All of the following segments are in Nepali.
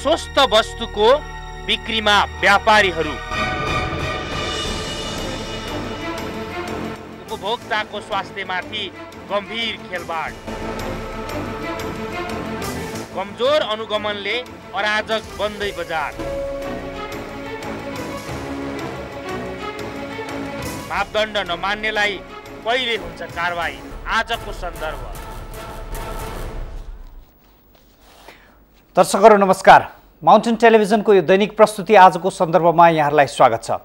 अस्वस्थ वस्तुको बिक्रीमा व्यापारीहरू उपभोक्ताको स्वास्थ्यमाथि गम्भीर खेलबाड कमजोर अनुगमनले अराजक बन्दै बजार मापदण्ड नमान्नेलाई कहिले हुन्छ कारवाही आजको सन्दर्भ दर्शकहरू नमस्कार माउन्टेन टेलिभिजनको यो दैनिक प्रस्तुति आजको सन्दर्भमा यहाँहरूलाई स्वागत छ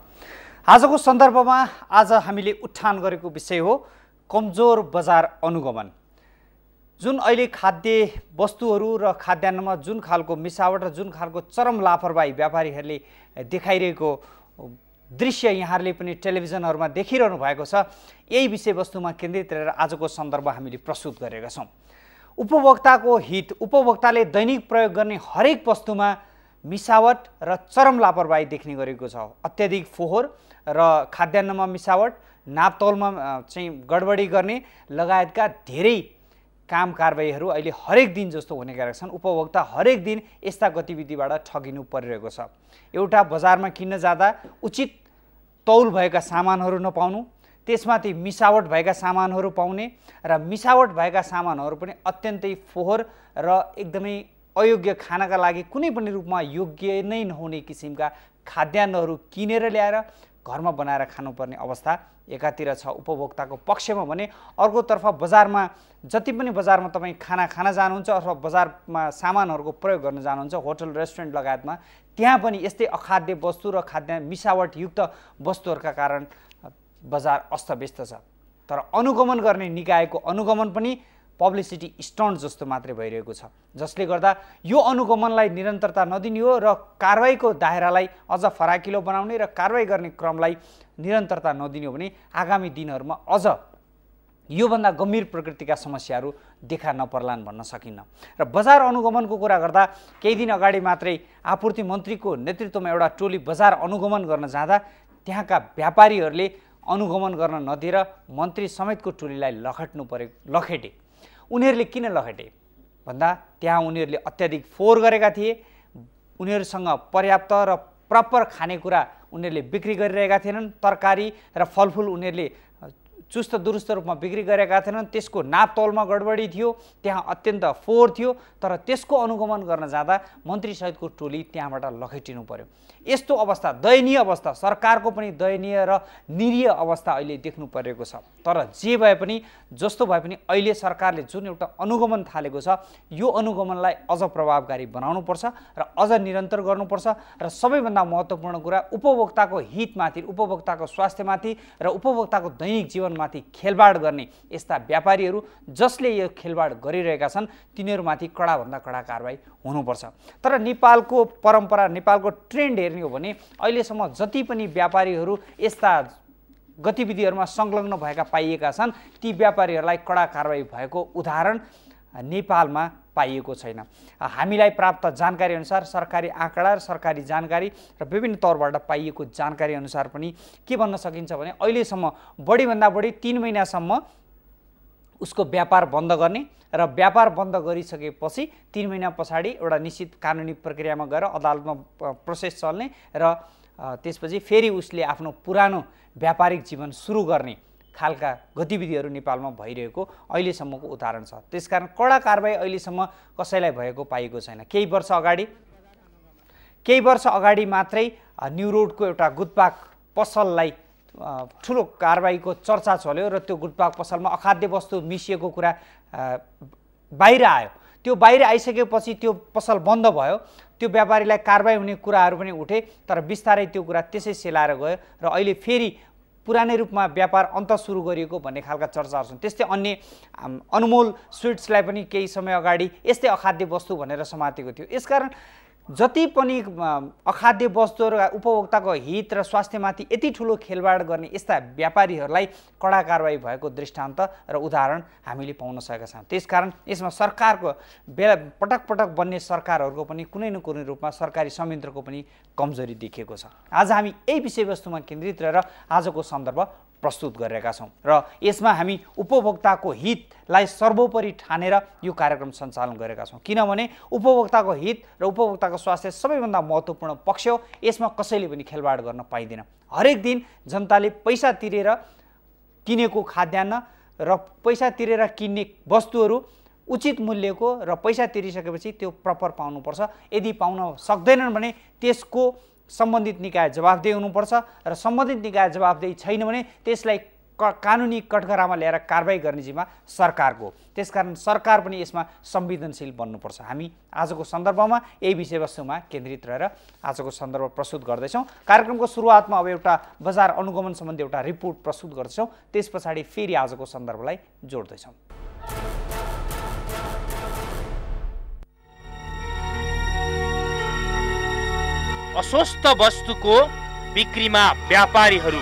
आजको सन्दर्भमा आज हामीले उत्थान गरेको विषय हो कमजोर बजार अनुगमन जुन अहिले खाद्य वस्तुहरू र खाद्यान्नमा जुन खालको मिसावट र जुन खालको चरम लापरवाही व्यापारीहरूले देखाइरहेको दृश्य यहाँहरूले पनि टेलिभिजनहरूमा देखिरहनु भएको छ यही विषयवस्तुमा केन्द्रित रहेर आजको सन्दर्भ हामीले प्रस्तुत गरेका छौँ उपभोक्ताको हित उपभोक्ताले दैनिक प्रयोग गर्ने हरेक वस्तुमा मिसावट र चरम लापरवाही देख्ने गरेको छ अत्याधिक फोहोर र खाद्यान्नमा मिसावट नापतौलमा चाहिँ गडबडी गर्ने लगायतका धेरै काम कारवाहीहरू अहिले हरेक दिन जस्तो हुने गरेका छन् उपभोक्ता हरेक दिन यस्ता गतिविधिबाट ठगिनु परिरहेको छ एउटा बजारमा किन्न जाँदा उचित तौल भएका सामानहरू नपाउनु त्यसमाथि मिसावट भएका सामानहरू पाउने र मिसावट भएका सामानहरू पनि अत्यन्तै फोहोर र एकदमै अयोग्य खानाका लागि कुनै पनि रूपमा योग्य नै नहुने किसिमका खाद्यान्नहरू किनेर ल्याएर घरमा बनाएर खानुपर्ने अवस्था एकातिर छ उपभोक्ताको पक्षमा भने अर्कोतर्फ बजारमा जति पनि बजारमा तपाईँ खाना खान जानुहुन्छ अथवा बजारमा सामानहरूको प्रयोग गर्न जानुहुन्छ होटल रेस्टुरेन्ट लगायतमा त्यहाँ पनि यस्तै अखाद्य वस्तु र खाद्य मिसावटयुक्त वस्तुहरूका कारण बजार अस्तव्यस्त छ तर अनुगमन गर्ने निकायको अनुगमन पनि पब्लिसिटी स्टन्ट जस्तो मात्रै भइरहेको छ जसले गर्दा यो अनुगमनलाई निरन्तरता नदिने हो र कारवाहीको दायरालाई अझ फराकिलो बनाउने र कारवाही गर्ने क्रमलाई निरन्तरता नदिने हो भने आगामी दिनहरूमा अझ योभन्दा गम्भीर प्रकृतिका समस्याहरू देखा नपर्लान् भन्न सकिन्न र बजार अनुगमनको कुरा गर्दा केही दिन अगाडि मात्रै आपूर्ति मन्त्रीको नेतृत्वमा एउटा टोली बजार अनुगमन गर्न जाँदा त्यहाँका व्यापारीहरूले अनुगमन गर्न नदिएर मन्त्री समेतको टोलीलाई लखेट्नु परे लखेटे उनीहरूले किन लखेटे भन्दा त्यहाँ उनीहरूले अत्याधिक फोहोर गरेका थिए उनीहरूसँग पर्याप्त र प्रपर खानेकुरा उनीहरूले बिक्री गरिरहेका थिएनन् तरकारी र फलफुल उनीहरूले चुस्त दुरुस्त रूपमा बिक्री गरेका थिएनन् त्यसको नाप तौलमा गडबडी थियो त्यहाँ अत्यन्त फोहोर थियो तर त्यसको अनुगमन गर्न जाँदा मन्त्रीसहितको टोली त्यहाँबाट लखेटिनु पर्यो यस्तो अवस्था दयनीय अवस्था सरकारको पनि दयनीय र निरीय अवस्था अहिले देख्नु परेको छ तर जे भए पनि जस्तो भए पनि अहिले सरकारले जुन एउटा अनुगमन थालेको छ यो अनुगमनलाई अझ प्रभावकारी बनाउनुपर्छ र अझ निरन्तर गर्नुपर्छ र सबैभन्दा महत्त्वपूर्ण कुरा उपभोक्ताको हितमाथि उपभोक्ताको स्वास्थ्यमाथि र उपभोक्ताको दैनिक जीवन माथि खेलबाड गर्ने यस्ता व्यापारीहरू जसले यो खेलबाड गरिरहेका छन् तिनीहरूमाथि कडाभन्दा कडा कारवाही हुनुपर्छ तर नेपालको परम्परा नेपालको ट्रेन्ड हेर्ने हो भने अहिलेसम्म जति पनि व्यापारीहरू यस्ता गतिविधिहरूमा संलग्न भएका पाइएका छन् ती व्यापारीहरूलाई कडा कारवाही भएको उदाहरण नेपालमा पाइएको छैन हामीलाई प्राप्त जानकारी अनुसार सरकारी आँकडा र सरकारी जानकारी र विभिन्न तौरबाट पाइएको जानकारी अनुसार पनि के भन्न सकिन्छ भने अहिलेसम्म बढीभन्दा बढी तिन महिनासम्म उसको व्यापार बन्द गर्ने र व्यापार बन्द गरिसकेपछि तिन महिना पछाडि एउटा निश्चित कानुनी प्रक्रियामा गएर अदालतमा प्रोसेस चल्ने र त्यसपछि फेरि उसले आफ्नो पुरानो व्यापारिक जीवन सुरु गर्ने खालका गतिविधिहरू नेपालमा भइरहेको अहिलेसम्मको उदाहरण छ त्यसकारण कडा कारवाही अहिलेसम्म कसैलाई भएको पाइएको छैन केही वर्ष अगाडि केही वर्ष अगाडि मात्रै न्यु रोडको एउटा गुटपाक पसललाई ठुलो कारवाहीको चर्चा चल्यो र त्यो गुटपाक पसलमा अखाद्य वस्तु मिसिएको कुरा बाहिर आयो त्यो बाहिर आइसकेपछि त्यो पसल बन्द भयो त्यो व्यापारीलाई कारवाही हुने कुराहरू पनि उठे तर बिस्तारै त्यो कुरा त्यसै सेलाएर गयो र अहिले फेरि पुरानै रूपमा व्यापार अन्त सुरु गरिएको भन्ने खालका चर्चाहरू छन् त्यस्तै अन्य अनुमोल स्विट्सलाई पनि केही समय अगाडि यस्तै अखाद्य वस्तु भनेर समातेको थियो यसकारण जति पनि अखाद्य वस्तुहरू उपभोक्ताको हित र स्वास्थ्यमाथि यति ठुलो खेलवाड गर्ने यस्ता व्यापारीहरूलाई कडा कारवाही भएको दृष्टान्त र उदाहरण हामीले पाउन सकेका छौँ त्यसकारण यसमा सरकारको बेला पटक पटक बन्ने सरकारहरूको पनि कुनै न कुनै रूपमा सरकारी संयन्त्रको पनि कमजोरी देखिएको छ आज हामी यही विषयवस्तुमा केन्द्रित रहेर आजको सन्दर्भ प्रस्तुत गरेका छौँ र यसमा हामी उपभोक्ताको हितलाई सर्वोपरि ठानेर यो कार्यक्रम सञ्चालन गरेका छौँ किनभने उपभोक्ताको हित र उपभोक्ताको स्वास्थ्य सबैभन्दा महत्त्वपूर्ण पक्ष हो यसमा कसैले पनि खेलवाड गर्न पाइँदैन हरेक दिन जनताले पैसा तिरेर किनेको खाद्यान्न र पैसा तिरेर किन्ने वस्तुहरू उचित मूल्यको र पैसा तिरिसकेपछि त्यो प्रपर पाउनुपर्छ यदि पाउन सक्दैनन् भने त्यसको सम्बन्धित निकाय जवाफदेही हुनुपर्छ र सम्बन्धित निकाय जवाफदेही छैन भने त्यसलाई क कानुनी कटघरामा ल्याएर कारवाही गर्ने जिम्मा सरकारको त्यसकारण सरकार पनि यसमा संवेदनशील बन्नुपर्छ हामी आजको सन्दर्भमा यही विषयवस्तुमा केन्द्रित रहेर आजको सन्दर्भ प्रस्तुत गर्दैछौँ कार्यक्रमको सुरुवातमा अब एउटा बजार अनुगमन सम्बन्धी एउटा रिपोर्ट प्रस्तुत गर्दैछौँ त्यस पछाडि फेरि आजको सन्दर्भलाई जोड्दैछौँ अस्वस्थ वस्तुको बिक्रीमा व्यापारीहरू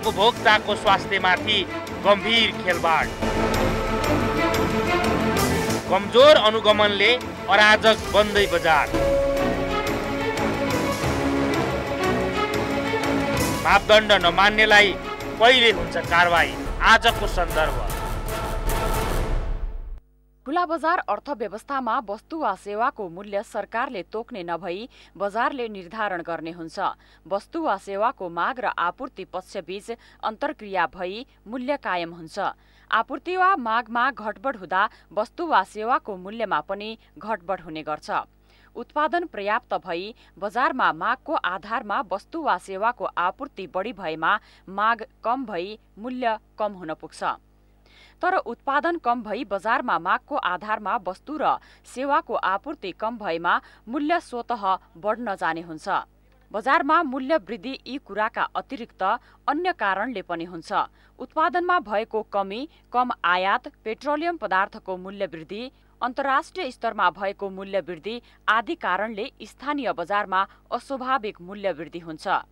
उपभोक्ताको स्वास्थ्यमाथि गम्भीर खेलवाड कमजोर अनुगमनले अराजक बन्दै बजार मापदण्ड नमान्नेलाई कहिले हुन्छ कारवाही आजको सन्दर्भ खुला बजार अर्थव्यवस्थामा वस्तु वा सेवाको मूल्य सरकारले तोक्ने नभई बजारले निर्धारण गर्ने हुन्छ वस्तु वा सेवाको माग र आपूर्ति पक्षबीच अन्तर्क्रिया भई मूल्य कायम हुन्छ आपूर्ति वा मागमा घटबड हुँदा वस्तु वा सेवाको मूल्यमा पनि घटबड हुने गर्छ उत्पादन पर्याप्त भई बजारमा मागको आधारमा वस्तु वा सेवाको आपूर्ति बढी भएमा माग कम भई मूल्य कम हुन पुग्छ तर उत्पादन कम भई बजारमा मागको आधारमा वस्तु र सेवाको आपूर्ति कम भएमा मूल्य स्वत बढ्न जाने हुन्छ बजारमा मूल्य वृद्धि यी कुराका अतिरिक्त अन्य कारणले पनि हुन्छ उत्पादनमा भएको कमी कम आयात पेट्रोलियम पदार्थको मूल्य वृद्धि अन्तर्राष्ट्रिय स्तरमा भएको मूल्य वृद्धि आदि कारणले स्थानीय बजारमा अस्वाभाविक मूल्य वृद्धि हुन्छ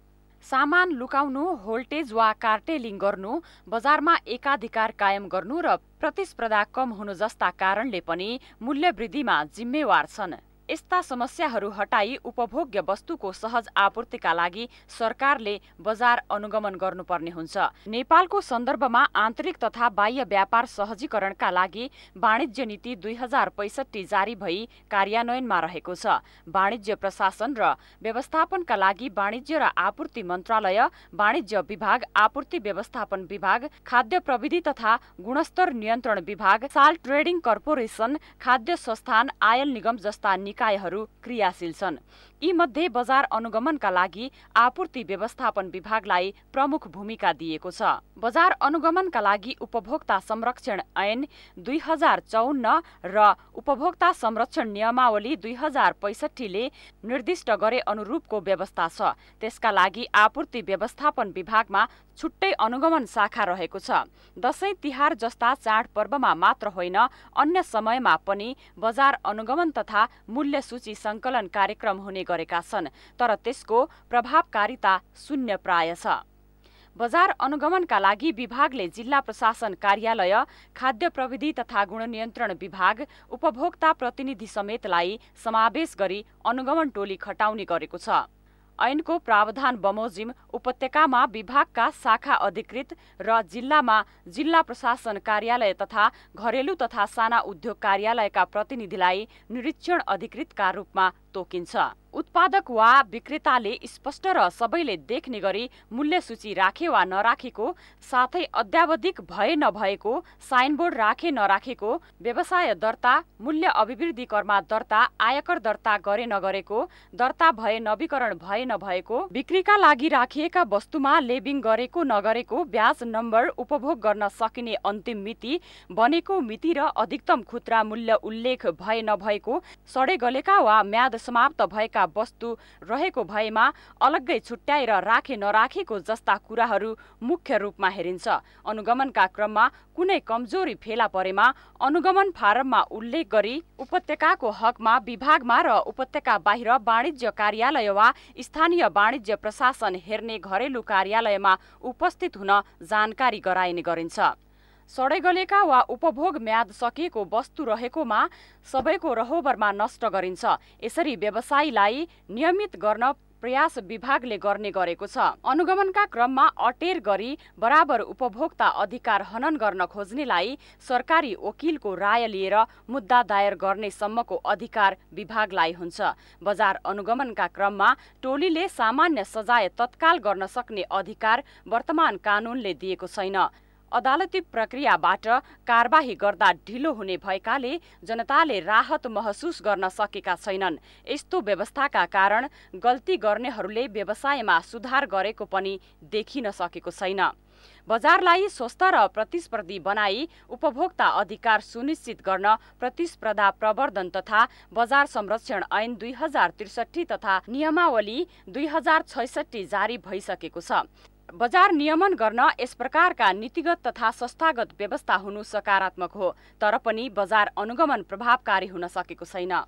सामान लुकाउनु होल्टेज वा कार्टेलिङ गर्नु बजारमा एकाधिकार कायम गर्नु र प्रतिस्पर्धा कम हुनु जस्ता कारणले पनि मूल्यवृद्धिमा जिम्मेवार छन् यस्ता समस्याहरू हटाई उपभोग्य वस्तुको सहज आपूर्तिका लागि सरकारले बजार अनुगमन गर्नुपर्ने हुन्छ नेपालको सन्दर्भमा आन्तरिक तथा बाह्य व्यापार सहजीकरणका लागि वाणिज्य नीति दुई हजार पैसठी जारी भई कार्यान्वयनमा रहेको छ वाणिज्य प्रशासन र व्यवस्थापनका लागि वाणिज्य र आपूर्ति मन्त्रालय वाणिज्य विभाग आपूर्ति व्यवस्थापन विभाग खाद्य प्रविधि तथा गुणस्तर नियन्त्रण विभाग साल ट्रेडिङ कर्पोरेसन खाद्य संस्थान आयल निगम जस्ता निकायहरू क्रियाशील छन् यीमध्ये बजार अनुगमनका लागि आपूर्ति व्यवस्थापन विभागलाई प्रमुख भूमिका दिएको छ बजार अनुगमनका लागि उपभोक्ता संरक्षण ऐन दुई हजार चौन्न र उपभोक्ता संरक्षण नियमावली दुई हजार पैसठीले निर्दिष्ट गरे अनुरूपको व्यवस्था छ त्यसका लागि आपूर्ति व्यवस्थापन विभागमा छुट्टै अनुगमन शाखा रहेको छ दसैँ तिहार जस्ता चाडपर्वमा मात्र होइन अन्य समयमा पनि बजार अनुगमन तथा मूल्य सूची सङ्कलन कार्यक्रम हुने गरेका छन् तर त्यसको प्रभावकारिता शून्य प्राय छ बजार अनुगमनका लागि विभागले जिल्ला प्रशासन कार्यालय खाद्य प्रविधि तथा गुण नियन्त्रण विभाग उपभोक्ता प्रतिनिधि समेतलाई समावेश गरी अनुगमन टोली खटाउने गरेको छ ऐनको प्रावधान बमोजिम उपत्यकामा विभागका शाखा अधिकृत र जिल्लामा जिल्ला प्रशासन कार्यालय तथा घरेलु तथा साना उद्योग कार्यालयका प्रतिनिधिलाई निरीक्षण अधिकृतका रूपमा तोकिन्छ उत्पादक वा विक्रेताले स्पष्ट र सबैले देख्ने गरी मूल्य सूची राखे वा नराखेको साथै अध्यावधिक भए नभएको साइनबोर्ड राखे नराखेको व्यवसाय दर्ता मूल्य अभिवृद्धि करमा दर्ता आयकर दर्ता गरे नगरेको दर्ता भए नवीकरण भए नभएको बिक्रीका लागि राखिएका वस्तुमा लेबिङ गरेको नगरेको ब्याज नम्बर उपभोग गर्न सकिने अन्तिम मिति बनेको मिति र अधिकतम खुद्रा मूल्य उल्लेख भए नभएको सडे गलेका वा म्याद समाप्त भएका भएका वस्तु रहेको भएमा अलग्गै छुट्याएर राखे नराखेको जस्ता कुराहरू मुख्य रूपमा हेरिन्छ अनुगमनका क्रममा कुनै कमजोरी फेला परेमा अनुगमन फारममा उल्लेख गरी उपत्यकाको हकमा विभागमा र उपत्यका बाहिर वाणिज्य कार्यालय वा स्थानीय वाणिज्य प्रशासन हेर्ने घरेलु कार्यालयमा उपस्थित हुन जानकारी गराइने गरिन्छ सडै वा उपभोग म्याद सकिएको वस्तु रहेकोमा सबैको रहोबरमा नष्ट गरिन्छ यसरी व्यवसायीलाई नियमित गर्न प्रयास विभागले गर्ने गरेको छ अनुगमनका क्रममा अटेर गरी बराबर उपभोक्ता अधिकार हनन गर्न खोज्नेलाई सरकारी वकिलको राय लिएर मुद्दा दायर गर्ने सम्मको अधिकार विभागलाई हुन्छ बजार अनुगमनका क्रममा टोलीले सामान्य सजाय तत्काल गर्न सक्ने अधिकार वर्तमान कानूनले दिएको छैन अदालती प्रक्रियाबाट कारवाही गर्दा ढिलो हुने भएकाले जनताले राहत महसुस गर्न सकेका छैनन् यस्तो व्यवस्थाका कारण गल्ती गर्नेहरूले व्यवसायमा सुधार गरेको पनि देखिन सकेको छैन बजारलाई स्वस्थ र प्रतिस्पर्धी बनाई उपभोक्ता अधिकार सुनिश्चित गर्न प्रतिस्पर्धा प्रवर्धन तथा बजार संरक्षण ऐन दुई हजार त्रिसठी तथा नियमावली दुई हजार छैसठी जारी भइसकेको छ बजार नियमन गर्न यस प्रकारका नीतिगत तथा संस्थागत व्यवस्था हुनु सकारात्मक हो तर पनि बजार अनुगमन प्रभावकारी हुन सकेको छैन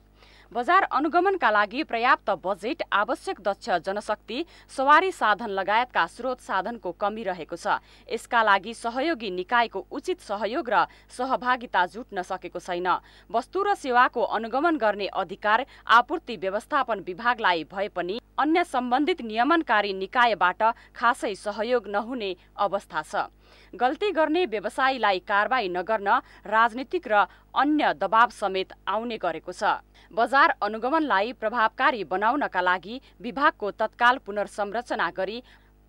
बजार अनुगमनका लागि पर्याप्त बजेट आवश्यक दक्ष जनशक्ति सवारी साधन लगायतका स्रोत साधनको कमी रहेको छ यसका लागि सहयोगी निकायको उचित सहयोग र सहभागिता जुट्न सकेको छैन वस्तु र सेवाको अनुगमन गर्ने अधिकार आपूर्ति व्यवस्थापन विभागलाई भए पनि अन्य सम्बन्धित नियमनकारी निकायबाट खासै सहयोग नहुने अवस्था छ गल्ती गर्ने व्यवसायीलाई कारवाही नगर्न राजनीतिक र अन्य दबाव समेत आउने गरेको छ बजार अनुगमनलाई प्रभावकारी बनाउनका लागि विभागको तत्काल पुनर्संरचना गरी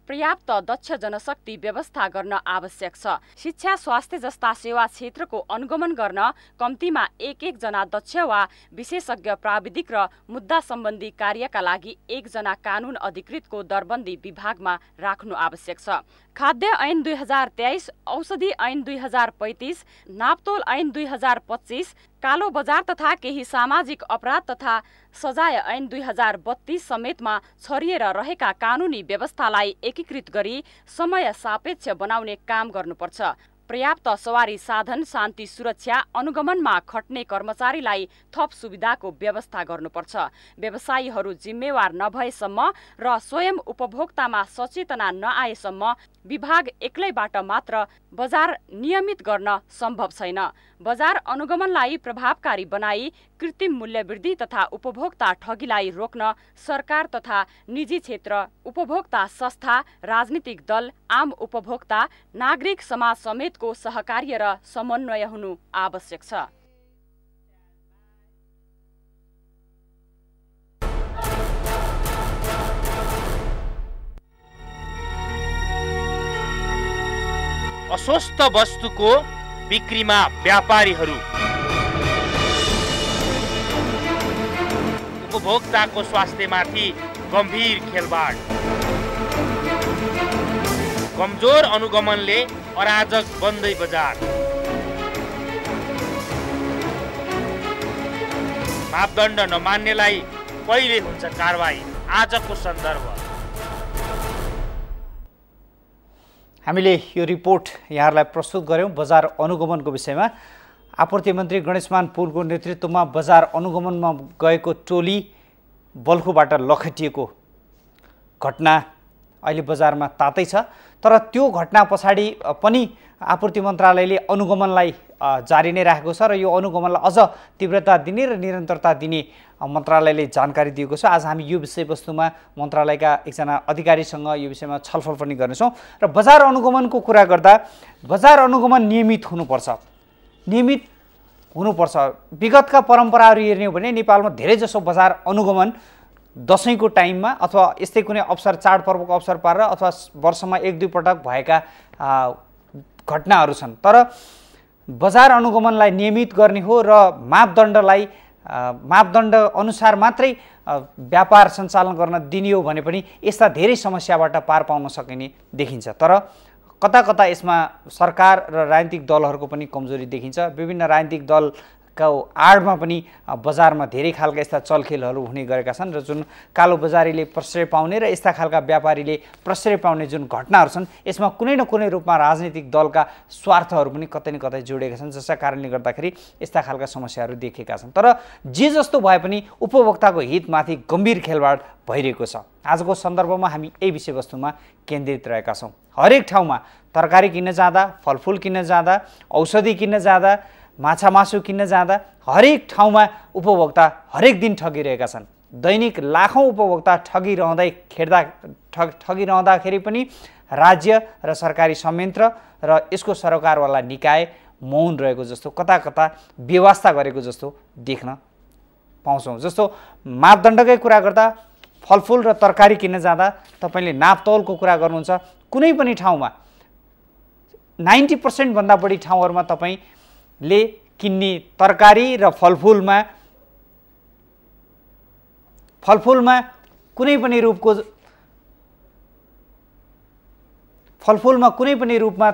पर्याप्त दक्ष जनशक्ति व्यवस्था गर्न आवश्यक छ शिक्षा स्वास्थ्य जस्ता सेवा क्षेत्रको अनुगमन गर्न कम्तीमा एक एकजना दक्ष वा विशेषज्ञ प्राविधिक र मुद्दा सम्बन्धी कार्यका लागि एकजना कानुन अधिकृतको दरबन्दी विभागमा राख्नु आवश्यक छ खाद्य ऐन दुई हजार तेइस औषधि ऐन दुई हजार पैँतिस नापतोल ऐन दुई हजार पच्चिस कालो बजार तथा केही सामाजिक अपराध तथा सजाय ऐन दुई हजार बत्तीस समेतमा छरिएर रहेका कानुनी व्यवस्थालाई एकीकृत गरी समय सापेक्ष बनाउने काम गर्नुपर्छ पर्याप्त सवारी साधन शान्ति सुरक्षा अनुगमनमा खट्ने कर्मचारीलाई थप सुविधाको व्यवस्था गर्नुपर्छ व्यवसायीहरू जिम्मेवार नभएसम्म र स्वयं उपभोक्तामा सचेतना नआएसम्म विभाग एक्लैबाट मात्र बजार नियमित गर्न सम्भव छैन बजार अनुगमनलाई प्रभावकारी बनाई कृत्रिम मूल्यवृद्धि तथा उपभोक्ता ठगीलाई रोक्न सरकार तथा निजी क्षेत्र उपभोक्ता संस्था राजनीतिक दल आम उपभोक्ता नागरिक समाज समेतको सहकार्य र समन्वय हुनु आवश्यक छ अस्वस्थ वस्तुको बिक्रीमा व्यापारीहरू उपभोक्ताको स्वास्थ्यमाथि गम्भीर खेलबाड कमजोर अनुगमनले अराजक बन्दै बजार मापदण्ड नमान्नेलाई कहिले हुन्छ कारवाही आजको सन्दर्भ हामीले यो रिपोर्ट यहाँहरूलाई प्रस्तुत गऱ्यौँ बजार अनुगमनको विषयमा आपूर्ति मन्त्री गणेशमान पुलको नेतृत्वमा बजार अनुगमनमा गएको टोली बल्खुबाट लखेटिएको घटना अहिले बजारमा तातै छ तर त्यो घटना पछाडि पनि आपूर्ति मन्त्रालयले अनुगमनलाई जारी नै राखेको छ र यो अनुगमनलाई अझ तीव्रता दिने र निरन्तरता दिने मन्त्रालयले जानकारी दिएको छ आज हामी यो विषयवस्तुमा मन्त्रालयका एकजना अधिकारीसँग यो विषयमा छलफल पनि गर्नेछौँ र बजार अनुगमनको कुरा गर्दा बजार अनुगमन नियमित हुनुपर्छ नियमित हुनुपर्छ विगतका परम्पराहरू हेर्ने हो भने नेपालमा धेरैजसो बजार अनुगमन दसैँको टाइममा अथवा यस्तै कुनै अवसर चाडपर्वको अवसर पारेर अथवा वर्षमा एक दुई पटक भएका घटनाहरू छन् तर बजार अनुगमनलाई नियमित गर्ने हो र मापदण्डलाई मापदण्ड अनुसार मात्रै व्यापार सञ्चालन गर्न दिनियो भने पनि यस्ता धेरै समस्याबाट पार पाउन सकिने देखिन्छ तर कता कता यसमा सरकार र राजनीतिक दलहरूको पनि कमजोरी देखिन्छ विभिन्न राजनीतिक दल को आडमा पनि बजारमा धेरै खालका यस्ता चलखेलहरू हुने गरेका छन् र जुन कालो बजारीले प्रश्रय पाउने र यस्ता खालका व्यापारीले प्रश्रय पाउने जुन घटनाहरू छन् यसमा कुनै न कुनै रूपमा राजनीतिक दलका स्वार्थहरू पनि कतै न कतै जोडेका छन् जसका कारणले गर्दाखेरि यस्ता खालका समस्याहरू देखेका छन् तर जे जस्तो भए पनि उपभोक्ताको हितमाथि गम्भीर खेलवाड भइरहेको छ आजको सन्दर्भमा हामी यही विषयवस्तुमा केन्द्रित रहेका छौँ हरेक ठाउँमा तरकारी किन्न जाँदा फलफुल किन्न जाँदा औषधि किन्न जाँदा माछा मासु किन्न जाँदा हरेक ठाउँमा उपभोक्ता हरेक दिन ठगिरहेका छन् दैनिक लाखौँ उपभोक्ता ठगिरहँदै खेड्दा ठग ठगिरहँदाखेरि पनि राज्य र सरकारी संयन्त्र र यसको सरकारवाला निकाय मौन रहेको जस्तो कता कता व्यवस्था गरेको जस्तो देख्न पाउँछौँ जस्तो मापदण्डकै कुरा गर्दा फलफुल र तरकारी किन्न जाँदा तपाईँले नापतौलको कुरा गर्नुहुन्छ कुनै पनि ठाउँमा नाइन्टी पर्सेन्टभन्दा बढी ठाउँहरूमा तपाईँ ले किन्ने तरकारी र फलफुलमा फलफुलमा कुनै पनि रूपको फलफुलमा कुनै पनि रूपमा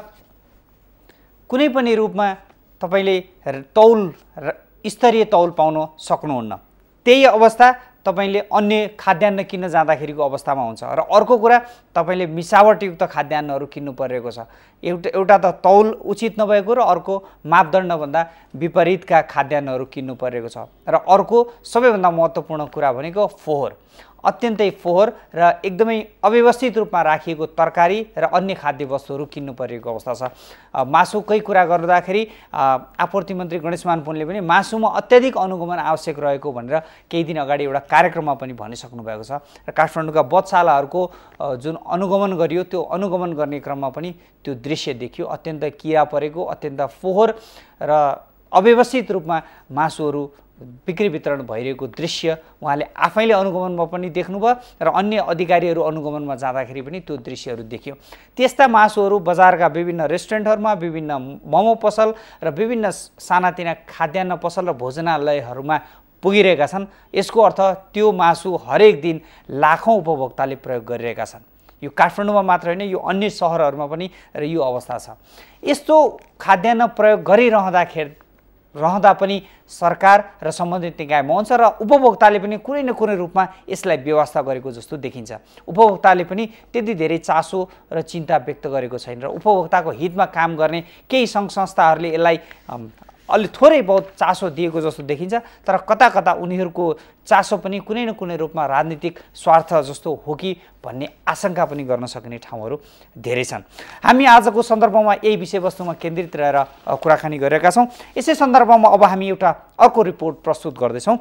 कुनै पनि रूपमा तपाईँले तौल स्तरीय तौल पाउन सक्नुहुन्न त्यही अवस्था तपाईँले अन्य खाद्यान्न किन्न जाँदाखेरिको अवस्थामा हुन्छ र अर्को कुरा तपाईँले मिसावटयुक्त खाद्यान्नहरू किन्नु परेको छ एउटा एउटा त तौल उचित नभएको र अर्को मापदण्डभन्दा विपरीतका खाद्यान्नहरू किन्नु परेको छ र अर्को सबैभन्दा महत्त्वपूर्ण कुरा भनेको फोहोर अत्यन्तै फोहोर र एकदमै अव्यवस्थित रूपमा राखिएको तरकारी र अन्य खाद्य वस्तुहरू किन्नु परेको अवस्था छ मासुकै कुरा गर्दाखेरि आपूर्ति मन्त्री गणेशमान पुनले पनि मासुमा अत्याधिक अनुगमन आवश्यक रहेको भनेर केही दिन अगाडि एउटा कार्यक्रममा पनि भनिसक्नु भएको छ र काठमाडौँका बधशालाहरूको जुन अनुगमन गरियो त्यो अनुगमन गर्ने क्रममा पनि त्यो दृश्य देखियो अत्यन्त किरा परेको अत्यन्त फोहोर र अव्यवस्थित रूपमा मासुहरू बिक्री वितरण भइरहेको दृश्य उहाँले आफैले अनुगमनमा पनि देख्नुभयो र अन्य अधिकारीहरू अनुगमनमा जाँदाखेरि पनि त्यो दृश्यहरू देखियो त्यस्ता मासुहरू बजारका विभिन्न रेस्टुरेन्टहरूमा विभिन्न मोमो पसल र विभिन्न सानातिना खाद्यान्न पसल र भोजनालयहरूमा पुगिरहेका छन् यसको अर्थ त्यो मासु हरेक दिन लाखौँ उपभोक्ताले प्रयोग गरिरहेका छन् यो काठमाडौँमा मात्र होइन यो अन्य सहरहरूमा पनि र यो अवस्था छ यस्तो खाद्यान्न प्रयोग गरिरहँदाखेरि रहँदा पनि सरकार र सम्बन्धित निकाय मञ्च र उपभोक्ताले पनि कुनै न कुनै रूपमा यसलाई व्यवस्था गरेको जस्तो देखिन्छ उपभोक्ताले पनि त्यति धेरै चासो र चिन्ता व्यक्त गरेको छैन र उपभोक्ताको हितमा काम गर्ने केही सङ्घ संस्थाहरूले यसलाई अलि थोरै बहुत चासो दिएको जस्तो देखिन्छ तर कता कता उनीहरूको चासो पनि कुनै न कुनै रूपमा राजनीतिक स्वार्थ जस्तो हो कि भन्ने आशंका पनि गर्न सकिने ठाउँहरू धेरै छन् हामी आजको सन्दर्भमा यही विषयवस्तुमा केन्द्रित रहेर कुराकानी गरेका छौँ यसै सन्दर्भमा अब हामी एउटा अर्को रिपोर्ट प्रस्तुत गर्दैछौँ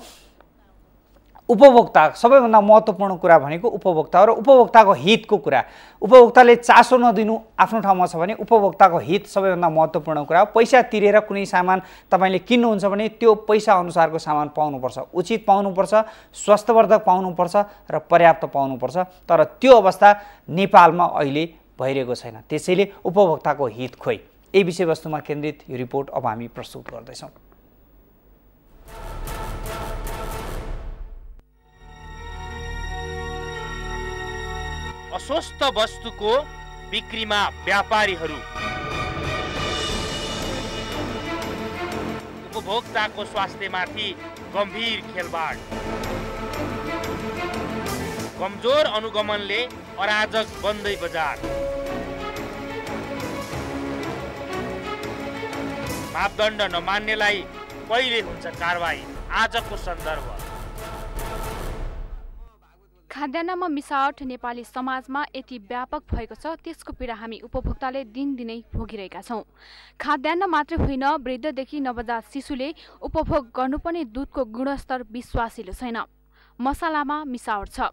उपभोक्ता सबैभन्दा महत्त्वपूर्ण कुरा भनेको उपभोक्ता हो र उपभोक्ताको हितको कुरा उपभोक्ताले चासो नदिनु आफ्नो ठाउँमा छ भने उपभोक्ताको हित सबैभन्दा महत्त्वपूर्ण कुरा हो पैसा तिरेर कुनै सामान तपाईँले किन्नुहुन्छ भने त्यो पैसा अनुसारको सामान पाउनुपर्छ उचित पाउनुपर्छ स्वास्थ्यवर्धक पाउनुपर्छ र पर्याप्त पाउनुपर्छ तर त्यो अवस्था नेपालमा अहिले भइरहेको छैन त्यसैले उपभोक्ताको हित खोइ यही विषयवस्तुमा केन्द्रित यो रिपोर्ट अब हामी प्रस्तुत गर्दैछौँ अस्वस्थ वस्तुको बिक्रीमा व्यापारीहरू उपभोक्ताको स्वास्थ्यमाथि गम्भीर खेलबाड कमजोर अनुगमनले अराजक बन्दै बजार मापदण्ड नमान्नेलाई कहिले हुन्छ कारवाही आजको सन्दर्भ खाद्यान्नमा मिसावट नेपाली समाजमा यति व्यापक भएको छ त्यसको पीडा हामी उपभोक्ताले दिनदिनै भोगिरहेका छौँ खाद्यान्न मात्रै होइन वृद्धदेखि नवजात शिशुले उपभोग गर्नुपर्ने दुधको गुणस्तर विश्वासिलो छैन मसालामा मिसावट छ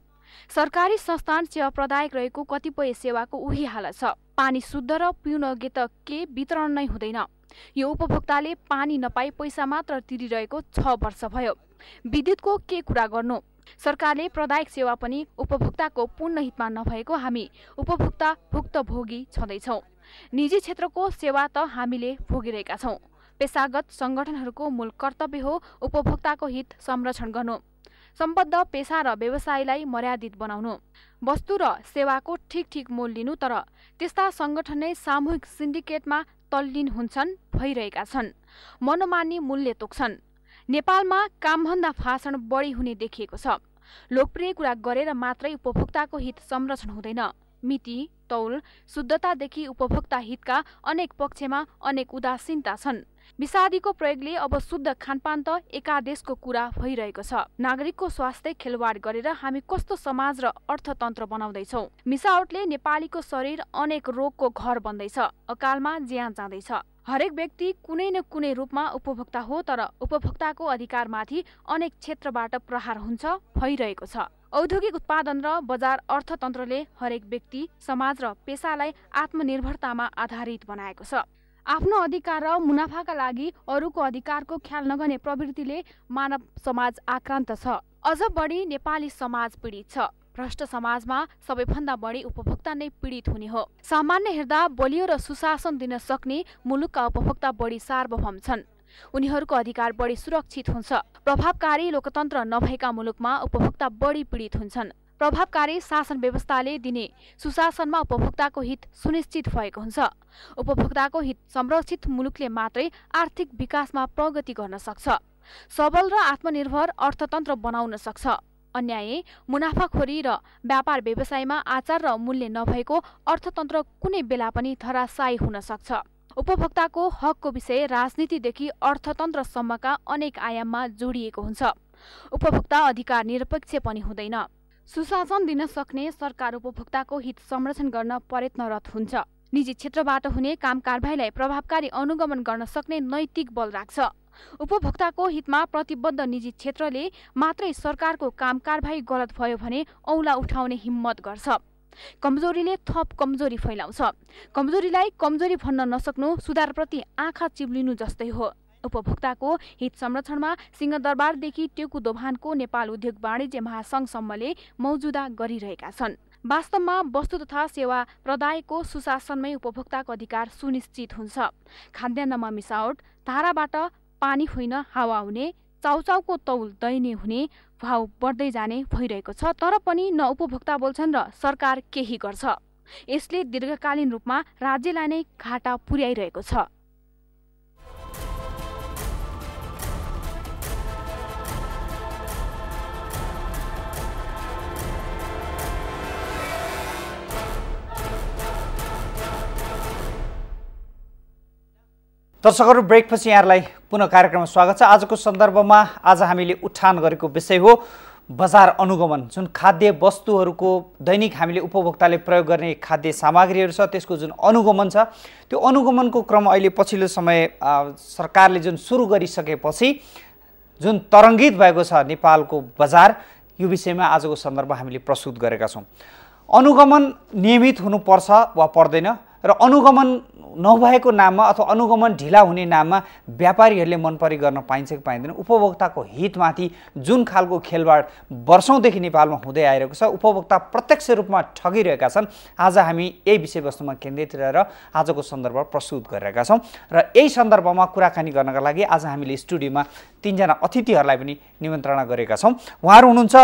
सरकारी संस्थान सेवा प्रदायक रहेको कतिपय सेवाको उही हालत छ पानी शुद्ध र पिउन पिउनगे त के वितरण नै हुँदैन यो उपभोक्ताले पानी नपाई पैसा मात्र तिरिरहेको छ वर्ष भयो विद्युतको के कुरा गर्नु सरकारले प्रदायक सेवा पनि उपभोक्ताको पूर्ण हितमा नभएको हामी उपभोक्ता भुक्तभोगी छँदैछौँ निजी क्षेत्रको सेवा त हामीले भोगिरहेका छौँ पेसागत सङ्गठनहरूको मूल कर्तव्य हो उपभोक्ताको हित संरक्षण गर्नु सम्बद्ध पेसा र व्यवसायलाई मर्यादित बनाउनु वस्तु र सेवाको ठिक ठिक मोल लिनु तर त्यस्ता सङ्गठन नै सामूहिक सिन्डिकेटमा तल्लीन हुन्छन् भइरहेका छन् मनोमानी मूल्य तोक्छन् नेपालमा कामभन्दा फासन बढी हुने देखिएको छ लोकप्रिय कुरा गरेर मात्रै उपभोक्ताको हित संरक्षण हुँदैन मिति तौल शुद्धतादेखि उपभोक्ता हितका अनेक पक्षमा अनेक उदासीनता छन् विषादीको प्रयोगले अब शुद्ध खानपान त एकादेशको कुरा भइरहेको छ नागरिकको स्वास्थ्य खेलवाड गरेर हामी कस्तो समाज र अर्थतन्त्र बनाउँदैछौँ मिसावटले नेपालीको शरीर अनेक रोगको घर बन्दैछ अकालमा ज्यान जाँदैछ हरेक व्यक्ति कुनै न कुनै रूपमा उपभोक्ता हो तर उपभोक्ताको अधिकारमाथि अनेक क्षेत्रबाट प्रहार हुन्छ भइरहेको छ औद्योगिक उत्पादन र बजार अर्थतन्त्रले हरेक व्यक्ति समाज र पेसालाई आत्मनिर्भरतामा आधारित बनाएको छ आफ्नो अधिकार र मुनाफाका लागि अरूको अधिकारको ख्याल नगर्ने प्रवृत्तिले मानव समाज आक्रान्त छ अझ बढी नेपाली समाज पीडित छ भ्रष्ट समाजमा सबैभन्दा बढी उपभोक्ता नै पीडित हुने हो सामान्य हेर्दा बलियो र सुशासन दिन सक्ने मुलुकका उपभोक्ता बढी सार्वभौम छन् उनीहरूको अधिकार बढी सुरक्षित हुन्छ प्रभावकारी लोकतन्त्र नभएका मुलुकमा उपभोक्ता बढी पीडित हुन्छन् प्रभावकारी शासन व्यवस्थाले दिने सुशासनमा उपभोक्ताको हित सुनिश्चित भएको हुन्छ उपभोक्ताको हित संरक्षित मुलुकले मात्रै आर्थिक विकासमा प्रगति गर्न सक्छ सबल र आत्मनिर्भर अर्थतन्त्र बनाउन सक्छ अन्याय मुनाफाखोरी र व्यापार व्यवसायमा आचार र मूल्य नभएको अर्थतन्त्र कुनै बेला पनि धराशायी हुन सक्छ उपभोक्ताको हकको विषय राजनीतिदेखि अर्थतन्त्रसम्मका अनेक आयाममा जोडिएको हुन्छ उपभोक्ता अधिकार निरपेक्ष पनि हुँदैन सुशासन दिन सक्ने सरकार उपभोक्ताको हित संरक्षण गर्न प्रयत्नरत हुन्छ निजी क्षेत्रबाट हुने काम कारवाहीलाई प्रभावकारी अनुगमन गर्न सक्ने नैतिक बल राख्छ उपभोक्ताको हितमा प्रतिबद्ध निजी क्षेत्रले मात्रै सरकारको काम कारवाही गलत भयो भने औला उठाउने हिम्मत गर्छ कमजोरीले थप कमजोरी फैलाउँछ कमजोरीलाई कमजोरी भन्न नसक्नु सुधारप्रति आँखा चिम्लिनु जस्तै हो उपभोक्ताको हित संरक्षणमा सिंहदरबारदेखि टेकु दोभानको नेपाल उद्योग वाणिज्य महासङ्घसम्मले मौजुदा गरिरहेका छन् वास्तवमा वस्तु तथा सेवा प्रदायको सुशासनमै उपभोक्ताको अधिकार सुनिश्चित हुन्छ खाद्यान्नमा मिसावट धाराबाट पानी होइन हावा हुने चाउचाउको तौल दैने हुने भाव बढ्दै जाने भइरहेको छ तर पनि न उपभोक्ता बोल्छन् र सरकार केही गर्छ यसले दीर्घकालीन रूपमा राज्यलाई नै घाटा पुर्याइरहेको छ दर्शकहरू ब्रेकपछि यहाँलाई पुनः कार्यक्रममा स्वागत छ आजको सन्दर्भमा आज हामीले उठान गरेको विषय हो बजार अनुगमन जुन खाद्य वस्तुहरूको दैनिक हामीले उपभोक्ताले प्रयोग गर्ने खाद्य सामग्रीहरू छ त्यसको जुन अनुगमन छ त्यो अनुगमनको क्रम अहिले पछिल्लो समय सरकारले जुन सुरु गरिसकेपछि जुन तरङ्गित भएको छ नेपालको बजार यो विषयमा आजको सन्दर्भ हामीले प्रस्तुत गरेका छौँ अनुगमन नियमित हुनुपर्छ वा पर्दैन र अनुगमन नभएको नाममा अथवा अनुगमन ढिला हुने नाममा व्यापारीहरूले मनपरी गर्न पाइन्छ कि पाइँदैन उपभोक्ताको हितमाथि जुन खालको खेलवाड वर्षौँदेखि नेपालमा हुँदै आइरहेको छ उपभोक्ता प्रत्यक्ष रूपमा ठगिरहेका छन् आज हामी यही विषयवस्तुमा केन्द्रित रहेर आजको सन्दर्भ प्रस्तुत गरिरहेका छौँ र यही सन्दर्भमा कुराकानी गर्नका लागि आज हामीले स्टुडियोमा तिनजना अतिथिहरूलाई पनि निमन्त्रणा गरेका छौँ उहाँहरू हुनुहुन्छ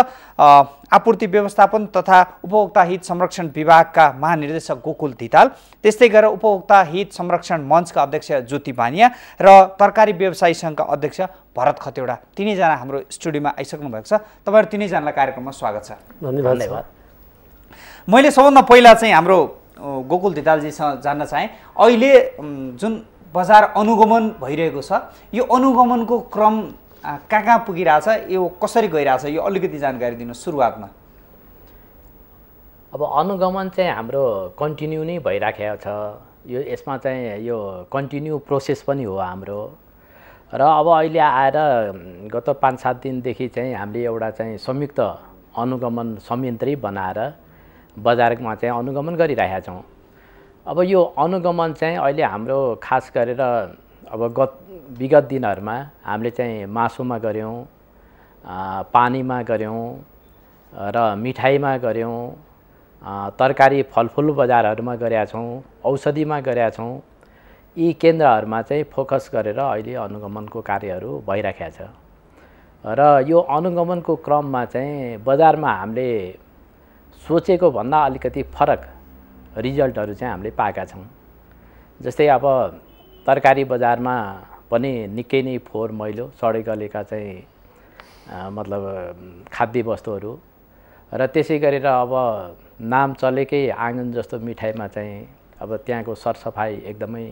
आपूर्ति व्यवस्थापन तथा उपभोक्ता हित संरक्षण विभागका महानिर्देशक गोकुल धिताल त्यस्तै गरेर उपभोक्ता हित संरक्षण मञ्चका अध्यक्ष ज्योति बानिया र तरकारी व्यवसायी सङ्घका अध्यक्ष भरत खतेवडा तिनैजना हाम्रो स्टुडियोमा आइसक्नु भएको छ तपाईँहरू तिनैजनालाई कार्यक्रममा स्वागत छ धन्यवाद मैले सबभन्दा पहिला चाहिँ हाम्रो गोकुल धितालजीसँग जान्न चाहेँ अहिले जुन बजार अनुगमन भइरहेको छ यो अनुगमनको क्रम कहाँ कहाँ पुगिरहेछ यो कसरी गइरहेछ यो अलिकति जानकारी दिनु सुरुवातमा अब अनुगमन चाहिँ हाम्रो कन्टिन्यू नै भइराखेको छ यो यसमा चाहिँ यो कन्टिन्यू प्रोसेस पनि हो हाम्रो र अब अहिले आएर गत पाँच सात दिनदेखि चाहिँ हामीले एउटा चाहिँ संयुक्त अनुगमन संयन्त्री बनाएर बजारमा चाहिँ अनुगमन गरिरहेका छौँ अब यो अनुगमन चाहिँ अहिले हाम्रो खास गरेर अब गत विगत दिनहरूमा हामीले चाहिँ मासुमा गऱ्यौँ पानीमा गऱ्यौँ र मिठाईमा गऱ्यौँ तरकारी फलफुल बजारहरूमा गरेका छौँ औषधिमा गरेका छौँ यी केन्द्रहरूमा चाहिँ फोकस गरेर अहिले अनुगमनको कार्यहरू भइराखेका छ र यो अनुगमनको क्रममा चाहिँ बजारमा हामीले सोचेको भन्दा अलिकति फरक रिजल्टहरू चाहिँ हामीले पाएका छौँ जस्तै अब तरकारी बजारमा पनि निकै नै फोहोर मैलो गलेका चाहिँ मतलब खाद्य वस्तुहरू र त्यसै गरेर अब नाम चलेकै आँगन जस्तो मिठाईमा चाहिँ अब त्यहाँको सरसफाइ एकदमै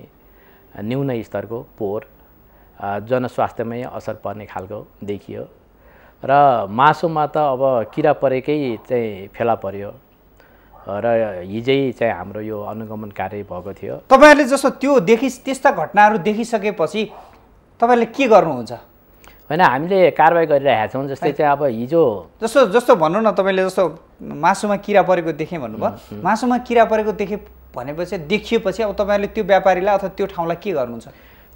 न्यून स्तरको पोहोर जनस्वास्थ्यमै असर पर्ने खालको देखियो र मासुमा त अब किरा परेकै चाहिँ फेला पर्यो र हिजै चाहिँ हाम्रो यो अनुगमन कार्य भएको थियो तपाईँहरूले जस्तो त्यो देखि त्यस्ता घटनाहरू देखिसकेपछि तपाईँले के गर्नुहुन्छ होइन हामीले कारवाही गरिरहेका छौँ जस्तै चाहिँ अब हिजो जस्तो जस्तो भन्नु न तपाईँले जस्तो मासुमा किरा परेको देखेँ भन्नुभयो मासुमा किरा परेको देखेँ भनेपछि देखिएपछि अब तपाईँहरूले त्यो व्यापारीलाई अथवा त्यो ठाउँलाई के गर्नुहुन्छ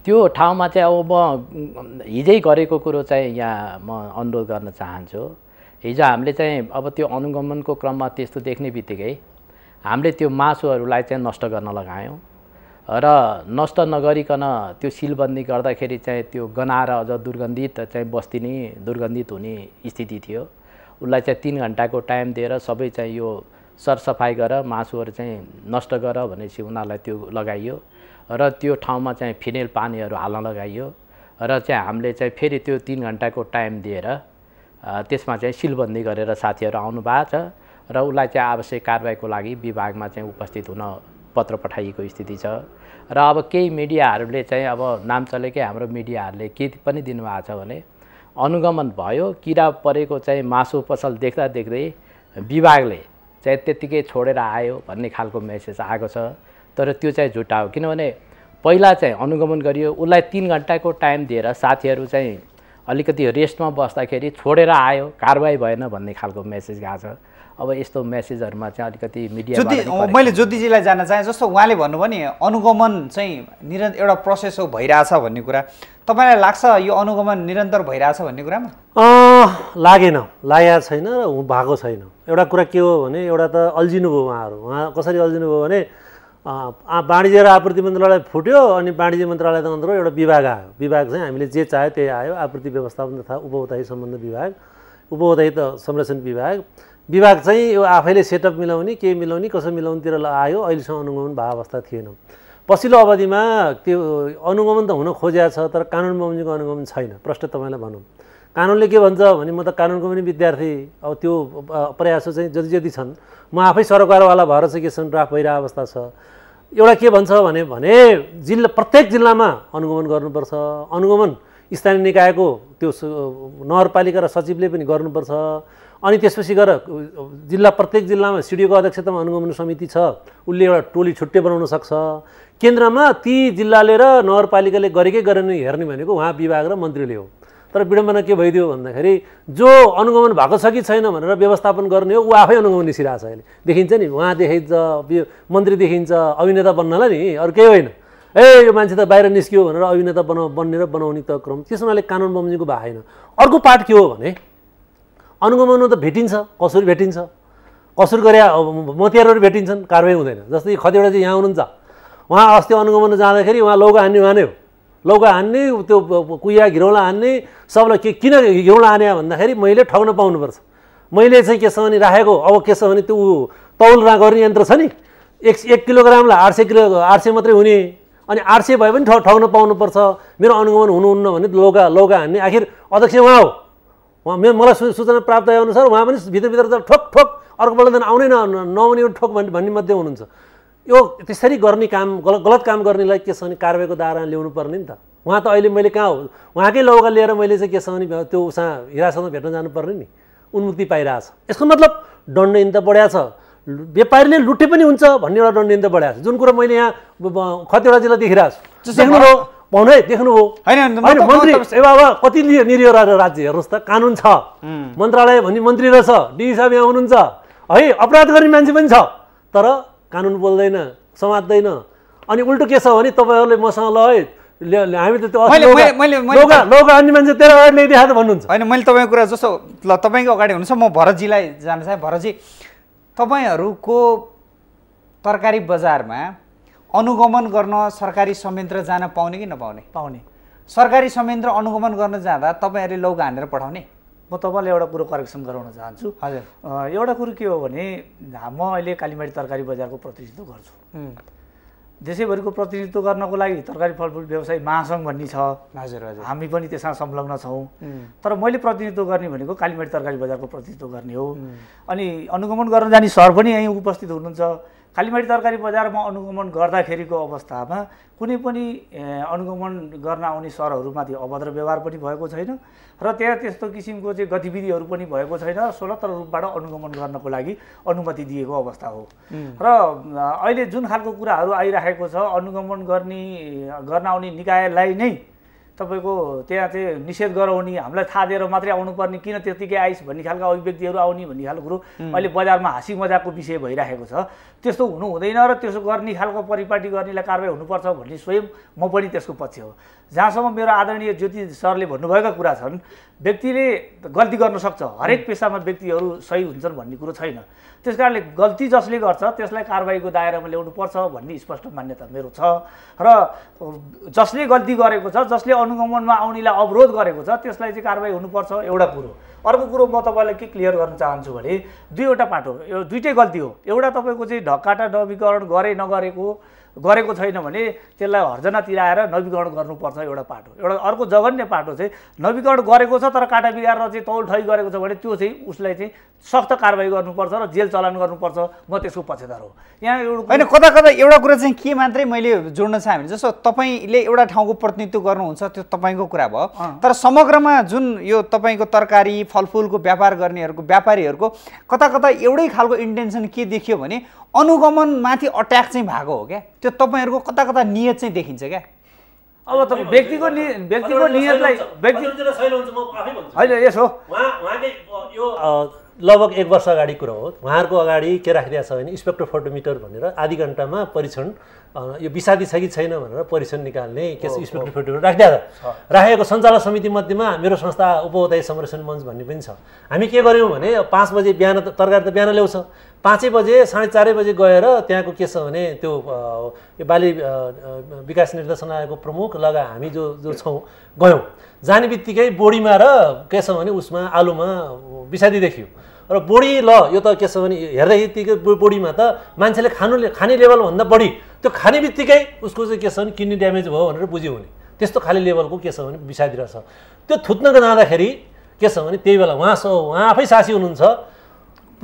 त्यो ठाउँमा चाहिँ अब म हिजै गरेको कुरो चाहिँ यहाँ म अनुरोध गर्न चाहन्छु हिजो हामीले चाहिँ अब त्यो अनुगमनको क्रममा त्यस्तो देख्ने बित्तिकै हामीले त्यो मासुहरूलाई चाहिँ नष्ट गर्न लगायौँ र नष्ट नगरिकन त्यो सिलबन्दी गर्दाखेरि चाहिँ त्यो गनाएर अझ दुर्गन्धित चाहिँ बस्ती नै दुर्गन्धित हुने स्थिति थियो उसलाई चाहिँ तिन घन्टाको टाइम दिएर सबै चाहिँ यो सरसफाइ गर मासुहरू चाहिँ नष्ट गर भनेपछि उनीहरूलाई त्यो लगाइयो र त्यो ठाउँमा चाहिँ फिनेल पानीहरू हाल्न लगाइयो र चाहिँ हामीले चाहिँ फेरि त्यो तिन घन्टाको टाइम दिएर त्यसमा चाहिँ सिलबन्दी गरेर साथीहरू आउनु भएको छ र उसलाई चाहिँ आवश्यक कारवाहीको लागि विभागमा चाहिँ उपस्थित हुन पत्र पठाइएको स्थिति छ र अब केही मिडियाहरूले चाहिँ अब नाम चलेकै हाम्रो मिडियाहरूले के पनि दिनुभएको छ भने अनुगमन भयो किरा परेको चाहिँ मासु पसल देख्दा देख्दै विभागले चाहिँ त्यत्तिकै छोडेर आयो भन्ने खालको मेसेज आएको छ तर त्यो चाहिँ झुटा हो किनभने पहिला चाहिँ अनुगमन गरियो उसलाई तिन घन्टाको टाइम दिएर साथीहरू चाहिँ अलिकति रेस्टमा बस्दाखेरि छोडेर आयो कारवाही भएन भन्ने खालको मेसेज गएको छ अब यस्तो मेसेजहरूमा चाहिँ अलिकति मिडिया ज्योति मैले ज्योतिजीलाई जान चाहेँ जस्तो उहाँले भन्नुभयो नि अनुगमन चाहिँ निरन्तर एउटा प्रोसेस हो भइरहेछ भन्ने कुरा तपाईँलाई लाग्छ यो अनुगमन निरन्तर भइरहेछ भन्ने कुरामा लागेन लागेको छैन र भएको छैन एउटा कुरा के हो भने एउटा त भयो उहाँहरू उहाँ कसरी भयो भने वाणिज्य र आपूर्ति मन्त्रालय फुट्यो अनि वाणिज्य त अन्तर एउटा विभाग आयो विभाग चाहिँ हामीले जे चाह्यो त्यही आयो आपूर्ति व्यवस्थापन तथा उपभोक्ता सम्बन्ध विभाग उपभोक्ता त संरक्षण विभाग विभाग चाहिँ यो आफैले सेटअप मिलाउने के मिलाउने कसो मिलाउनेतिर आयो अहिलेसम्म अनुगमन भएको अवस्था थिएन पछिल्लो अवधिमा त्यो अनुगमन त हुन खोजिया छ तर कानुन बमोजिमको अनुगमन छैन प्रश्न तपाईँलाई भनौँ कानुनले के भन्छ भने म त कानुनको पनि विद्यार्थी अब त्यो प्रयास चाहिँ जति जति छन् म आफै सरकारवाला भएर चाहिँ के छन् ड्राफ्ट भइरहेको अवस्था छ एउटा के भन्छ भने जिल्ला प्रत्येक जिल्लामा अनुगमन गर्नुपर्छ अनुगमन स्थानीय निकायको त्यो नगरपालिका र सचिवले पनि गर्नुपर्छ अनि त्यसपछि गएर जिल्ला प्रत्येक जिल्लामा सिडिओको अध्यक्षतामा अनुगमन समिति छ उसले एउटा टोली छुट्टै बनाउन सक्छ केन्द्रमा ती जिल्लाले र नगरपालिकाले गरेकै गरेन हेर्ने भनेको उहाँ विभाग र मन्त्रीले हो तर विडम्बना के भइदियो भन्दाखेरि जो अनुगमन भएको छ कि छैन भनेर व्यवस्थापन गर्ने हो ऊ आफै अनुगमन निस्किरहेको छ अहिले देखिन्छ नि उहाँ देखिन्छ मन्त्री देखिन्छ अभिनेता बन्नलाई नि अरू केही होइन ए यो मान्छे त बाहिर निस्कियो भनेर अभिनेता बना बन्ने र बनाउने त क्रम त्यसो हुनाले कानुन बमोजिमको भएको होइन अर्को पार्ट के हो भने अनुगमनमा त भेटिन्छ कसुर भेटिन्छ कसुर गरे मतियारहरू भेटिन्छन् कारवाही हुँदैन जस्तै खतिवटा चाहिँ यहाँ हुनुहुन्छ उहाँ अस्ति अनुगमन जाँदाखेरि उहाँ लौका हान्ने उहाँ नै हो लौका हान्ने त्यो कुया घिरौला हान्ने सबलाई के किन घिरौँला हाने भन्दाखेरि मैले ठग्न पाउनुपर्छ मैले चाहिँ के छ भने राखेको अब के छ भने त्यो तौल गर्ने यन्त्र छ नि एक एक किलोग्रामलाई आठ सय किलो आठ सय मात्रै हुने अनि आठ सय भए पनि ठग्न पाउनुपर्छ मेरो अनुगमन हुनुहुन्न भने लौका लौका हान्ने आखिर अध्यक्ष उहाँ हो उहाँ मेरो मलाई सूचना प्राप्त अनुसार उहाँ पनि भित्रभित्र त ठोक ठोक अर्को त आउनै नआउने ठोक भन्ने भन्ने मध्ये हुनुहुन्छ यो त्यसरी गर्ने काम गलत गलत काम गर्नेलाई के छ भने कारवाहीको दायरा ल्याउनु पर्ने नि त उहाँ त अहिले मैले कहाँ उहाँकै लौका लिएर मैले चाहिँ के छ भने त्यो उसँग हिरासतमा भेट्न जानुपर्ने नि उन्मुक्ति पाइरहेछ यसको मतलब दण्डहीन त बढिया छ व्यापारीले लुटे पनि हुन्छ भन्ने एउटा दण्डहीन त बढ्या छ जुन कुरो मैले यहाँ खतिवटा जिल्ला देखिरहेको छु पाउनै हो होइन मन्त्री ए बाबा कति लियो रहेर राज्य हेर्नुहोस् त कानुन छ मन्त्रालय भन्ने मन्त्री रहेछ डिजी साहब यहाँ हुनुहुन्छ है अपराध गर्ने मान्छे पनि छ तर कानुन बोल्दैन समात्दैन अनि उल्टो के छ भने तपाईँहरूले मसँग ल है हामी त त्यो अन्य मान्छे तेरो अगाडि ल्याइदिएको भन्नुहुन्छ होइन मैले तपाईँको कुरा जस्तो ल तपाईँको अगाडि हुनुहुन्छ म भरतजीलाई जान चाहेँ भरतजी तपाईँहरूको तरकारी बजारमा अनुगमन गर्न सरकारी संयन्त्र जान पाउने कि नपाउने पाउने सरकारी संयन्त्र अनुगमन गर्न जाँदा तपाईँहरूले लौका हानेर पठाउने म तपाईँलाई एउटा कुरो करेक्सन गराउन चाहन्छु हजुर एउटा कुरो के हो भने म अहिले कालीमाटी तरकारी बजारको प्रतिनिधित्व गर्छु देशैभरिको प्रतिनिधित्व गर्नको लागि तरकारी फलफुल व्यवसाय महासङ्घ भन्ने छ हजुर हजुर हामी पनि त्यसमा संलग्न छौँ तर मैले प्रतिनिधित्व गर्ने भनेको कालीमाडी तरकारी बजारको प्रतिनिधित्व गर्ने हो अनि अनुगमन गर्न जाने सर पनि यहीँ उपस्थित हुनुहुन्छ कालीमाटी तरकारी बजारमा अनुगमन गर्दाखेरिको अवस्थामा कुनै पनि अनुगमन गर्न आउने सरहरूमाथि अभद्र व्यवहार पनि भएको छैन र त्यहाँ त्यस्तो किसिमको चाहिँ गतिविधिहरू पनि भएको छैन स्वतन्त्र रूपबाट अनुगमन गर्नको लागि अनुमति दिएको अवस्था हो र अहिले जुन खालको कुराहरू आइराखेको छ अनुगमन गर्ने गर्न आउने निकायलाई नै तपाईँको त्यहाँ चाहिँ निषेध गराउने हामीलाई थाहा दिएर मात्रै आउनुपर्ने किन त्यतिकै आइस भन्ने खालका अभिव्यक्तिहरू आउने भन्ने खालको कुरो अहिले बजारमा हाँसी मजाको विषय भइरहेको छ त्यस्तो हुनु हुँदैन र त्यसो गर्ने खालको परिपाटी गर्नेलाई कारवाही हुनुपर्छ भन्ने स्वयं म पनि त्यसको पक्ष हो जहाँसम्म मेरो आदरणीय ज्योति सरले भन्नुभएका कुरा छन् व्यक्तिले गल्ती गर्न सक्छ हरेक पेसामा व्यक्तिहरू सही हुन्छन् भन्ने कुरो छैन त्यस कारणले गल्ती जसले गर्छ त्यसलाई कारवाहीको दायरामा ल्याउनुपर्छ भन्ने स्पष्ट मान्यता मेरो छ र जसले गल्ती गरेको छ जसले अनुगमनमा आउनेलाई अवरोध गरेको छ त्यसलाई चाहिँ कारवाही हुनुपर्छ एउटा कुरो अर्को कुरो म तपाईँलाई के क्लियर गर्न चाहन्छु भने दुईवटा पाटो यो दुइटै गल्ती हो एउटा तपाईँको चाहिँ ढकाटा नवीकरण गरे नगरेको गरेको छैन भने त्यसलाई हर्जना तिराएर नवीकरण गर्नुपर्छ एउटा पाटो एउटा अर्को जघन्य पाटो चाहिँ नवीकरण गरेको छ तर काटा बिगारेर चाहिँ तौल ठगी गरेको छ भने त्यो चाहिँ उसलाई चाहिँ सक्त कारवाही गर्नुपर्छ र जेल चलान गर्नुपर्छ म त्यसको पक्षधार हो यहाँ एउटा होइन कता कता एउटा कुरा चाहिँ के मात्रै मैले जोड्न चाहेँ भने जस्तो तपाईँले एउटा ठाउँको प्रतिनिधित्व गर्नुहुन्छ त्यो तपाईँको कुरा भयो तर समग्रमा जुन यो तपाईँको तरकारी फलफुलको व्यापार गर्नेहरूको व्यापारीहरूको कता कता एउटै खालको इन्टेन्सन के देखियो भने अनुगमनमाथि अट्याक चाहिँ भएको हो क्या त्यो तपाईँहरूको कता कता नियत चाहिँ देखिन्छ क्या अब तपाईँ व्यक्तिको नि व्यक्तिको नियतलाई व्यक्ति होइन यसो यो लगभग एक वर्ष अगाडि कुरा हो उहाँहरूको अगाडि के राखिदिएको छ भने स्पेक्ट्रोफोटोमिटर भनेर आधी घन्टामा परीक्षण यो विषादी छ कि छैन भनेर परीक्षण निकाल्ने केस स्पेक्टिफेक्टिभ राखिदिया त राखेको सञ्चालक समिति मध्येमा मेरो संस्था उपभोक्ता संरक्षण मञ्च भन्ने पनि छ हामी के गऱ्यौँ भने पाँच बजे बिहान तरकारी त बिहान ल्याउँछ पाँचै बजे साढे चारै बजे गएर त्यहाँको के छ भने त्यो यो बाली विकास निर्देशन आयोगको प्रमुख लगा हामी जो जो छौँ गयौँ जाने बित्तिकै बोडीमा र के छ भने उसमा आलुमा विषादी देखियो र बोडी ल यो त के छ भने हेर्दै बित्तिकै बोडीमा त मान्छेले खानु खाने लेभलभन्दा बढी त्यो खाने बित्तिकै उसको चाहिँ के छ भने किडनी ड्यामेज भयो भनेर बुझ्यो भने त्यस्तो खाले लेभलको के छ भने विषादिरहेछ त्यो थुत्नको जाँदाखेरि के छ भने त्यही बेला उहाँसँग उहाँ आफै सासी हुनुहुन्छ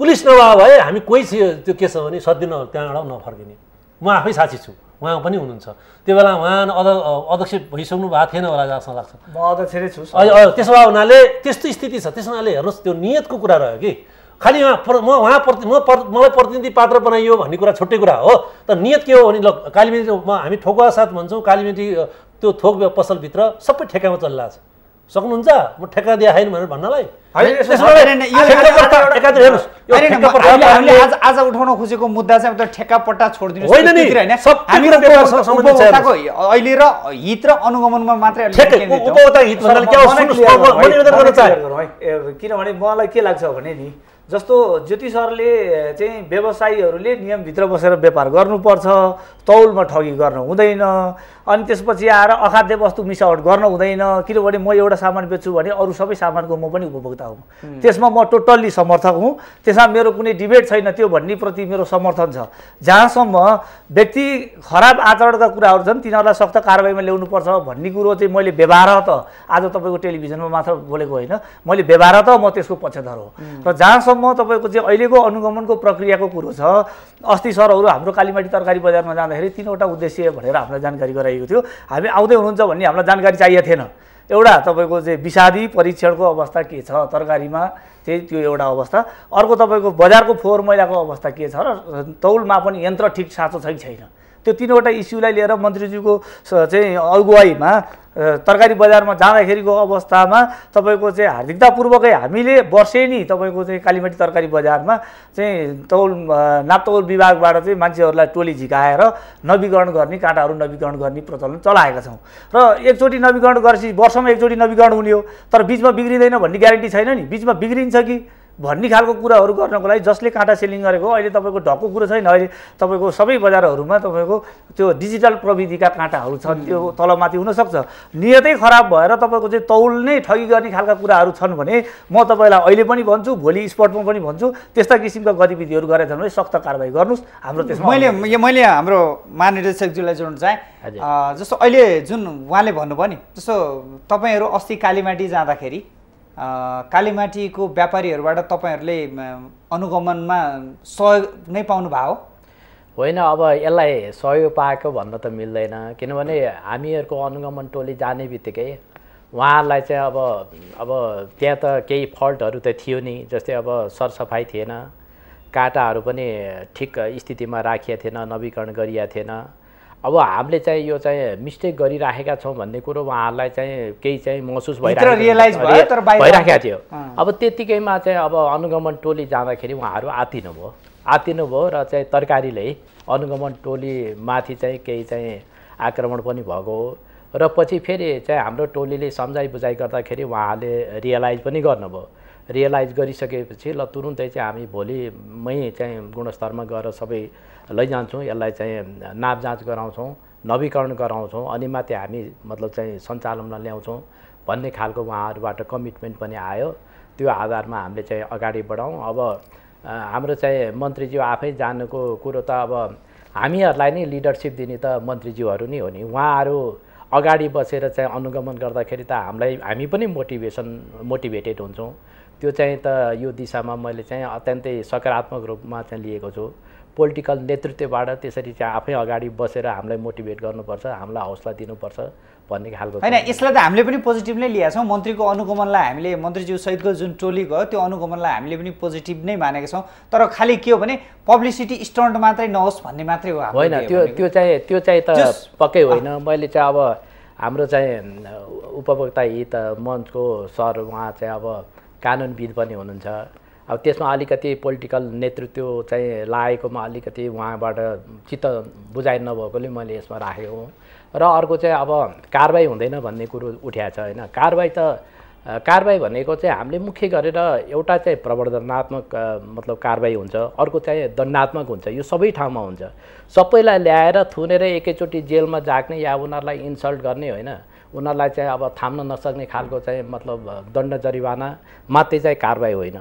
पुलिस नभए भए हामी कोही त्यो के छ भने सद्दिन त्यहाँबाट नफर्किने म आफै साक्षी छु उहाँ पनि हुनुहुन्छ त्यो बेला उहाँ अध्यक्ष भइसक्नु भएको थिएन होला जस्तो लाग्छ म अध्यक्ष छु त्यसो भए हुनाले त्यस्तो स्थिति छ त्यस हुनाले हेर्नुहोस् त्यो नियतको कुरा रह्यो कि खालि उहाँ म उहाँ प्रति म मलाई प्रतिनिधि पात्र बनाइयो भन्ने कुरा छुट्टै कुरा हो त नियत के हो भने ल म हामी ठोकुवा साथ भन्छौँ कालीमेटी त्यो थोक पसलभित्र सबै ठेकामा चलिरहेको छ सक्नुहुन्छ म ठेक्का दिए होइन भनेर भन्नलाई आज उठाउन खोजेको मुद्दा चाहिँ ठेक्का पट्टा छोडिदिनु होइन नि अहिले र हित र अनुगमनमा मात्रै किनभने मलाई के लाग्छ भने नि जस्तो सरले चाहिँ व्यवसायीहरूले नियमभित्र बसेर व्यापार गर्नुपर्छ तौलमा ठगी गर्न हुँदैन अनि त्यसपछि आएर अखाद्य वस्तु मिसावट गर्न हुँदैन किनभने म एउटा सामान बेच्छु भने अरू सबै सामानको म पनि उपभोक्ता हुँ त्यसमा म टोटल्ली समर्थक हुँ त्यसमा मेरो कुनै डिबेट छैन त्यो भन्नेप्रति मेरो समर्थन छ जहाँसम्म व्यक्ति खराब आचरणका कुराहरू छन् तिनीहरूलाई सक्त कारवाहीमा ल्याउनुपर्छ भन्ने कुरो चाहिँ मैले व्यवहार त आज तपाईँको टेलिभिजनमा मात्र बोलेको होइन मैले व्यवहार त म त्यसको पक्षधर हो र जहाँसम्म म तपाईँको चाहिँ अहिलेको अनुगमनको प्रक्रियाको कुरो छ अस्ति सरहरू हाम्रो कालीमाटी तरकारी बजारमा जाँदाखेरि तिनवटा उद्देश्य भनेर हामीलाई जानकारी गराइएको थियो हामी आउँदै हुनुहुन्छ भन्ने हामीलाई जानकारी चाहिएको थिएन एउटा तपाईँको चाहिँ विषादी परीक्षणको अवस्था के छ तरकारीमा चाहिँ त्यो एउटा अवस्था अर्को तपाईँको बजारको फोहोर मैलाको अवस्था के छ र तौलमा पनि यन्त्र ठिक साँचो छ कि छैन त्यो तिनवटा इस्युलाई लिएर मन्त्रीज्यूको चाहिँ अगुवाईमा तरकारी बजारमा जाँदाखेरिको अवस्थामा तपाईँको चाहिँ हार्दिकतापूर्वकै हामीले वर्षेनी तपाईँको चाहिँ कालीमाटी तरकारी बजारमा चाहिँ तौल नाप्तौल विभागबाट चाहिँ मान्छेहरूलाई टोली झिकाएर नवीकरण गर्ने काँटाहरू नवीकरण गर्ने प्रचलन चलाएका छौँ र एकचोटि नवीकरण गरेपछि वर्षमा एकचोटि नवीकरण हुने हो तर बिचमा बिग्रिँदैन भन्ने ग्यारेन्टी छैन नि बिचमा बिग्रिन्छ कि भन्ने खालको कुराहरू गर्नको लागि जसले काँटा सेलिङ गरेको अहिले तपाईँको ढक्को कुरो छैन अहिले तपाईँको सबै बजारहरूमा तपाईँको त्यो डिजिटल प्रविधिका काँटाहरू छन् त्यो तलमाथि हुनसक्छ नियतै खराब भएर तपाईँको चाहिँ तौल नै ठगी गर्ने खालका कुराहरू छन् भने म तपाईँलाई अहिले पनि भन्छु भोलि स्पटमा पनि भन्छु त्यस्ता किसिमका गतिविधिहरू गरेका छन् भने सक्त कारवाही गर्नुहोस् हाम्रो त्यसमा मैले यो मैले हाम्रो महानिर्देशकज्यूलाई जोड्न चाहेँ जस्तो अहिले जुन उहाँले भन्नुभयो नि जस्तो तपाईँहरू अस्ति कालीमाटी जाँदाखेरि कालीमाटीको व्यापारीहरूबाट तपाईँहरूले अनुगमनमा सहयोग नै पाउनु पाउनुभयो होइन अब यसलाई सहयोग पाएको भन्न त मिल्दैन किनभने हामीहरूको अनुगमन टोली जाने बित्तिकै उहाँहरूलाई चाहिँ अब अब त्यहाँ त केही फल्टहरू त थियो नि जस्तै अब सरसफाइ थिएन काँटाहरू पनि ठिक स्थितिमा राखिएको थिएन नवीकरण गरिएको थिएन अब हामीले चाहिँ यो चाहिँ मिस्टेक गरिराखेका छौँ भन्ने कुरो उहाँहरूलाई चाहिँ केही चाहिँ महसुस भइरहेको भइराखेको थियो अब त्यतिकैमा चाहिँ अब अनुगमन टोली जाँदाखेरि उहाँहरू आतिनु भयो आतिनु भयो र चाहिँ तरकारीले अनुगमन टोलीमाथि चाहिँ केही चाहिँ आक्रमण पनि भएको हो र पछि फेरि चाहिँ हाम्रो टोलीले सम्झाइ बुझाइ गर्दाखेरि उहाँले रियलाइज पनि गर्नुभयो रियलाइज गरिसकेपछि ल तुरुन्तै चाहिँ हामी भोलिमै चाहिँ गुणस्तरमा गएर सबै लैजान्छौँ यसलाई चाहिँ नाप जाँच गराउँछौँ नवीकरण गराउँछौँ अनि मात्रै हामी मतलब चाहिँ सञ्चालनमा ल्याउँछौँ भन्ने खालको उहाँहरूबाट कमिटमेन्ट पनि आयो त्यो आधारमा हामीले चाहिँ अगाडि बढाउँ अब हाम्रो चाहिँ मन्त्रीज्यू आफै जानुको कुरो त अब हामीहरूलाई नै लिडरसिप दिने त मन्त्रीज्यूहरू नै हो नि उहाँहरू अगाडि बसेर चाहिँ अनुगमन गर्दाखेरि त हामीलाई हामी पनि मोटिभेसन मोटिभेटेड हुन्छौँ त्यो चाहिँ त यो दिशामा मैले चाहिँ अत्यन्तै सकारात्मक रूपमा चाहिँ लिएको छु पोलिटिकल नेतृत्वबाट त्यसरी चाहिँ आफै अगाडि बसेर हामीलाई मोटिभेट गर्नुपर्छ हामीलाई हौसला दिनुपर्छ भन्ने खालको होइन यसलाई त हामीले पनि पोजिटिभ नै लिएका छौँ मन्त्रीको अनुगमनलाई हामीले मन्त्रीज्यू सहितको जुन टोली गयो त्यो अनुगमनलाई हामीले पनि पोजिटिभ नै मानेको छौँ तर खालि के हो भने पब्लिसिटी स्टन्ट मात्रै नहोस् भन्ने मात्रै हो होइन त्यो त्यो चाहिँ त्यो चाहिँ त पक्कै होइन मैले चाहिँ अब हाम्रो चाहिँ उपभोक्ता हित मञ्चको सर उहाँ चाहिँ अब कानुनविद पनि हुनुहुन्छ अब त्यसमा अलिकति पोलिटिकल नेतृत्व चाहिँ लागेकोमा अलिकति उहाँबाट चित्त बुझाइ नभएकोले मैले यसमा राखेको हुँ र अर्को चाहिँ अब कारवाही हुँदैन भन्ने कुरो उठ्याएको छ होइन कारवाही त कारवाही भनेको चाहिँ हामीले मुख्य गरेर एउटा चाहिँ प्रवर्धनात्मक मतलब कारवाही हुन्छ अर्को चाहिँ दण्डात्मक हुन्छ यो सबै ठाउँमा हुन्छ सबैलाई ल्याएर थुनेर एकैचोटि जेलमा जाग्ने या उनीहरूलाई इन्सल्ट गर्ने होइन उनीहरूलाई चाहिँ अब थाम्न नसक्ने खालको चाहिँ मतलब दण्ड जरिवाना मात्रै चाहिँ कारवाही होइन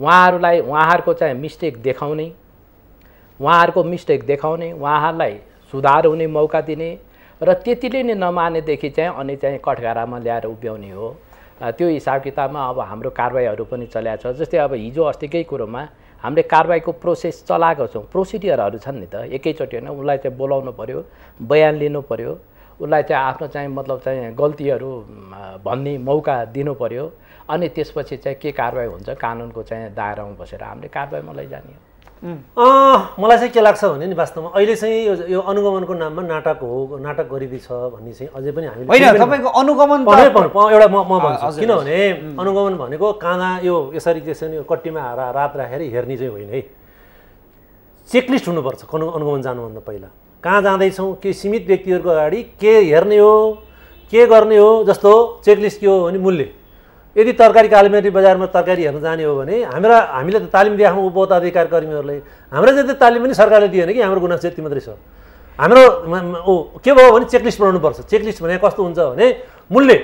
उहाँहरूलाई उहाँहरूको चाहिँ मिस्टेक देखाउने उहाँहरूको मिस्टेक देखाउने उहाँहरूलाई सुधार हुने मौका दिने र त्यतिले नै नमानेदेखि चाहिँ अनि चाहिँ कठघारामा ल्याएर उभ्याउने हो त्यो हिसाब किताबमा अब हाम्रो कारवाहीहरू पनि चल्याएको छ जस्तै अब हिजो अस्तिकै कुरोमा हामीले कारवाहीको प्रोसेस चलाएको छौँ प्रोसिडियरहरू छन् नि त एकैचोटि होइन उसलाई चाहिँ बोलाउनु पऱ्यो बयान लिनु पऱ्यो उसलाई चाहिँ आफ्नो चाहिँ मतलब चाहिँ गल्तीहरू भन्ने मौका दिनु पऱ्यो अनि त्यसपछि चाहिँ के कारवाही हुन्छ कानुनको चाहिँ दायरामा बसेर हामीले कारवाहीमा लैजाने हो मलाई चाहिँ के लाग्छ भने नि वास्तवमा अहिले चाहिँ यो अनुगमनको नाममा नाटक हो नाटक गरिदिएछ छ भन्ने चाहिँ अझै पनि हामी होइन तपाईँको अनुगमन एउटा म म भन्छु किनभने अनुगमन भनेको काँदा यो यसरी त्यसरी कट्टीमा हारा रात राखेर हेर्ने चाहिँ होइन है चेकलिस्ट हुनुपर्छ अनुगमन जानुभन्दा पहिला कहाँ जाँदैछौँ के सीमित व्यक्तिहरूको अगाडि के हेर्ने हो के गर्ने हो जस्तो चेकलिस्ट के हो भने मूल्य यदि तरकारी कालिमेटी बजारमा तरकारी हेर्न जाने हो भने हाम्रा हामीले त तालिम दिएको उपभोक्ता अधिकार कर्मीहरूलाई हाम्रो जति तालिम पनि सरकारले दिएन कि हाम्रो गुनासो यति मात्रै छ हाम्रो ऊ के भयो भने चेकलिस्ट बनाउनुपर्छ चेकलिस्ट भने कस्तो हुन्छ भने मूल्य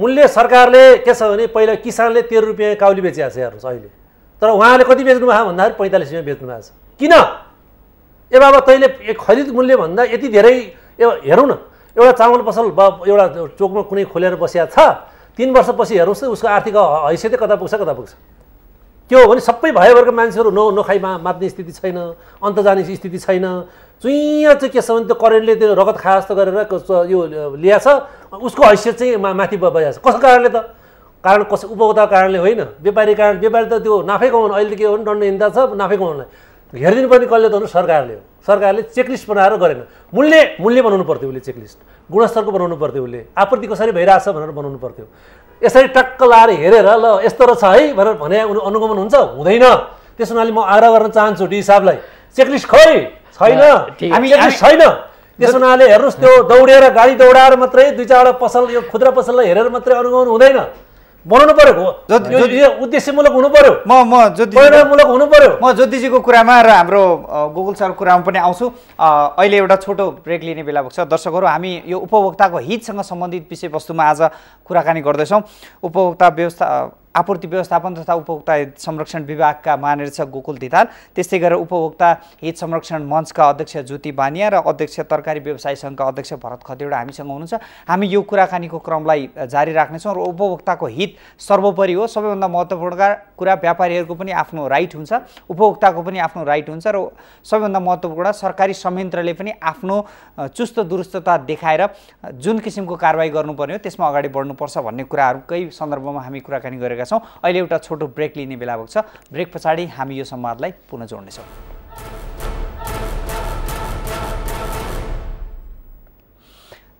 मूल्य सरकारले के छ भने पहिला किसानले तेह्र रुपियाँ काउली बेचिहाल्छ हेर्नुहोस् अहिले तर उहाँले कति बेच्नुभएको भएको भन्दाखेरि पैँतालिस रुपियाँ बेच्नु भएको छ किन ए बाबा तैँले खरिद मूल्यभन्दा यति धेरै हेरौँ न एउटा चामल पसल बा एउटा चोकमा कुनै खोलेर बसिया छ तिन वर्षपछि हेर्नुहोस् त उसको आर्थिक हैसियतै कता पुग्छ कता पुग्छ के हो भने सबै भएवर्गको मान्छेहरू नौ नखाइमा मात्ने स्थिति छैन अन्त जाने स्थिति छैन चुइयाँ चाहिँ के छ भने त्यो करेन्टले त्यो रगत खा जस्तो गरेर यो ल्याएको छ उसको हैसियत चाहिँ मा माथि भइरहेको छ कसको कारणले त कारण कस उपभोक्ताको कारणले होइन व्यापारी कारण व्यापारी त त्यो नाफै कमाउनु अहिले त के हो भने दण्ड हिँड्दा छ नाफै कमाउनुलाई हेरिदिनुपर्ने कसले त भन्नु सरकारले हो सरकारले चेकलिस्ट बनाएर गरेन मूल्य मूल्य बनाउनु पर्थ्यो उसले चेकलिस्ट गुणस्तरको बनाउनु पर्थ्यो उसले आपूर्ति कसरी भइरहेछ भनेर बनाउनु पर्थ्यो यसरी टक्क लाएर हेरेर ल यस्तो रहेछ है भनेर भने उनी अनुगमन हुन्छ हुँदैन त्यस हुनाले म आग्रह गर्न चाहन्छु डी साहबलाई चेकलिस्ट खै छैन छैन त्यस हुनाले हेर्नुहोस् त्यो दौडेर गाडी दौडाएर मात्रै दुई चारवटा पसल यो खुद्रा पसललाई हेरेर मात्रै अनुगमन हुँदैन बनाउनु पर्यो उद्देश्यमूलक हुनु पर्यो म म परिणाममूलक हुनु पर्यो म ज्योतिजीको कुरामा र हाम्रो गुगल सरको कुरामा पनि आउँछु अहिले एउटा छोटो ब्रेक लिने बेला भएको छ दर्शकहरू हामी यो उपभोक्ताको हितसँग सम्बन्धित विषयवस्तुमा आज कुराकानी गर्दैछौँ उपभोक्ता व्यवस्था आपूर्ति व्यवस्थापन तथा उपभोक्ता हित संरक्षण विभागका महानिर्देशक गोकुल धिताल त्यस्तै गरेर उपभोक्ता हित संरक्षण मञ्चका अध्यक्ष ज्योति बानिया र अध्यक्ष तरकारी व्यवसाय सङ्घका अध्यक्ष भरत खतिवडा हामीसँग हुनुहुन्छ हामी यो कुराकानीको क्रमलाई जारी राख्नेछौँ र उपभोक्ताको हित सर्वोपरि हो सबैभन्दा महत्त्वपूर्ण कुरा व्यापारीहरूको पनि आफ्नो राइट हुन्छ उपभोक्ताको पनि आफ्नो राइट हुन्छ र सबैभन्दा महत्त्वपूर्ण सरकारी संयन्त्रले पनि आफ्नो चुस्त दुरुस्तता देखाएर जुन किसिमको कारवाही गर्नुपर्ने हो त्यसमा अगाडि बढ्नुपर्छ भन्ने कुराहरूकै सन्दर्भमा हामी कुराकानी गरेका छौँ अहिले एउटा छोटो ब्रेक लिने बेला भएको छ ब्रेक पछाडि हामी यो संवादलाई पुनः जोड्नेछौँ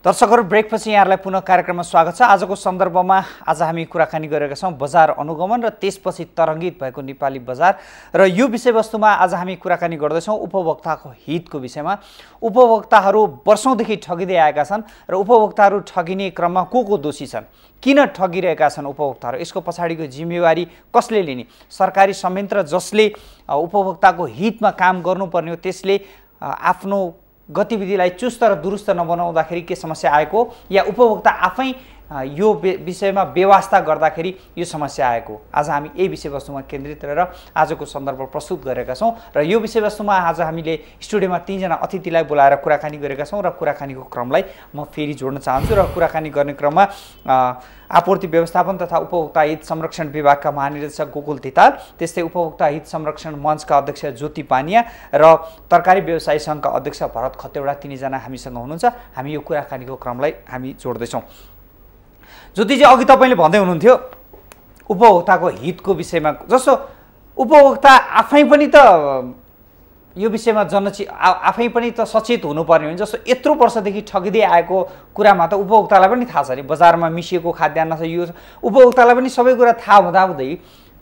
दर्शकहरू ब्रेकपछि यहाँहरूलाई पुनः कार्यक्रममा स्वागत छ आजको सन्दर्भमा आज हामी कुराकानी गरेका छौँ बजार अनुगमन र त्यसपछि तरङ्गित भएको नेपाली बजार र यो विषयवस्तुमा आज हामी कुराकानी गर्दैछौँ उपभोक्ताको हितको विषयमा उपभोक्ताहरू वर्षौँदेखि ठगिँदै आएका छन् र उपभोक्ताहरू ठगिने क्रममा को को दोषी छन् किन ठगिरहेका छन् उपभोक्ताहरू यसको पछाडिको जिम्मेवारी कसले लिने सरकारी संयन्त्र जसले उपभोक्ताको हितमा काम गर्नुपर्ने हो त्यसले आफ्नो गतिविधिलाई चुस्त र दुरुस्त नबनाउँदाखेरि के समस्या आएको या उपभोक्ता आफै यो विषयमा व्यवस्था गर्दाखेरि यो समस्या आएको आज हामी यही विषयवस्तुमा केन्द्रित रहेर आजको सन्दर्भ प्रस्तुत गरेका छौँ र यो विषयवस्तुमा आज हामीले स्टुडियोमा तिनजना अतिथिलाई बोलाएर कुराकानी गरेका छौँ र कुराकानीको क्रमलाई म फेरि जोड्न चाहन्छु र कुराकानी गर्ने क्रममा आपूर्ति व्यवस्थापन तथा उपभोक्ता हित संरक्षण विभागका महानिर्देशक गोकुल धिताल त्यस्तै उपभोक्ता हित संरक्षण मञ्चका अध्यक्ष ज्योति पानिया र तरकारी व्यवसाय सङ्घका अध्यक्ष भरत खतेवडा तिनैजना हामीसँग हुनुहुन्छ हामी यो कुराकानीको क्रमलाई हामी जोड्दैछौँ ज्योतिजी अघि तपाईँले भन्दै हुनुहुन्थ्यो उपभोक्ताको हितको विषयमा जस्तो उपभोक्ता आफै पनि त यो विषयमा जनचि आफै पनि त सचेत हुनुपर्ने हुन्छ जस्तो यत्रो वर्षदेखि ठगिँदै आएको कुरामा त उपभोक्तालाई पनि थाहा छ अरे बजारमा मिसिएको खाद्यान्न छ यो उपभोक्तालाई पनि सबै कुरा थाहा हुँदा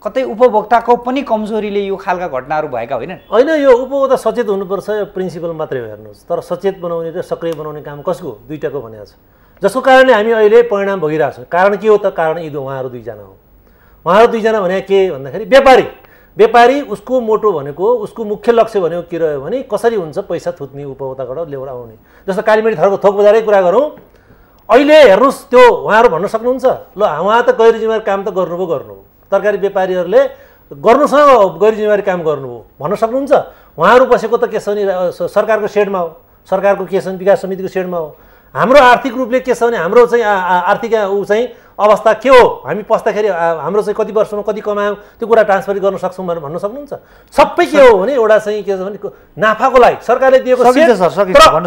कतै उपभोक्ताको पनि कमजोरीले यो खालका घटनाहरू भएका होइनन् होइन यो उपभोक्ता सचेत हुनुपर्छ यो प्रिन्सिपल मात्रै हो हेर्नुहोस् तर सचेत बनाउने र सक्रिय बनाउने काम कसको दुइटाको भनेको छ जसको कारणले हामी अहिले परिणाम भोगिरहेको छौँ कारण के हो त कारण यी उहाँहरू दुईजना हो उहाँहरू दुईजना भने के भन्दाखेरि व्यापारी व्यापारी उसको मोटो भनेको उसको मुख्य लक्ष्य भनेको के रह्यो भने कसरी हुन्छ पैसा थुत्ने उपभोक्ताबाट ल्याएर आउने जस्तो कालीमेटी थरको थोक बजारै कुरा गरौँ अहिले हेर्नुहोस् त्यो उहाँहरू भन्न सक्नुहुन्छ ल उहाँ त गैर जिम्मेवारी काम त गर्नुभयो गर्नुभयो तरकारी व्यापारीहरूले गर्नुसँग गैर जिम्मेवारी काम गर्नुभयो भन्न सक्नुहुन्छ उहाँहरू बसेको त के छ नि सरकारको सेडमा हो सरकारको के छ विकास समितिको सेडमा हो हाम्रो आर्थिक रूपले के छ भने हाम्रो चाहिँ आर्थिक ऊ चाहिँ अवस्था के हो हामी पस्दाखेरि हाम्रो चाहिँ कति वर्षमा कति कमायौँ त्यो कुरा ट्रान्सफर गर्न सक्छौँ भनेर भन्न सक्नुहुन्छ सबै के हो भने एउटा चाहिँ के छ भने नाफाको लागि सरकारले दिएको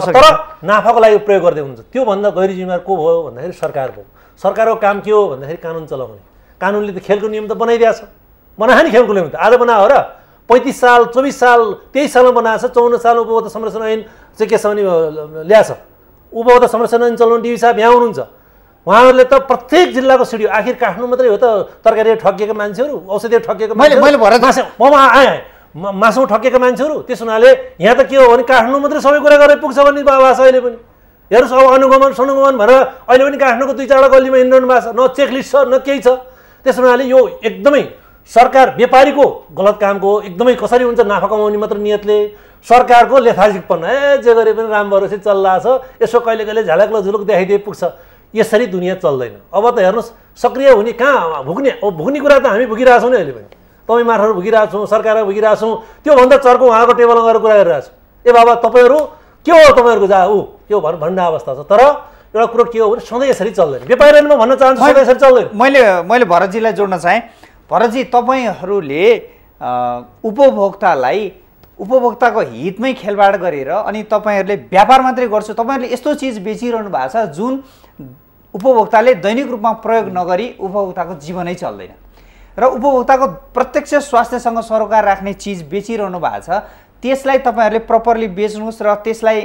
तर नाफाको लागि प्रयोग गर्दै हुनुहुन्छ त्योभन्दा गहिरो जिम्मेवार को भयो भन्दाखेरि सरकार भयो सरकारको काम के हो भन्दाखेरि कानुन चलाउने कानुनले त खेलको नियम त बनाइदिएको छ बनाए नि खेलको नियम त आज बनायो र पैँतिस साल चौबिस साल तेइस सालमा बनाएको छ चौन्न सालमा त संरक्षण ऐन चाहिँ के छ भने ल्याएछ उपभोक्ता संरक्षण चलाउने डिबी साहब यहाँ हुनुहुन्छ उहाँहरूले त प्रत्येक जिल्लाको सिडियो आखिर काठमाडौँ मात्रै हो त तरकारी ठगिएका मान्छेहरू औषधिहरू मान्छे म आएँ मासु ठगिएका मान्छेहरू त्यस हुनाले यहाँ त के हो भने काठमाडौँ मात्रै सबै कुरा गरेर पुग्छ भन्ने बाबा छ अहिले पनि हेर्नुहोस् अब अनुगमन सनुगमन भनेर अहिले पनि काठमाडौँको दुई चारवटा गल्लीमा हिँड्नु भएको छ न चेकलिस्ट छ न केही छ त्यस हुनाले यो एकदमै सरकार व्यापारीको गलत कामको एकदमै कसरी हुन्छ नाफा कमाउने मात्र नियतले सरकारको लेथाजिकपन ए जे गरे पनि राम्रो चाहिँ चल्ला छ यसो कहिले कहिले झ्यालकलो झुलुक देखाइदिए पुग्छ यसरी दुनियाँ चल्दैन अब त हेर्नुहोस् सक्रिय हुने कहाँ भुग्ने अब भुग्ने कुरा त हामी भुगिरहेछौँ नि अहिले पनि तपाईँ मार्फत भुगिरहेको छौँ सरकारलाई भुगिरहेको छौँ त्योभन्दा चर्को उहाँको टेबलमा गएर कुरा गरिरहेको छु ए बाबा तपाईँहरू के हो तपाईँहरूको जा ऊ के हो भन्ने अवस्था छ तर एउटा कुरो के हो भने सधैँ यसरी चल्दैन व्यापारीले म भन्न चाहन्छु सधैँ यसरी चल्दैन मैले मैले भरतजीलाई जोड्न चाहेँ भरतजी तपाईँहरूले उपभोक्तालाई उपभोक्ताको हितमै खेलबाड गरेर अनि तपाईँहरूले व्यापार मात्रै गर्छु तपाईँहरूले यस्तो चिज बेचिरहनु भएको छ जुन उपभोक्ताले दैनिक रूपमा प्रयोग नगरी उपभोक्ताको जीवनै चल्दैन र उपभोक्ताको प्रत्यक्ष स्वास्थ्यसँग सरोकार राख्ने चिज बेचिरहनु भएको छ त्यसलाई तपाईँहरूले प्रपरली बेच्नुहोस् र त्यसलाई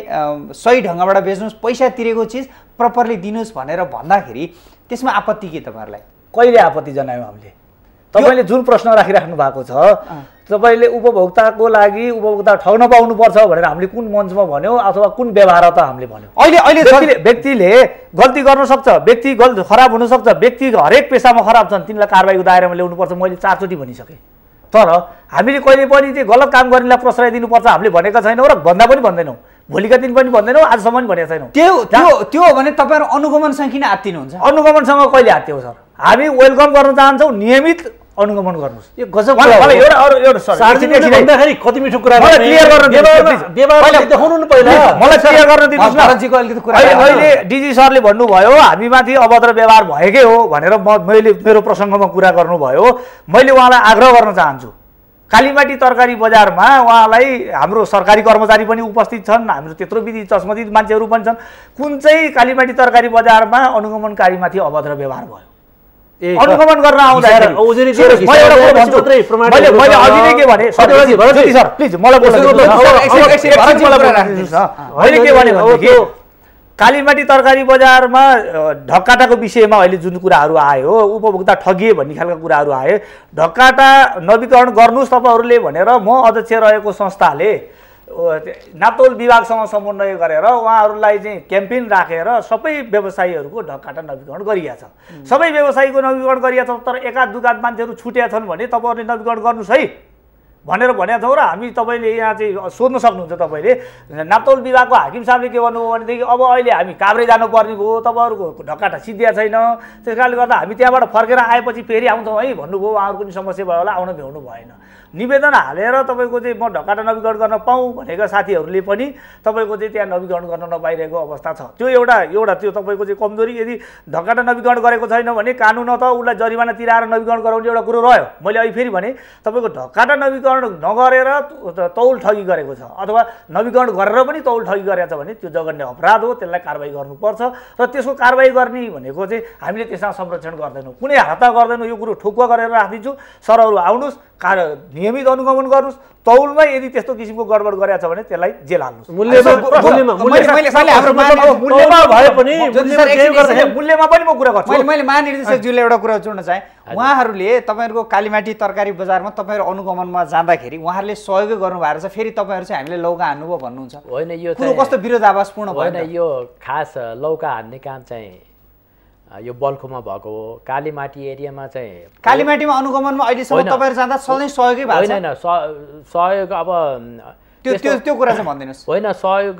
सही ढङ्गबाट बेच्नुहोस् पैसा तिरेको चिज प्रपरली दिनुहोस् भनेर भन्दाखेरि त्यसमा आपत्ति के तपाईँहरूलाई कहिले आपत्ति जनायौँ हामीले तपाईँले जुन प्रश्न राखिराख्नु भएको छ तपाईँले उपभोक्ताको लागि उपभोक्ता ठग्न पाउनुपर्छ भनेर हामीले कुन मञ्चमा भन्यौँ अथवा कुन व्यवहार त हामीले भन्यौँ अहिले अहिले व्यक्तिले गल्ती गर्न सक्छ व्यक्ति गल्ती खराब हुनसक्छ व्यक्ति हरेक पेसामा खराब छन् तिनलाई कारवाहीको दायरामा ल्याउनुपर्छ मैले चारचोटि भनिसकेँ तर हामीले कहिले पनि त्यो गलत काम गर्नेलाई प्रश्रय दिनुपर्छ हामीले भनेका छैनौँ र भन्दा पनि भन्दैनौँ भोलिका दिन पनि भन्दैनौँ आजसम्म पनि भनेको छैनौँ त्यो त्यो त्यो भने तपाईँहरू अनुगमनसँग किन आत्तिनुहुन्छ अनुगमनसँग कहिले आत्तियो सर हामी वेलकम गर्न चाहन्छौँ नियमित अनुगमन गर्नुहोस् यो गजब कति मिठो कुरा कुरा अहिले डिजी सरले भन्नुभयो हामीमाथि अभद्र व्यवहार भएकै हो भनेर म मैले मेरो प्रसङ्गमा कुरा गर्नुभयो मैले उहाँलाई आग्रह गर्न चाहन्छु कालीमाटी तरकारी बजारमा उहाँलाई हाम्रो सरकारी कर्मचारी पनि उपस्थित छन् हाम्रो त्यत्रो विधि चस्मदित मान्छेहरू पनि छन् कुन चाहिँ कालीमाटी तरकारी बजारमा अनुगमनकारीमाथि अभद्र व्यवहार भयो अनुगमन गरेर आउँदाखेरि कालीमाटी तरकारी बजारमा ढक्काटाको विषयमा अहिले जुन कुराहरू आयो उपभोक्ता ठगिए भन्ने खालका कुराहरू आए ढक्काटा नवीकरण गर्नुहोस् तपाईँहरूले भनेर म अध्यक्ष रहेको संस्थाले नातोल विभागसँग समन्वय गरेर उहाँहरूलाई चाहिँ क्याम्पेन राखेर सबै व्यवसायीहरूको ढक्काटा नवीकरण गरिएको छ सबै व्यवसायीको नवीकरण गरिएको छ तर एकाध दुकात मान्छेहरू छुट्या छन् भने तपाईँहरूले नवीकरण गर्नुहोस् है भनेर भनेका छौँ र हामी तपाईँले यहाँ चाहिँ सोध्न सक्नुहुन्छ तपाईँले नातोल विभागको हाकिम साहबले के भन्नुभयो भनेदेखि अब अहिले हामी काभ्रे जानुपर्ने भयो तपाईँहरूको ढकाटा सिद्धिया छैन त्यस कारणले गर्दा हामी त्यहाँबाट फर्केर आएपछि फेरि आउँछौँ है भन्नुभयो उहाँहरूको पनि समस्या भयो होला आउन भ्याउनु भएन निवेदन हालेर तपाईँको चाहिँ म ढकाटा नवीकरण गर्न पाऊँ भनेका साथीहरूले पनि तपाईँको चाहिँ त्यहाँ नवीकरण गर्न नपाइरहेको अवस्था छ त्यो एउटा एउटा त्यो तपाईँको चाहिँ कमजोरी यदि ढकाटा नवीकरण गरेको छैन भने कानुन त उसलाई जरिमाना तिराएर नवीकरण गराउने एउटा कुरो रह्यो मैले अहिले फेरि भने तपाईँको ढकाटा नवीकरण नगरेर तौल ठगी गरेको छ अथवा नवीकरण गरेर पनि तौल ठगी गरेको छ भने त्यो जगन्य अपराध हो त्यसलाई कारवाही गर्नुपर्छ र त्यसको कारवाही गर्ने भनेको चाहिँ हामीले त्यसमा संरक्षण गर्दैनौँ कुनै हाता गर्दैनौँ यो कुरो ठोकुवा गरेर राखिदिन्छु सरहरू आउनुहोस् कार नियमित अनुगमन गर्नुहोस् तौलमा यदि त्यस्तो किसिमको गडबड गरेछ भने त्यसलाई जेल हाल्नुहोस् मूल्यमा पनि म कुरा गर्छु मैले महानिर्देशकज्यूले एउटा कुरा जोड्न चाहे उहाँहरूले तपाईँहरूको कालीमाटी तरकारी बजारमा तपाईँहरू अनुगमनमा जाँदाखेरि उहाँहरूले सहयोगै गर्नुभएको रहेछ फेरि तपाईँहरू चाहिँ हामीले लौका हान्नुभयो भन्नुहुन्छ होइन यो कस्तो विरोधावासपूर्ण भएन यो खास लौका हान्ने काम चाहिँ यो बल्खुमा भएको हो कालीमाटी एरियामा चाहिँ कालीमाटीमा अनुगमनमा अहिलेसम्म तपाईँहरू जाँदा सधैँ सहयोगै भएको होइन सहयोग अब त्यो त्यो त्यो कुरा चाहिँ भनिदिनुहोस् होइन सहयोग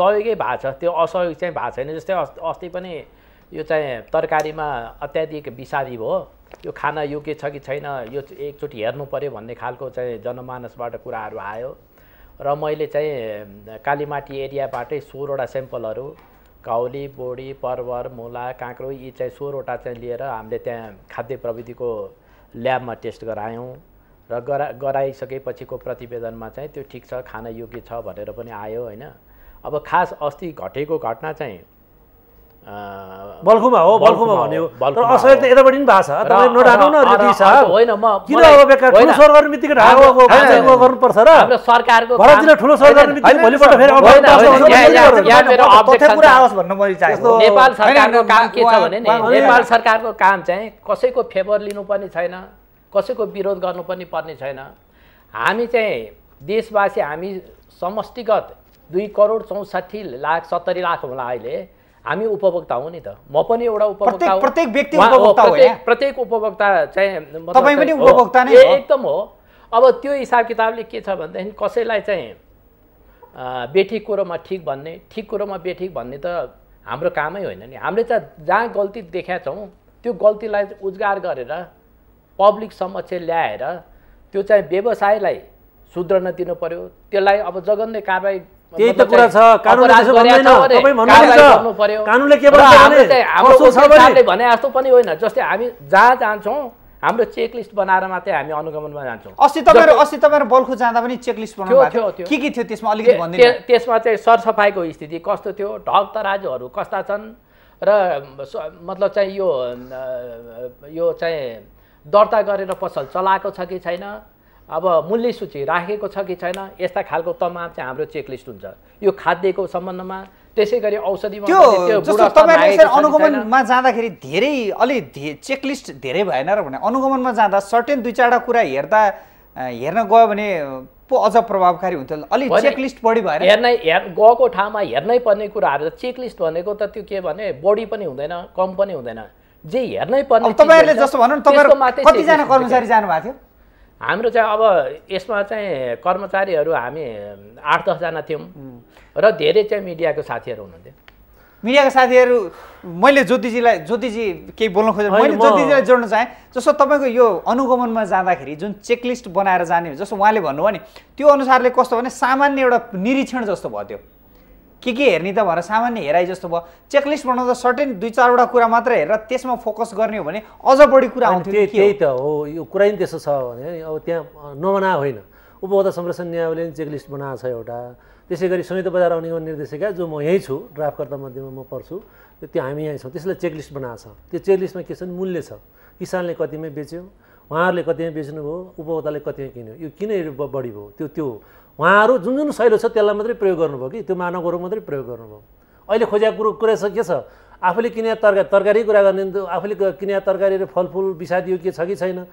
सहयोगै भएको छ त्यो असहयोग चाहिँ भएको छैन जस्तै अस्ति पनि यो चाहिँ तरकारीमा अत्याधिक विषादी भयो यो खाना योग्य छ कि छैन यो एकचोटि हेर्नु पऱ्यो भन्ने खालको चाहिँ जनमानसबाट कुराहरू आयो र मैले चाहिँ कालीमाटी एरियाबाटै सोह्रवटा सेम्पलहरू काउली बोडी परवर मुला काँक्रो यी चाहिँ सोह्रवटा चाहिँ लिएर हामीले त्यहाँ खाद्य प्रविधिको ल्याबमा टेस्ट गरायौँ र गरा गराइसकेपछिको प्रतिवेदनमा चाहिँ त्यो ठिक छ खान योग्य छ भनेर पनि आयो होइन अब खास अस्ति घटेको घटना चाहिँ बल्खुमा हो बल्खुमा भन्यो तर असर त यतापट्टि पनि भएको छ तपाईँ नढानु न रेड्डी साहब होइन म किन अब बेकार ठुलो सर गर्ने बित्तिकै ढाको गर्नुपर्छ र सरकारको भरतजीले ठुलो सर गर्ने बित्तिकै भोलिपल्ट फेरि अब नेपाल सरकारको काम के छ भने नि नेपाल सरकारको काम चाहिँ कसैको फेभर लिनु पनि छैन कसैको विरोध गर्नु पनि पर्ने छैन हामी चाहिँ देशवासी हामी समष्टिगत दुई करोड चौसठी लाख सत्तरी लाख होला अहिले हामी उपभोक्ता हौ नि त म पनि एउटा उपभोक्ता प्रत्येक व्यक्ति उपभोक्ता प्रत्येक उपभोक्ता चाहिँ तपाईँ पनि उपभोक्ता नै एकदम हो अब त्यो हिसाब किताबले के छ भनेदेखि कसैलाई चाहिँ बेठिक कुरोमा ठिक भन्ने ठिक कुरोमा बेठिक भन्ने त हाम्रो कामै होइन नि हामीले त जहाँ गल्ती देखाएको छौँ त्यो गल्तीलाई उजगार गरेर पब्लिक समक्ष ल्याएर त्यो चाहिँ व्यवसायलाई सुध्रन दिनु पऱ्यो त्यसलाई अब जगन्ने कारवाही त्यही त कुरा छ कानुनले के भने जस्तो पनि होइन जस्तै हामी जहाँ जान्छौँ हाम्रो चेकलिस्ट बनाएर मात्रै हामी अनुगमनमा जान्छौँ अस्ति तपाईँहरू अस्ति तपाईँहरू बल्खु जाँदा पनि चेकलिस्ट बनाउनु थियो के के थियो त्यसमा अलिकति त्यसमा चाहिँ सरसफाइको स्थिति कस्तो थियो ढग तराजुहरू कस्ता छन् र मतलब चाहिँ यो यो चाहिँ दर्ता गरेर पसल चलाएको छ कि छैन अब मूल्य सूची राखेको छ कि छैन यस्ता खालको तमाम चाहिँ हाम्रो चेकलिस्ट हुन्छ यो खाद्यको सम्बन्धमा त्यसै गरी औषधि अनुगमनमा जाँदाखेरि धेरै अलि चेकलिस्ट धेरै भएन र भने अनुगमनमा जाँदा सर्टेन दुई चारवटा कुरा हेर्दा हेर्न गयो भने पो अझ प्रभावकारी हुन्थ्यो अलिक चेकलिस्ट बढी भएर हेर्नै हेर गएको ठाउँमा हेर्नै पर्ने कुराहरू चेकलिस्ट भनेको त त्यो के भने बढी पनि हुँदैन कम पनि हुँदैन जे हेर्नै पर्ने तपाईँहरूले जस्तो भनौँ न तपाईँहरू कतिजना कर्मचारी जानुभएको थियो हाम्रो चाहिँ अब यसमा चाहिँ कर्मचारीहरू हामी आठ दसजना थियौँ र धेरै चाहिँ मिडियाको साथीहरू हुनुहुन्थ्यो मिडियाको साथीहरू मैले ज्योतिजीलाई ज्योतिजी केही बोल्न खोजेँ मैले ज्योतिजीलाई जोड्न चाहेँ जस्तो तपाईँको यो अनुगमनमा जाँदाखेरि जुन चेकलिस्ट बनाएर जाने जस्तो उहाँले भन्नुभयो नि त्यो अनुसारले कस्तो भने सामान्य एउटा निरीक्षण जस्तो भयो त्यो के के हेर्ने त भनेर सामान्य हेराइ जस्तो भयो चेकलिस्ट बनाउँदा सर्टेन दुई चारवटा कुरा मात्र हेरेर त्यसमा फोकस गर्ने हो भने अझ बढी कुरा आउँथ्यो त्यही त हो यो कुरा नि त्यस्तो छ भने अब त्यहाँ नबना होइन उपभोक्ता संरक्षण न्यायालयले नि चेकलिस्ट बनाएको छ एउटा त्यसै गरी संयुक्त बजार आउनेको निर्देशिका जो म यहीँ छु ड्राफ्टकर्ता मध्येमा म पर्छु त्यो हामी यहीँ छौँ त्यसलाई चेकलिस्ट बनाएको छ त्यो चेकलिस्टमा के छ मूल्य छ किसानले कतिमै बेच्यो उहाँहरूले कतिमै बेच्नुभयो उपभोक्ताले कतिमा किन्यो यो किन बढी भयो त्यो त्यो उहाँहरू जुन जुन शैलो छ त्यसलाई मात्रै प्रयोग गर्नुभयो कि त्यो मानवहरू मात्रै प्रयोग गर्नुभयो अहिले खोजेको कुरो कुरा के छ आफूले किनेर तरकारी तरकारी कुरा गर्ने आफूले किने तरकारी र फलफुल के छ कि छैन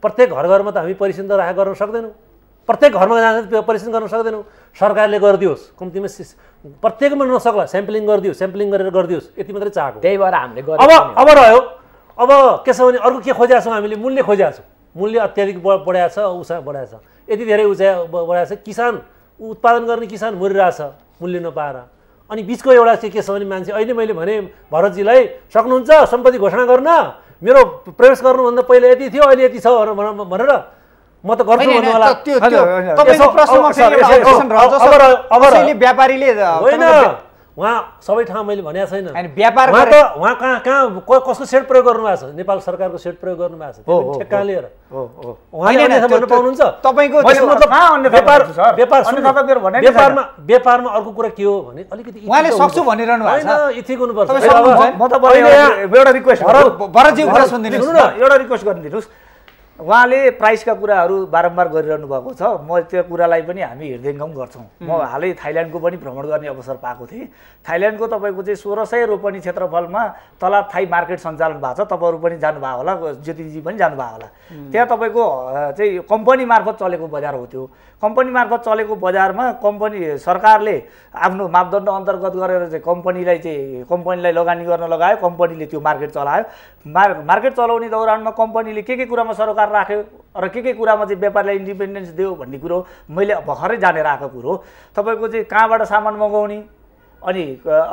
प्रत्येक घर घरमा त हामी परीक्षण त राखेर गर्न सक्दैनौँ प्रत्येक घरमा जाँदा परीक्षण गर्न सक्दैनौँ सरकारले गरिदियोस् कम्तीमा प्रत्येकमा नसक्ला स्याम्पलिङ गरिदियोस् स्याम्पलिङ गरेर गरिदियोस् यति मात्रै चाहेको त्यही भएर हामीले अब अब रह्यो अब के छ भने अर्को के खोजेका छौँ हामीले मूल्य खोजेका छौँ मूल्य अत्याधिक बढाएको छ उसा बढाएको छ यति धेरै उचाइ बढाएको छ किसान उत्पादन गर्ने किसान मरिरहेछ मूल्य नपाएर अनि बिचको एउटा चाहिँ के छ भने मान्छे अहिले मैले भने भरतजीलाई सक्नुहुन्छ सम्पत्ति घोषणा गर्न मेरो प्रवेश गर्नुभन्दा पहिला यति थियो अहिले यति छ भनेर म त गर्छु व्यापारीले होला उहाँ सबै ठाउँ मैले भनेको छैन व्यापार उहाँ त उहाँ कहाँ कहाँ कसको सेट प्रयोग गर्नुभएको छ नेपाल सरकारको सेट प्रयोग गर्नुभएको छ ठेक्का लिएर व्यापारमा अर्को कुरा के हो भने अलिकति एउटा रिक्वेस्ट गरिदिनुहोस् उहाँले प्राइसका कुराहरू बारम्बार गरिरहनु भएको छ म त्यो कुरालाई पनि हामी हृदयङ्गम गर्छौँ म हालै थाइल्यान्डको पनि भ्रमण गर्ने अवसर पाएको थिएँ थाइल्यान्डको तपाईँको चाहिँ सोह्र सय रोपनी क्षेत्रफलमा तलाब थाई मार्केट सञ्चालन भएको छ तपाईँहरू पनि जानुभएको होला ज्योतिजी पनि जानुभएको होला त्यहाँ तपाईँको चाहिँ कम्पनी मार्फत चलेको बजार हो त्यो कम्पनी मार्फत चलेको बजारमा कम्पनी सरकारले आफ्नो मापदण्ड अन्तर्गत गरेर चाहिँ कम्पनीलाई चाहिँ कम्पनीलाई लगानी गर्न लगायो कम्पनीले त्यो मार्केट चलायो मार मार्केट चलाउने दौरानमा कम्पनीले के के कुरामा सरकार राख्यो र के के कुरामा चाहिँ व्यापारीलाई इन्डिपेन्डेन्स दियो भन्ने कुरो मैले भर्खरै जानेर आएको कुरो हो तपाईँको चाहिँ कहाँबाट सामान मगाउने अनि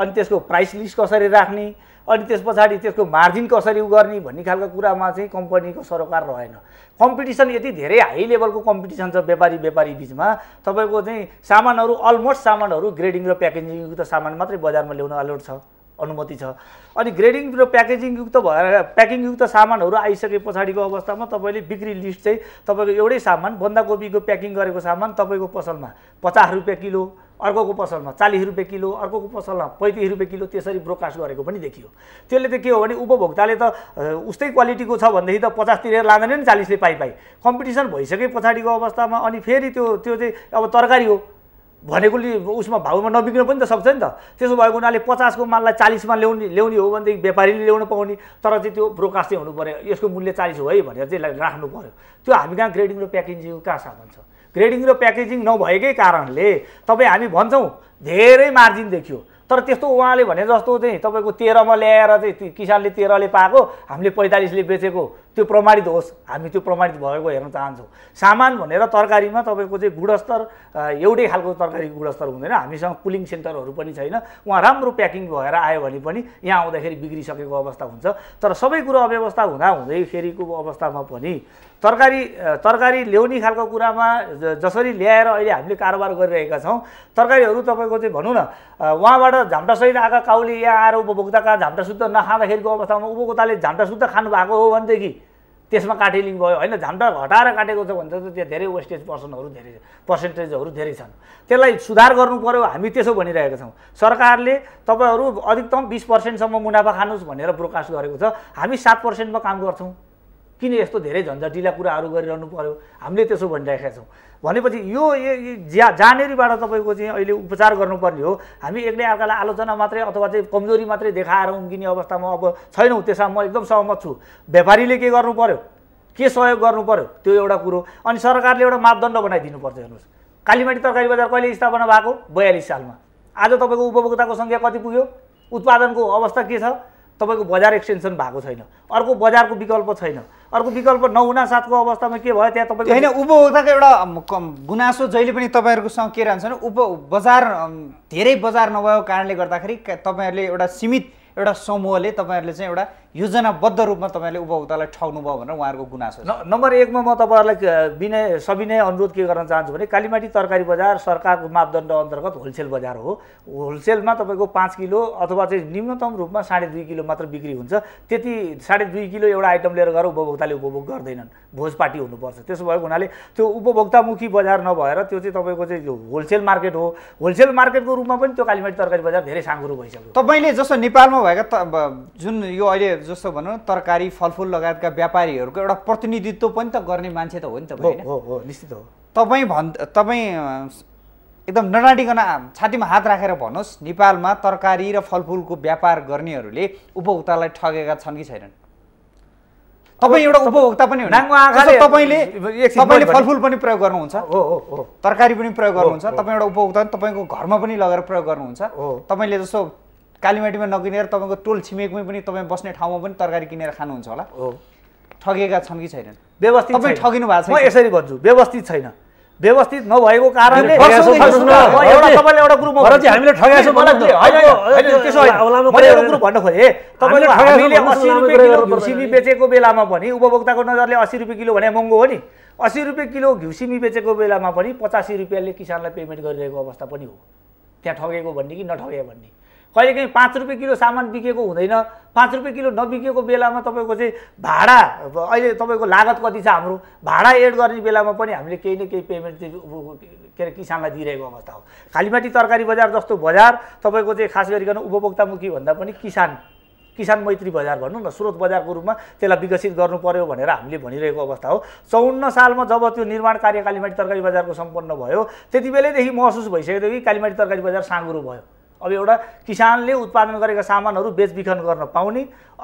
अनि त्यसको प्राइस लिस्ट कसरी राख्ने अनि त्यस पछाडि त्यसको मार्जिन कसरी गर्ने भन्ने खालको कुरामा चाहिँ कम्पनीको सरोकार रहेन कम्पिटिसन यति धेरै हाई लेभलको कम्पिटिसन छ व्यापारी व्यापारी बिचमा तपाईँको चाहिँ सामानहरू अलमोस्ट सामानहरू ग्रेडिङ र प्याकेजिङयुक्त सामान मात्रै बजारमा ल्याउन अलाउड छ अनुमति छ अनि ग्रेडिङ र प्याकेजिङयुक्त भएर प्याकिङयुक्त सामानहरू आइसके पछाडिको अवस्थामा तपाईँले बिक्री लिस्ट चाहिँ तपाईँको एउटै सामान बन्दाकोपीको प्याकिङ गरेको सामान तपाईँको पसलमा पचास रुपियाँ किलो अर्को पसलमा चालिस रुपियाँ किलो अर्को पसलमा पैँतिस रुपियाँ किलो त्यसरी ब्रोकास्ट गरेको पनि देखियो त्यसले त के हो भने उपभोक्ताले त उस्तै क्वालिटीको छ भनेदेखि त पचास तिरेर लाँदैन नि चालिसले पाइ पाइ कम्पिटिसन भइसके पछाडिको अवस्थामा अनि फेरि त्यो त्यो चाहिँ अब तरकारी हो भनेको उसमा भाउमा नबिग्न पनि त सक्छ नि त त्यसो भएको हुनाले पचासको माललाई चालिसमा ल्याउने ल्याउने हो भनेदेखि व्यापारीले ल्याउन पाउने तर चाहिँ त्यो ब्रोकास्ट चाहिँ हुनु पऱ्यो यसको मूल्य चालिस हो है भनेर चाहिँ राख्नु पऱ्यो त्यो हामी कहाँ ग्रेडिङ र प्याकेजिङको कहाँ सामान छ ग्रेडिङ र प्याकेजिङ नभएकै कारणले तपाईँ हामी भन्छौँ धेरै मार्जिन देखियो तर त्यस्तो उहाँले भने जस्तो चाहिँ तपाईँको तेह्रमा ल्याएर चाहिँ किसानले तेह्रले पाएको हामीले पैँतालिसले बेचेको त्यो प्रमाणित होस् हामी त्यो प्रमाणित भएको हेर्न चाहन्छौँ सामान भनेर तरकारीमा तपाईँको चाहिँ गुणस्तर एउटै खालको तरकारीको गुणस्तर हुँदैन हामीसँग कुलिङ सेन्टरहरू पनि छैन उहाँ राम्रो प्याकिङ भएर आयो भने पनि यहाँ आउँदाखेरि बिग्रिसकेको अवस्था हुन्छ तर सबै कुरो अव्यवस्था हुँदा हुँदैखेरिको अवस्थामा पनि तरकारी तरकारी ल्याउने खालको कुरामा जसरी ल्याएर अहिले हामीले कारोबार गरिरहेका छौँ तरकारीहरू तपाईँको चाहिँ भनौँ न उहाँबाट झाम्टासहित आएका काउली यहाँ आएर उपभोक्ताका झाम्टा शुद्ध नखाँदाखेरिको अवस्थामा उपभोक्ताले झाम्टा शुद्ध खानु भएको हो भनेदेखि त्यसमा काटिलिङ भयो होइन झन्डा घटाएर काटेको छ भने त त्यहाँ धेरै वेस्टेज पर्सनहरू धेरै पर्सेन्टेजहरू धेरै छन् त्यसलाई सुधार गर्नु पऱ्यो हामी त्यसो भनिरहेका छौँ सरकारले तपाईँहरू अधिकतम बिस पर्सेन्टसम्म मुनाफा खानुहोस् भनेर ब्रोकास्ट गरेको छ हामी सात पर्सेन्टमा काम गर्छौँ किन यस्तो धेरै झन्झटिला कुराहरू गरिरहनु पऱ्यो हामीले त्यसो भनिरहेका छौँ भनेपछि यो ज्या जानेरीबाट तपाईँको चाहिँ अहिले उपचार गर्नुपर्ने हो हामी एक्लै अर्कालाई आलोचना मात्रै अथवा चाहिँ कमजोरी मात्रै देखाएर उम्किने अवस्थामा अब छैनौँ त्यसमा म एकदम सहमत छु व्यापारीले के गर्नु पऱ्यो के सहयोग गर्नु पऱ्यो त्यो एउटा कुरो अनि सरकारले एउटा मापदण्ड बनाइदिनु बनाइदिनुपर्छ हेर्नुहोस् कालीमाटी तरकारी बजार कहिले स्थापना भएको बयालिस सालमा आज तपाईँको उपभोक्ताको सङ्ख्या कति पुग्यो उत्पादनको अवस्था के छ तपाईँको बजार एक्सटेन्सन भएको छैन अर्को बजारको विकल्प छैन अर्को विकल्प नहुनासाथको अवस्थामा के भयो त्यहाँ तपाईँ होइन उपभोक्ताको एउटा गुनासो जहिले पनि तपाईँहरूकोसँग के रहन्छ भने उप बजार धेरै बजार नभएको कारणले गर्दाखेरि तपाईँहरूले एउटा सीमित एउटा समूहले तपाईँहरूले चाहिँ एउटा योजनाबद्ध रूपमा तपाईँले उपभोक्तालाई भयो भनेर उहाँहरूको गुनासो न नम्बर एकमा म तपाईँहरूलाई विनय सविनय अनुरोध के गर्न चाहन्छु भने कालीमाटी तरकारी बजार सरकारको मापदण्ड अन्तर्गत होलसेल बजार हो होलसेलमा तपाईँको पाँच किलो अथवा चाहिँ न्यूनतम रूपमा साढे दुई किलो मात्र बिक्री हुन्छ त्यति साढे दुई किलो एउटा आइटम लिएर गएर उपभोक्ताले उपभोग गर्दैनन् भोजपाटी हुनुपर्छ त्यसो भएको हुनाले त्यो उपभोक्तामुखी बजार नभएर त्यो चाहिँ तपाईँको चाहिँ होलसेल मार्केट हो होलसेल मार्केटको रूपमा पनि त्यो कालीमाटी तरकारी बजार धेरै साँगुरो भइसक्यो तपाईँले जस्तो नेपालमा भएका जुन यो अहिले जस्तो भनौँ न तरकारी फलफुल लगायतका व्यापारीहरूको एउटा प्रतिनिधित्व पनि त गर्ने मान्छे त हो नि त हो निश्चित हो तपाईँ भन् तपाईँ एकदम नडाडिकन छातीमा हात राखेर भन्नुहोस् नेपालमा तरकारी र फलफुलको व्यापार गर्नेहरूले उपभोक्तालाई ठगेका छन् कि छैनन् तपाईँ एउटा उपभोक्ता पनि तपाईँले तपाईँले फलफुल पनि प्रयोग गर्नुहुन्छ तरकारी पनि प्रयोग गर्नुहुन्छ तपाईँ एउटा उपभोक्ता तपाईँको घरमा पनि लगेर प्रयोग गर्नुहुन्छ तपाईँले जस्तो कालीमाटीमा नकिनेर तपाईँको टोल छिमेकमै पनि तपाईँ बस्ने ठाउँमा पनि तरकारी किनेर खानुहुन्छ होला हो ठगेका छन् कि छैनन् व्यवस्थित तपाईँ ठगिनु भएको छ म यसरी भन्छु व्यवस्थित छैन व्यवस्थित नभएको कारणले एउटा हामीले घिउसिमी बेचेको बेलामा पनि उपभोक्ताको नजरले अस्सी रुपियाँ किलो भने महँगो हो नि अस्सी रुपियाँ किलो घिउसिमी बेचेको बेलामा पनि पचासी रुपियाँले किसानलाई पेमेन्ट गरिरहेको अवस्था पनि हो त्यहाँ ठगेको भन्ने कि नठगे भन्ने कहिलेकाहीँ पाँच रुपियाँ किलो सामान बिकेको हुँदैन पाँच रुपियाँ किलो नबिकेको बेलामा तपाईँको चाहिँ भाडा अहिले तपाईँको लागत कति छ हाम्रो भाडा एड गर्ने बेलामा पनि हामीले केही न केही पेमेन्ट के अरे किसानलाई दिइरहेको अवस्था हो खालीमाटी तरकारी बजार जस्तो बजार तपाईँको चाहिँ खास गरिकन उपभोक्तामुखी भन्दा पनि किसान किसान मैत्री बजार भनौँ न स्रोत बजारको रूपमा त्यसलाई विकसित गर्नु पर्यो भनेर हामीले भनिरहेको अवस्था हो चौन्न सालमा जब त्यो निर्माण कार्य कालीमाटी तरकारी बजारको सम्पन्न भयो त्यति बेलैदेखि महसुस भइसकेको थियो कि कालीमाटी तरकारी बजार साँगुरो भयो अब एउटा किसानले उत्पादन गरेका सामानहरू बेचबिखन गर्न पाउने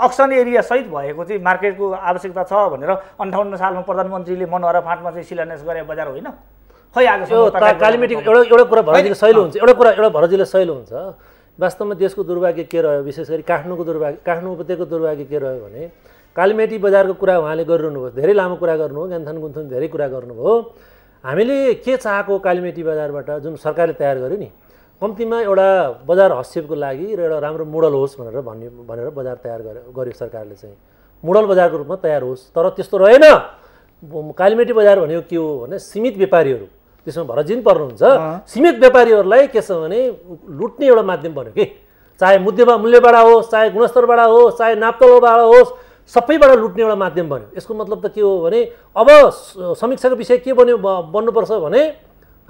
अक्सन एरिया सहित भएको चाहिँ मार्केटको आवश्यकता छ भनेर अन्ठाउन्न सालमा प्रधानमन्त्रीले मनहरा फाँटमा चाहिँ शिलान्यास गरे बजार होइन खै आएको कालिम्पोङ एउटा एउटा कुरा भरजीले सहिलो हुन्छ एउटा कुरा एउटा भरजीले सहिलो हुन्छ वास्तवमा देशको दुर्भाग्य के रह्यो विशेष गरी काठमाडौँको दुर्भाग्य काठमाडौँ उपत्यको दुर्भाग्य के रह्यो भने कालीमेटी बजारको कुरा उहाँले गरिरहनुभयो धेरै लामो कुरा गर्नुभयो गान्थान गुन्थन धेरै कुरा गर्नुभयो हामीले के चाहेको कालीमेटी बजारबाट जुन सरकारले तयार गर्यो नि कम्तीमा एउटा बजार हस्यपको लागि र एउटा राम्रो मोडल होस् भनेर भन्ने भनेर बजार तयार गर्यो गर्यो सरकारले चाहिँ मोडल बजारको रूपमा तयार होस् तर त्यस्तो रहेन कालीमेटी बजार भनेको के हो भने सीमित व्यापारीहरू त्यसमा भरजिन पर्नुहुन्छ सीमित व्यापारीहरूलाई के छ भने लुट्ने एउटा माध्यम बन्यो कि चाहे मुद्देमा मूल्यबाट होस् चाहे गुणस्तरबाट होस् चाहे नाप्तलोबाट होस् सबैबाट लुट्ने एउटा माध्यम बन्यो यसको मतलब त के हो भने अब समीक्षाको विषय के बन्यो बन्नुपर्छ भने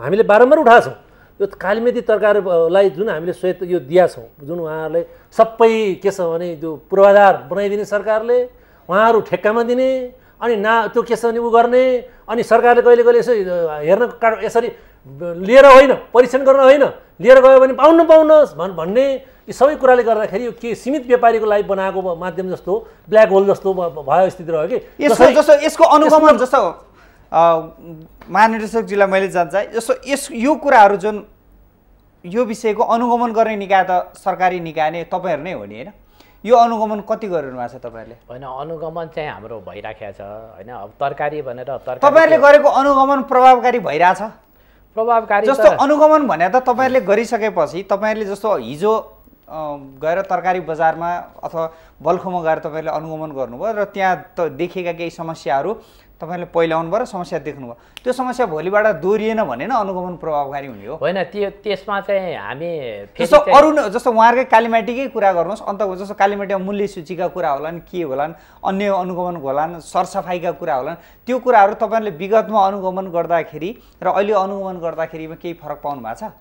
हामीले बारम्बार उठाएको छौँ यो कालीमेती तरकारलाई जुन हामीले श्वेत यो दिया छौँ जुन उहाँहरूले सबै के छ भने त्यो पूर्वाधार बनाइदिने सरकारले उहाँहरू ठेक्कामा दिने अनि ना त्यो के छ भने ऊ गर्ने अनि सरकारले कहिले कहिले यसो हेर्न काट यसरी लिएर होइन परीक्षण गर्न होइन लिएर गयो भने पाउन पाउनुहोस् भन् भन्ने यी सबै कुराले गर्दाखेरि यो के सीमित व्यापारीको लागि बनाएको माध्यम जस्तो ब्ल्याक होल जस्तो भयो स्थिति रह्यो कि यसको यसको अनुगमन जस्तो जिल्ला मैले जान्छ यसो यस यो कुराहरू जुन यो विषयको अनुगमन गर्ने निकाय त सरकारी निकाय नै तपाईँहरू नै हो नि होइन यो अनुगमन कति गरिरहनु भएको छ तपाईँहरूले होइन अनुगमन चाहिँ हाम्रो भइराखेको छ होइन अब तरकारी भनेर तपाईँहरूले गरेको अनुगमन प्रभावकारी भइरहेछ प्रभावकारी जस्तो अनुगमन भने त तपाईँहरूले गरिसकेपछि तपाईँहरूले जस्तो हिजो गएर तरकारी बजारमा अथवा बल्खोमा गएर तपाईँहरूले अनुगमन गर्नुभयो र त्यहाँ त देखेका केही समस्याहरू तपाईँले पहिला भयो र समस्या देख्नुभयो त्यो समस्या भोलिबाट दोहोरिएन भने नै अनुगमन प्रभावकारी हुने हो होइन त्यो त्यसमा चाहिँ हामी जस्तो अरू जस्तो उहाँहरूकै कालीमाटीकै कुरा गर्नुहोस् अन्त जस्तो कालीमाटीमा मूल्य सूचीका कुरा होलान् के होलान् अन्य अनुगमनको होलान् सरसफाइका कुरा होलान् त्यो कुराहरू तपाईँहरूले विगतमा अनुगमन गर्दाखेरि र अहिले अनुगमन गर्दाखेरिमा केही फरक पाउनु भएको छ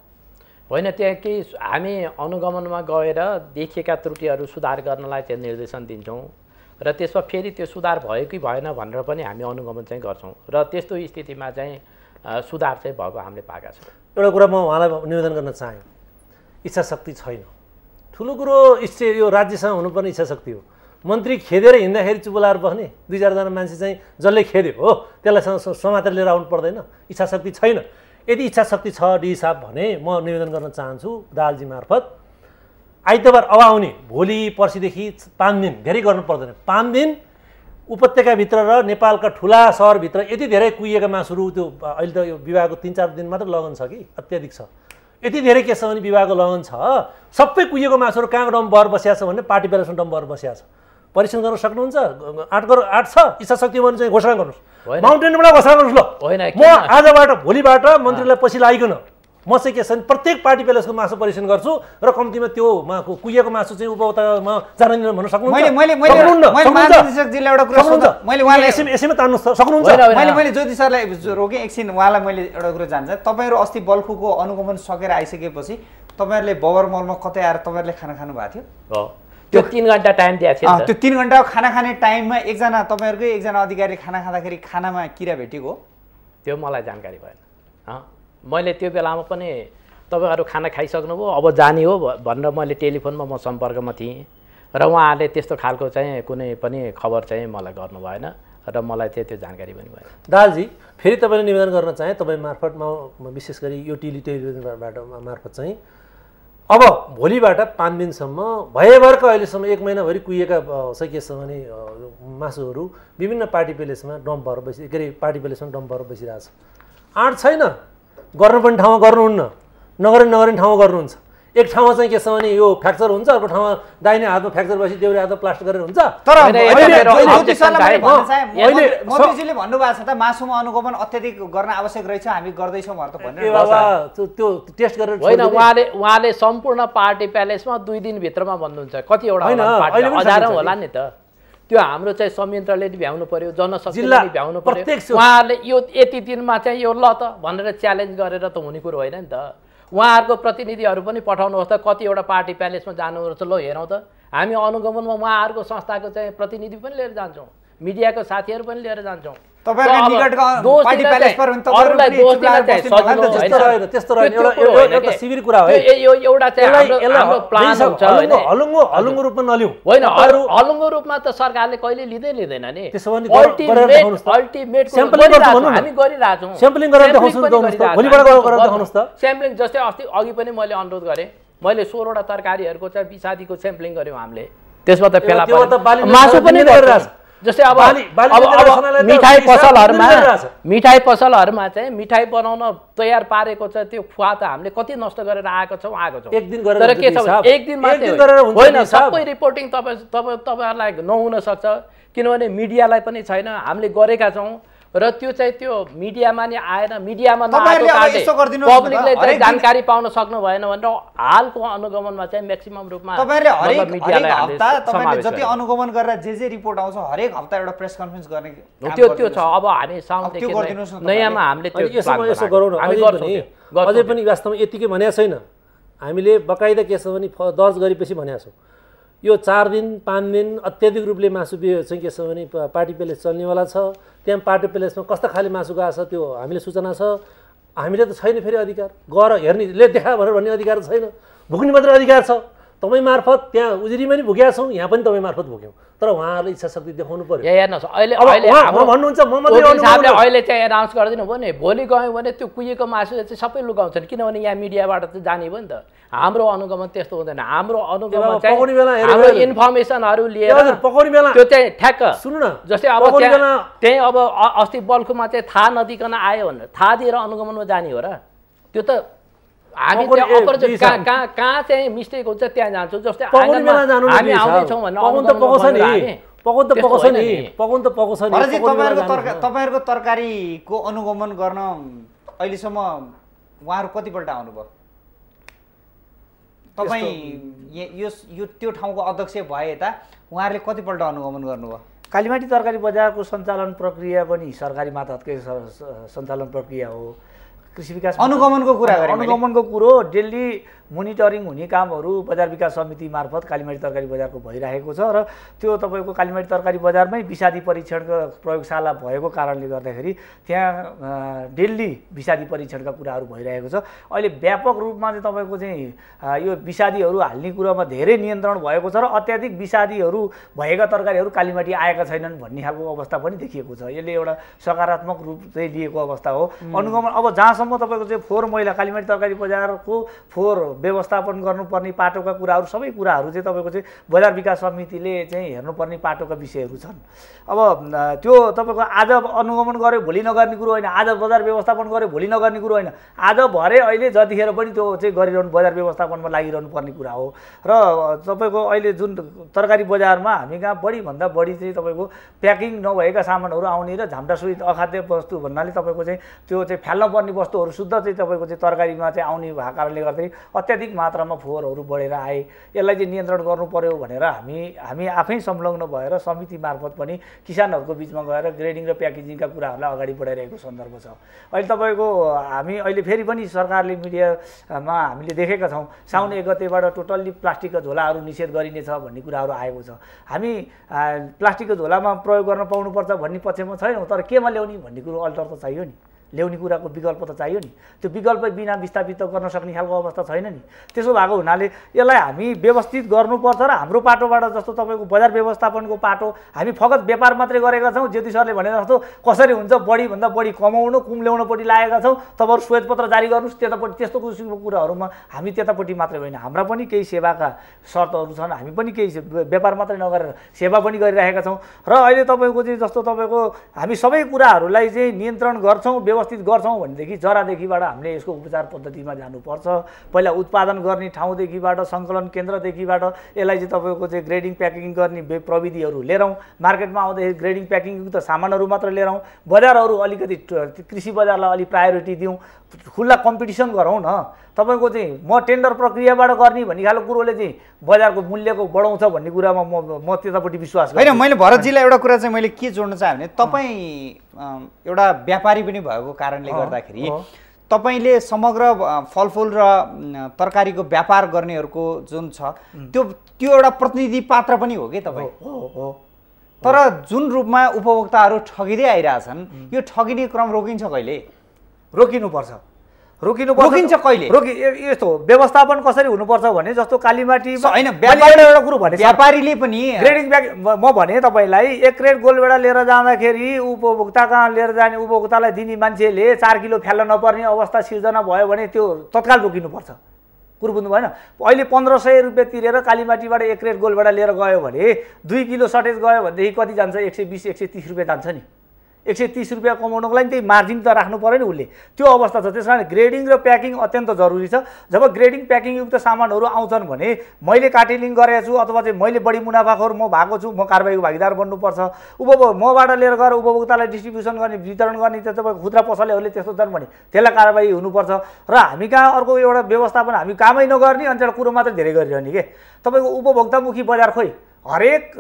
होइन त्यहाँ केही हामी अनुगमनमा गएर देखिएका त्रुटिहरू सुधार गर्नलाई त्यहाँ निर्देशन दिन्छौँ र त्यसमा फेरि त्यो सुधार भयो कि भएन भनेर पनि हामी अनुगमन चाहिँ गर्छौँ र त्यस्तो स्थितिमा चाहिँ सुधार चाहिँ भएको हामीले पाएका छौँ एउटा कुरा म उहाँलाई निवेदन गर्न चाहेँ इच्छा शक्ति छैन ठुलो कुरो इच्छा यो राज्यसँग हुनुपर्ने इच्छा शक्ति हो मन्त्री खेदेर हिँड्दाखेरि चुबुलाएर बस्ने दुई चारजना मान्छे चाहिँ जसले खेद्यो हो त्यसलाई समातेर लिएर आउनु पर्दैन इच्छा शक्ति छैन यदि इच्छा शक्ति छ डी साहब भने म निवेदन गर्न चाहन्छु दालजी मार्फत आइतबार अब आउने भोलि पर्सिदेखि पाँच दिन धेरै गर्नु पर्दैन पाँच दिन उपत्यकाभित्र र नेपालका ठुला सहरभित्र यति धेरै कुहिएका मासुहरू त्यो अहिले त यो विवाहको तिन चार दिन मात्र लगन छ कि अत्याधिक छ यति धेरै केस छ भने विवाहको लगन छ सबै कुहिएको मासुहरू कहाँको डम्प भएर बसिया छ भने पार्टी बेलासम्म डम्प भएर बसिया छ परीक्षण गर्न सक्नुहुन्छ आठ गर आठ छ इच्छा शक्ति भने चाहिँ घोषणा गर्नुहोस् माउन्टेनबाट घोषणा गर्नुहोस् ल होइन म आजबाट भोलिबाट मन्त्रीलाई पछि लागिकन म चाहिँ के छ भने प्रत्येक पार्टी प्यालेसको मासु परीक्षण गर्छु र कम्तीमा त्यो कुहिएको मासु चाहिँ उपभोक्तामा जान भन्न सक्नुहुन्छ मैले ज्योति सरलाई रोकेँ एकछिन उहाँलाई मैले एउटा कुरो जान्छ तपाईँहरू अस्ति बल्खुको अनुगमन सकेर आइसकेपछि तपाईँहरूले बबरमलमा कतै आएर तपाईँहरूले खाना खानु भएको थियो त्यो तिन घन्टा टाइम दिएको थियो त्यो तिन घन्टा खाना खाने टाइममा एकजना तपाईँहरूकै एकजना अधिकारीले खाना खाँदाखेरि खानामा किरा भेटेको त्यो मलाई जानकारी भएन मैले त्यो बेलामा पनि तपाईँहरू खाना खाइसक्नुभयो अब जाने हो भनेर मैले टेलिफोनमा म सम्पर्कमा थिएँ र उहाँहरूले त्यस्तो खालको चाहिँ कुनै पनि खबर चाहिँ मलाई गर्नु भएन र मलाई चाहिँ त्यो जानकारी पनि भएन दालजी फेरि तपाईँले निवेदन गर्न चाहेँ तपाईँ मार्फतमा विशेष गरी यो टेली टेलिभिजनबाट मार्फत चाहिँ अब भोलिबाट पाँच दिनसम्म भएभरको अहिलेसम्म एक महिनाभरि कुहिएका सकिएसम्म भने मासुहरू विभिन्न पार्टी प्यालेसमा डम्प भएर बसि के अरे पार्टी प्यालेसमा डम्प भएर बसिरहेको छ आँट छैन पनि ठाउँमा गर्नुहुन्न नगर्ने नगर्ने ठाउँमा गर्नुहुन्छ एक ठाउँमा चाहिँ के छ भने यो फ्र्याक्चर हुन्छ अर्को ठाउँमा दाहिने हातमा फ्र्याक्चर भएपछि देउरे हातमा प्लास्टर गरेर हुन्छ तर मोदीजीले भन्नुभएको छ त मासुमा अनुगमन अत्यधिक गर्न आवश्यक रहेछ हामी गर्दैछौँ त्यो टेस्ट गरेर होइन उहाँले उहाँले सम्पूर्ण पार्टी प्यालेसमा दुई दिनभित्रमा भन्नुहुन्छ कतिवटा होला नि त त्यो हाम्रो चाहिँ संयन्त्रले भ्याउनु पऱ्यो जनशक्तिले भ्याउनु पऱ्यो उहाँहरूले यो यति दिनमा चाहिँ यो ल त भनेर च्यालेन्ज गरेर त हुने कुरो होइन नि त उहाँहरूको प्रतिनिधिहरू पनि पठाउनुहोस् त कतिवटा पार्टी प्यालेसमा जानुहोस् ल हेरौँ त हामी अनुगमनमा उहाँहरूको संस्थाको चाहिँ प्रतिनिधि पनि लिएर जान्छौँ मिडियाको साथीहरू पनि लिएर जान्छौँ हलुङ्गो रूपमा त सरकारले कहिले लिँदै लिँदैन नि सेम्पलिङ जस्तै अस्ति अघि पनि मैले अनुरोध गरेँ मैले सोह्रवटा तरकारीहरूको चाहिँ विषादीको सेम्पलिङ गऱ्यौँ हामीले त्यसमा त मासु पनि जस्तै अब अब मिठाई पसलहरूमा मिठाई पसलहरूमा चाहिँ मिठाई बनाउन तयार पारेको छ त्यो खुवा त हामीले कति नष्ट गरेर आएको छौँ आएको छौँ एक दिन गरेर के छ एक दिन होइन सबै रिपोर्टिङ तपाईँ तपाईँ तपाईँहरूलाई नहुन सक्छ किनभने मिडियालाई पनि छैन हामीले गरेका छौँ र त्यो चाहिँ त्यो मिडियामा नै आएन मिडियामा पब्लिकले चाहिँ जानकारी पाउन सक्नु भएन भनेर हालको अनुगमनमा चाहिँ म्याक्सिमम् रूपमा तपाईँहरूले जति अनुगमन गरेर जे जे रिपोर्ट आउँछ हरेक हप्ता एउटा प्रेस कन्फरेन्स गर्ने त्यो त्यो छ अब हामी साउन्ड नयाँमा हामीले यसो गरौँ अझै पनि वास्तवमा यतिकै भनेको छैन हामीले बकाइदा केसमा पनि दर्ज गरेपछि भनेको छौँ यो चार दिन पाँच दिन अत्याधिक रूपले मासु बियो चाहिँ के छ भने पार्टी प्यालेस चल्नेवाला छ त्यहाँ पार्टी प्यालेसमा कस्तो खाले मासु गएको छ त्यो हामीले सूचना छ हामीले त छैन फेरि अधिकार गएर हेर्ने ले देखा भनेर भन्ने अधिकार छैन भुक्ने मात्रै अधिकार छ तपाईँ मार्फत त्यहाँ उजुरीमा पनि भुकेका छौँ यहाँ पनि तपाईँ मार्फत भुक्यौँ तर उहाँहरूले इच्छा शक्ति देखाउनु पर्यो हेर्नुहोस् अहिले अहिले भन्नुहुन्छ अहिले चाहिँ एनाउन्स गरिदिनु भयो नि भोलि गयौँ भने त्यो कुहिएको मासु चाहिँ सबै लुगाउँछन् किनभने यहाँ मिडियाबाट त जाने भयो नि त हाम्रो अनुगमन त्यस्तो हुँदैन हाम्रो अनुगमन हाम्रो इन्फर्मेसनहरू लिएर त्यो चाहिँ ठ्याक्क सुन्नु न जस्तै अब त्यहीँ अब अस्ति बल्खुमा चाहिँ थाहा नदिकन आयो भनेर थाहा दिएर अनुगमनमा जाने हो र त्यो त हामी त्यहाँ अपर्चुनिटी कहाँ कहाँ चाहिँ मिस्टेक हुन्छ त्यहाँ जान्छौँ जस्तै हामी आउँदैछौँ भनेर पकाउनु त पकाउँछ नि पकाउनु त पकाउँछ नि पकाउनु त पकाउँछ नि तपाईँहरूको तरका तपाईँहरूको तरकारीको अनुगमन गर्न अहिलेसम्म उहाँहरू कतिपल्ट आउनुभयो तपाईँ यो यो त्यो ठाउँको अध्यक्ष भए यता उहाँहरूले कतिपल्ट अनुगमन गर्नुभयो कालीमाटी तरकारी बजारको सञ्चालन प्रक्रिया पनि सरकारी मातहतकै सञ्चालन प्रक्रिया हो कृषि विकास अनुगमनको कुरा गरेँ अनुगमनको कुरो डेली मोनिटरिङ हुने कामहरू बजार विकास समिति मार्फत कालीमाटी तरकारी बजारको भइरहेको छ र त्यो तपाईँको कालीमाटी तरकारी बजारमै विषादी परीक्षणको प्रयोगशाला भएको कारणले गर्दाखेरि त्यहाँ डेली विषादी परीक्षणका कुराहरू भइरहेको छ अहिले व्यापक रूपमा चाहिँ तपाईँको चाहिँ यो विषादीहरू हाल्ने कुरामा धेरै नियन्त्रण भएको छ र अत्याधिक विषादीहरू भएका तरकारीहरू कालीमाटी आएका छैनन् भन्ने खालको अवस्था पनि देखिएको छ यसले एउटा सकारात्मक रूप चाहिँ लिएको अवस्था हो अनुगमन अब जहाँसम्म तपाईँको चाहिँ फोहोर मैला कालीमाटी तरकारी बजारको फोहोर व्यवस्थापन गर्नुपर्ने पाटोका कुराहरू सबै कुराहरू चाहिँ तपाईँको चाहिँ बजार विकास समितिले चाहिँ हेर्नुपर्ने पाटोका विषयहरू छन् अब त्यो तपाईँको आज अनुगमन गऱ्यो भोलि नगर्ने कुरो होइन आज बजार व्यवस्थापन गऱ्यो भोलि नगर्ने कुरो होइन आज भरे अहिले जतिखेर पनि त्यो चाहिँ गरिरहनु बजार व्यवस्थापनमा लागिरहनु पर्ने कुरा हो र तपाईँको अहिले जुन तरकारी बजारमा हामी कहाँ बढीभन्दा बढी चाहिँ तपाईँको प्याकिङ नभएका सामानहरू आउने र झ्याम्टासहित अखाद्य वस्तु भन्नाले तपाईँको चाहिँ त्यो चाहिँ फाल्नुपर्ने वस्तुहरू शुद्ध चाहिँ तपाईँको चाहिँ तरकारीमा चाहिँ आउने भएको कारणले गर्दाखेरि अत्याधिक मात्रामा फोहोरहरू बढेर आए यसलाई चाहिँ नियन्त्रण गर्नु पऱ्यो भनेर हामी हामी आफै संलग्न भएर समिति मार्फत पनि किसानहरूको बिचमा गएर ग्रेडिङ र प्याकेजिङका कुराहरूलाई अगाडि बढाइरहेको सन्दर्भ छ अहिले तपाईँको हामी अहिले फेरि पनि सरकारले मिडियामा हामीले देखेका छौँ साउन एक गतेबाट टोटल्ली प्लास्टिकका झोलाहरू निषेध गरिनेछ भन्ने कुराहरू आएको छ हामी प्लास्टिकको झोलामा प्रयोग गर्न पाउनुपर्छ भन्ने पक्षमा छैनौँ तर केमा ल्याउने भन्ने कुरो अल्टर त चाहियो नि ल्याउने कुराको विकल्प त चाहियो नि त्यो विकल्प बिना विस्थापित गर्न सक्ने खालको अवस्था छैन नि त्यसो भएको हुनाले यसलाई हामी व्यवस्थित गर्नुपर्छ र हाम्रो पाटोबाट जस्तो तपाईँको बजार व्यवस्थापनको पाटो हामी फगत व्यापार मात्रै गरेका छौँ ज्योति सरले भने जस्तो कसरी हुन्छ बढीभन्दा बढी कमाउनु कुम ल्याउनुपट्टि लागेका छौँ तपाईँहरू श्वेतपत्र जारी गर्नुहोस् त्यतापट्टि त्यस्तो किसिमको कुराहरूमा हामी त्यतापट्टि मात्रै होइन हाम्रा पनि केही सेवाका शर्तहरू छन् हामी पनि केही व्यापार मात्रै नगरेर सेवा पनि गरिरहेका छौँ र अहिले तपाईँको चाहिँ जस्तो तपाईँको हामी सबै कुराहरूलाई चाहिँ नियन्त्रण गर्छौँ व्यवस्था व्यवस्थित गर्छौँ भनेदेखि जरादेखिबाट हामीले यसको उपचार पद्धतिमा जानुपर्छ पहिला उत्पादन गर्ने ठाउँदेखिबाट सङ्कलन केन्द्रदेखिबाट यसलाई चाहिँ तपाईँको चाहिँ ग्रेडिङ प्याकिङ गर्ने प्रविधिहरू लिएर मार्केटमा आउँदाखेरि ग्रेडिङ त सामानहरू मात्र लिएर बजारहरू अलिकति कृषि बजारलाई अलिक प्रायोरिटी दिउँ खुल्ला कम्पिटिसन गरौँ न तपाईँको चाहिँ म टेन्डर प्रक्रियाबाट गर्ने भन्ने खालको कुरोले चाहिँ बजारको मूल्यको बढाउँछ भन्ने कुरामा म म त्यतापट्टि विश्वास होइन मैले भरतजीलाई एउटा कुरा चाहिँ मैले के जोड्न चाहेँ भने तपाईँ एउटा व्यापारी पनि भएको कारणले गर्दाखेरि तपाईँले समग्र फलफुल र तरकारीको व्यापार गर्नेहरूको जुन छ त्यो त्यो एउटा प्रतिनिधि पात्र पनि हो कि तपाईँ हो तर जुन रूपमा उपभोक्ताहरू ठगिँदै आइरहेछन् यो ठगिने क्रम रोकिन्छ कहिले रोकिनुपर्छ रोकिनु रोकिन्छ कहिले रोकि यस्तो व्यवस्थापन कसरी हुनुपर्छ भने जस्तो कालीमाटी होइन एउटा कुरो भने व्यापारीले पनि ग्रेडिङ ब्याग म भने तपाईँलाई एक क्रेड गोलबेडा लिएर जाँदाखेरि उपभोक्ता कहाँ लिएर जाने उपभोक्तालाई दिने मान्छेले चार किलो फ्याल्न नपर्ने अवस्था सिर्जना भयो भने त्यो तत्काल रोकिनुपर्छ कुरो बुझ्नु भएन अहिले पन्ध्र सय रुपियाँ तिरेर कालीमाटीबाट एक रेट गोलबेडा लिएर गयो भने दुई किलो सर्टेज गयो भनेदेखि कति जान्छ एक सय बिस एक सय तिस रुपियाँ जान्छ नि एक सय तिस रुपियाँ कमाउनको लागि त्यही मार्जिन त राख्नु पऱ्यो नि उसले त्यो अवस्था छ त्यस कारण ग्रेडिङ र प्याकिङ अत्यन्त जरुरी छ जब ग्रेडिङ प्याकिङयुक्त सामानहरू आउँछन् भने मैले काटेलिङ गरेको छु अथवा चाहिँ मैले बढी मुनाफाखोर म भएको छु म कारबाहीको भागीदार बन्नुपर्छ उपभोग मबाट लिएर गएर उपभोक्तालाई डिस्ट्रिब्युसन गर्ने वितरण गर्ने त्यो तपाईँको खुद्रा पसलेहरूले त्यस्तो छन् भने त्यसलाई कारबाही हुनुपर्छ र हामी कहाँ अर्को एउटा व्यवस्थापन हामी कामै नगर्ने अनि एउटा कुरो मात्रै धेरै गरिरहने के तपाईँको उपभोक्तामुखी बजार खोइ हरेक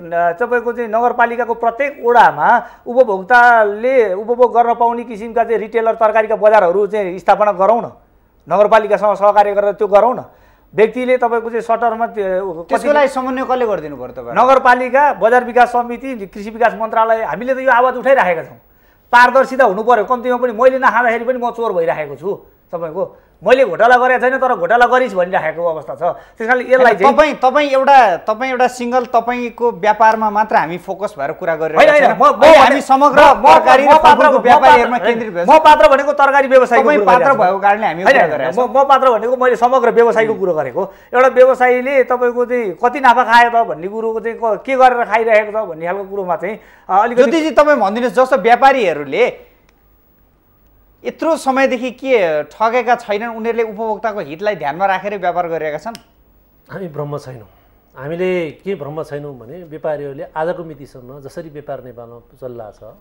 तपाईँको चाहिँ नगरपालिकाको प्रत्येक ओडामा उपभोक्ताले उपभोग गर्न पाउने किसिमका चाहिँ रिटेलर तरकारीका बजारहरू चाहिँ स्थापना गरौँ न नगरपालिकासँग सहकार्य गरेर त्यो गरौँ न व्यक्तिले तपाईँको चाहिँ सटरमा त्यसको लागि समन्वय कसले गरिदिनु पर्यो तपाईँ नगरपालिका बजार विकास समिति कृषि विकास मन्त्रालय हामीले त यो आवाज उठाइराखेका छौँ पारदर्शिता हुनु पऱ्यो कम्तीमा पनि मैले नखाँदाखेरि पनि म चोर भइराखेको छु तपाईँको मैले घोटाला गरेको छैन तर घोटाला गरिस् भनिराखेको अवस्था छ त्यस कारणले यसलाई तपाईँ तपाईँ एउटा तपाईँ एउटा सिङ्गल तपाईँको व्यापारमा मात्र हामी फोकस भएर कुरा गरिरहेको म पात्र भनेको तरकारी व्यवसाय पात्र भएको कारणले हामी म पात्र भनेको मैले समग्र व्यवसायको कुरो गरेको एउटा व्यवसायीले तपाईँको चाहिँ कति नाफा खायो त भन्ने कुरोको चाहिँ के गरेर खाइरहेको छ भन्ने खालको कुरोमा चाहिँ अलिकति तपाईँ भनिदिनुहोस् जस्तो व्यापारीहरूले यत्रो समयदेखि के ठगेका छैनन् उनीहरूले उपभोक्ताको हितलाई ध्यानमा राखेरै व्यापार गरिरहेका छन् हामी भ्रम छैनौँ हामीले के भ्रम छैनौँ भने व्यापारीहरूले आजको मितिसम्म जसरी व्यापार नेपालमा चल्ला छ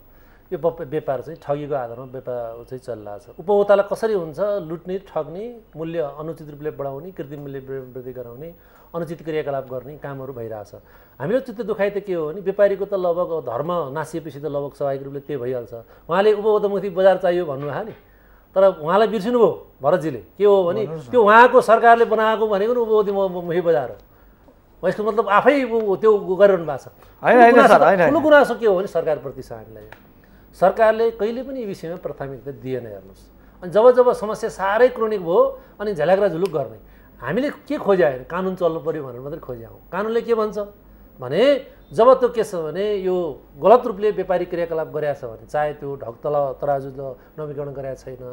यो व्यापार चाहिँ ठगीको आधारमा व्यापार चाहिँ चल्ला छ उपभोक्तालाई कसरी हुन्छ लुट्ने ठग्ने मूल्य अनुचित रूपले बढाउने कृत्रिम मूल्य वृद्धि गराउने अनुचित क्रियाकलाप गर्ने कामहरू भइरहेछ हाम्रो चित्त दुखाइ त के हो भने व्यापारीको त लगभग धर्म नासिएपछि त लगभग स्वाभाविक रूपले त्यही भइहाल्छ उहाँले उपबोधमुखी बजार चाहियो भन्नुभयो नि तर उहाँलाई बिर्सिनुभयो भरतजीले के हो भने त्यो उहाँको सरकारले बनाएको भनेको नि बजार हो यसको मतलब आफै त्यो गरिरहनु भएको छ ठुलो गुनासो के हो भने सरकारप्रति छ हामीलाई सरकारले कहिले पनि यो विषयमा प्राथमिकता दिएन हेर्नुहोस् अनि जब जब समस्या साह्रै क्रोनिक भयो अनि झलाग्रा झुलुक गर्ने हामीले के खोज्या होइन कानुन चल्नु पऱ्यो भनेर मात्रै खोज्या हौँ कानुनले के भन्छ भने जब त्यो के छ भने यो गलत रूपले व्यापारिक क्रियाकलाप गरेका छ भने चाहे त्यो ढकतल तराजु नवीकरण गरेका छैन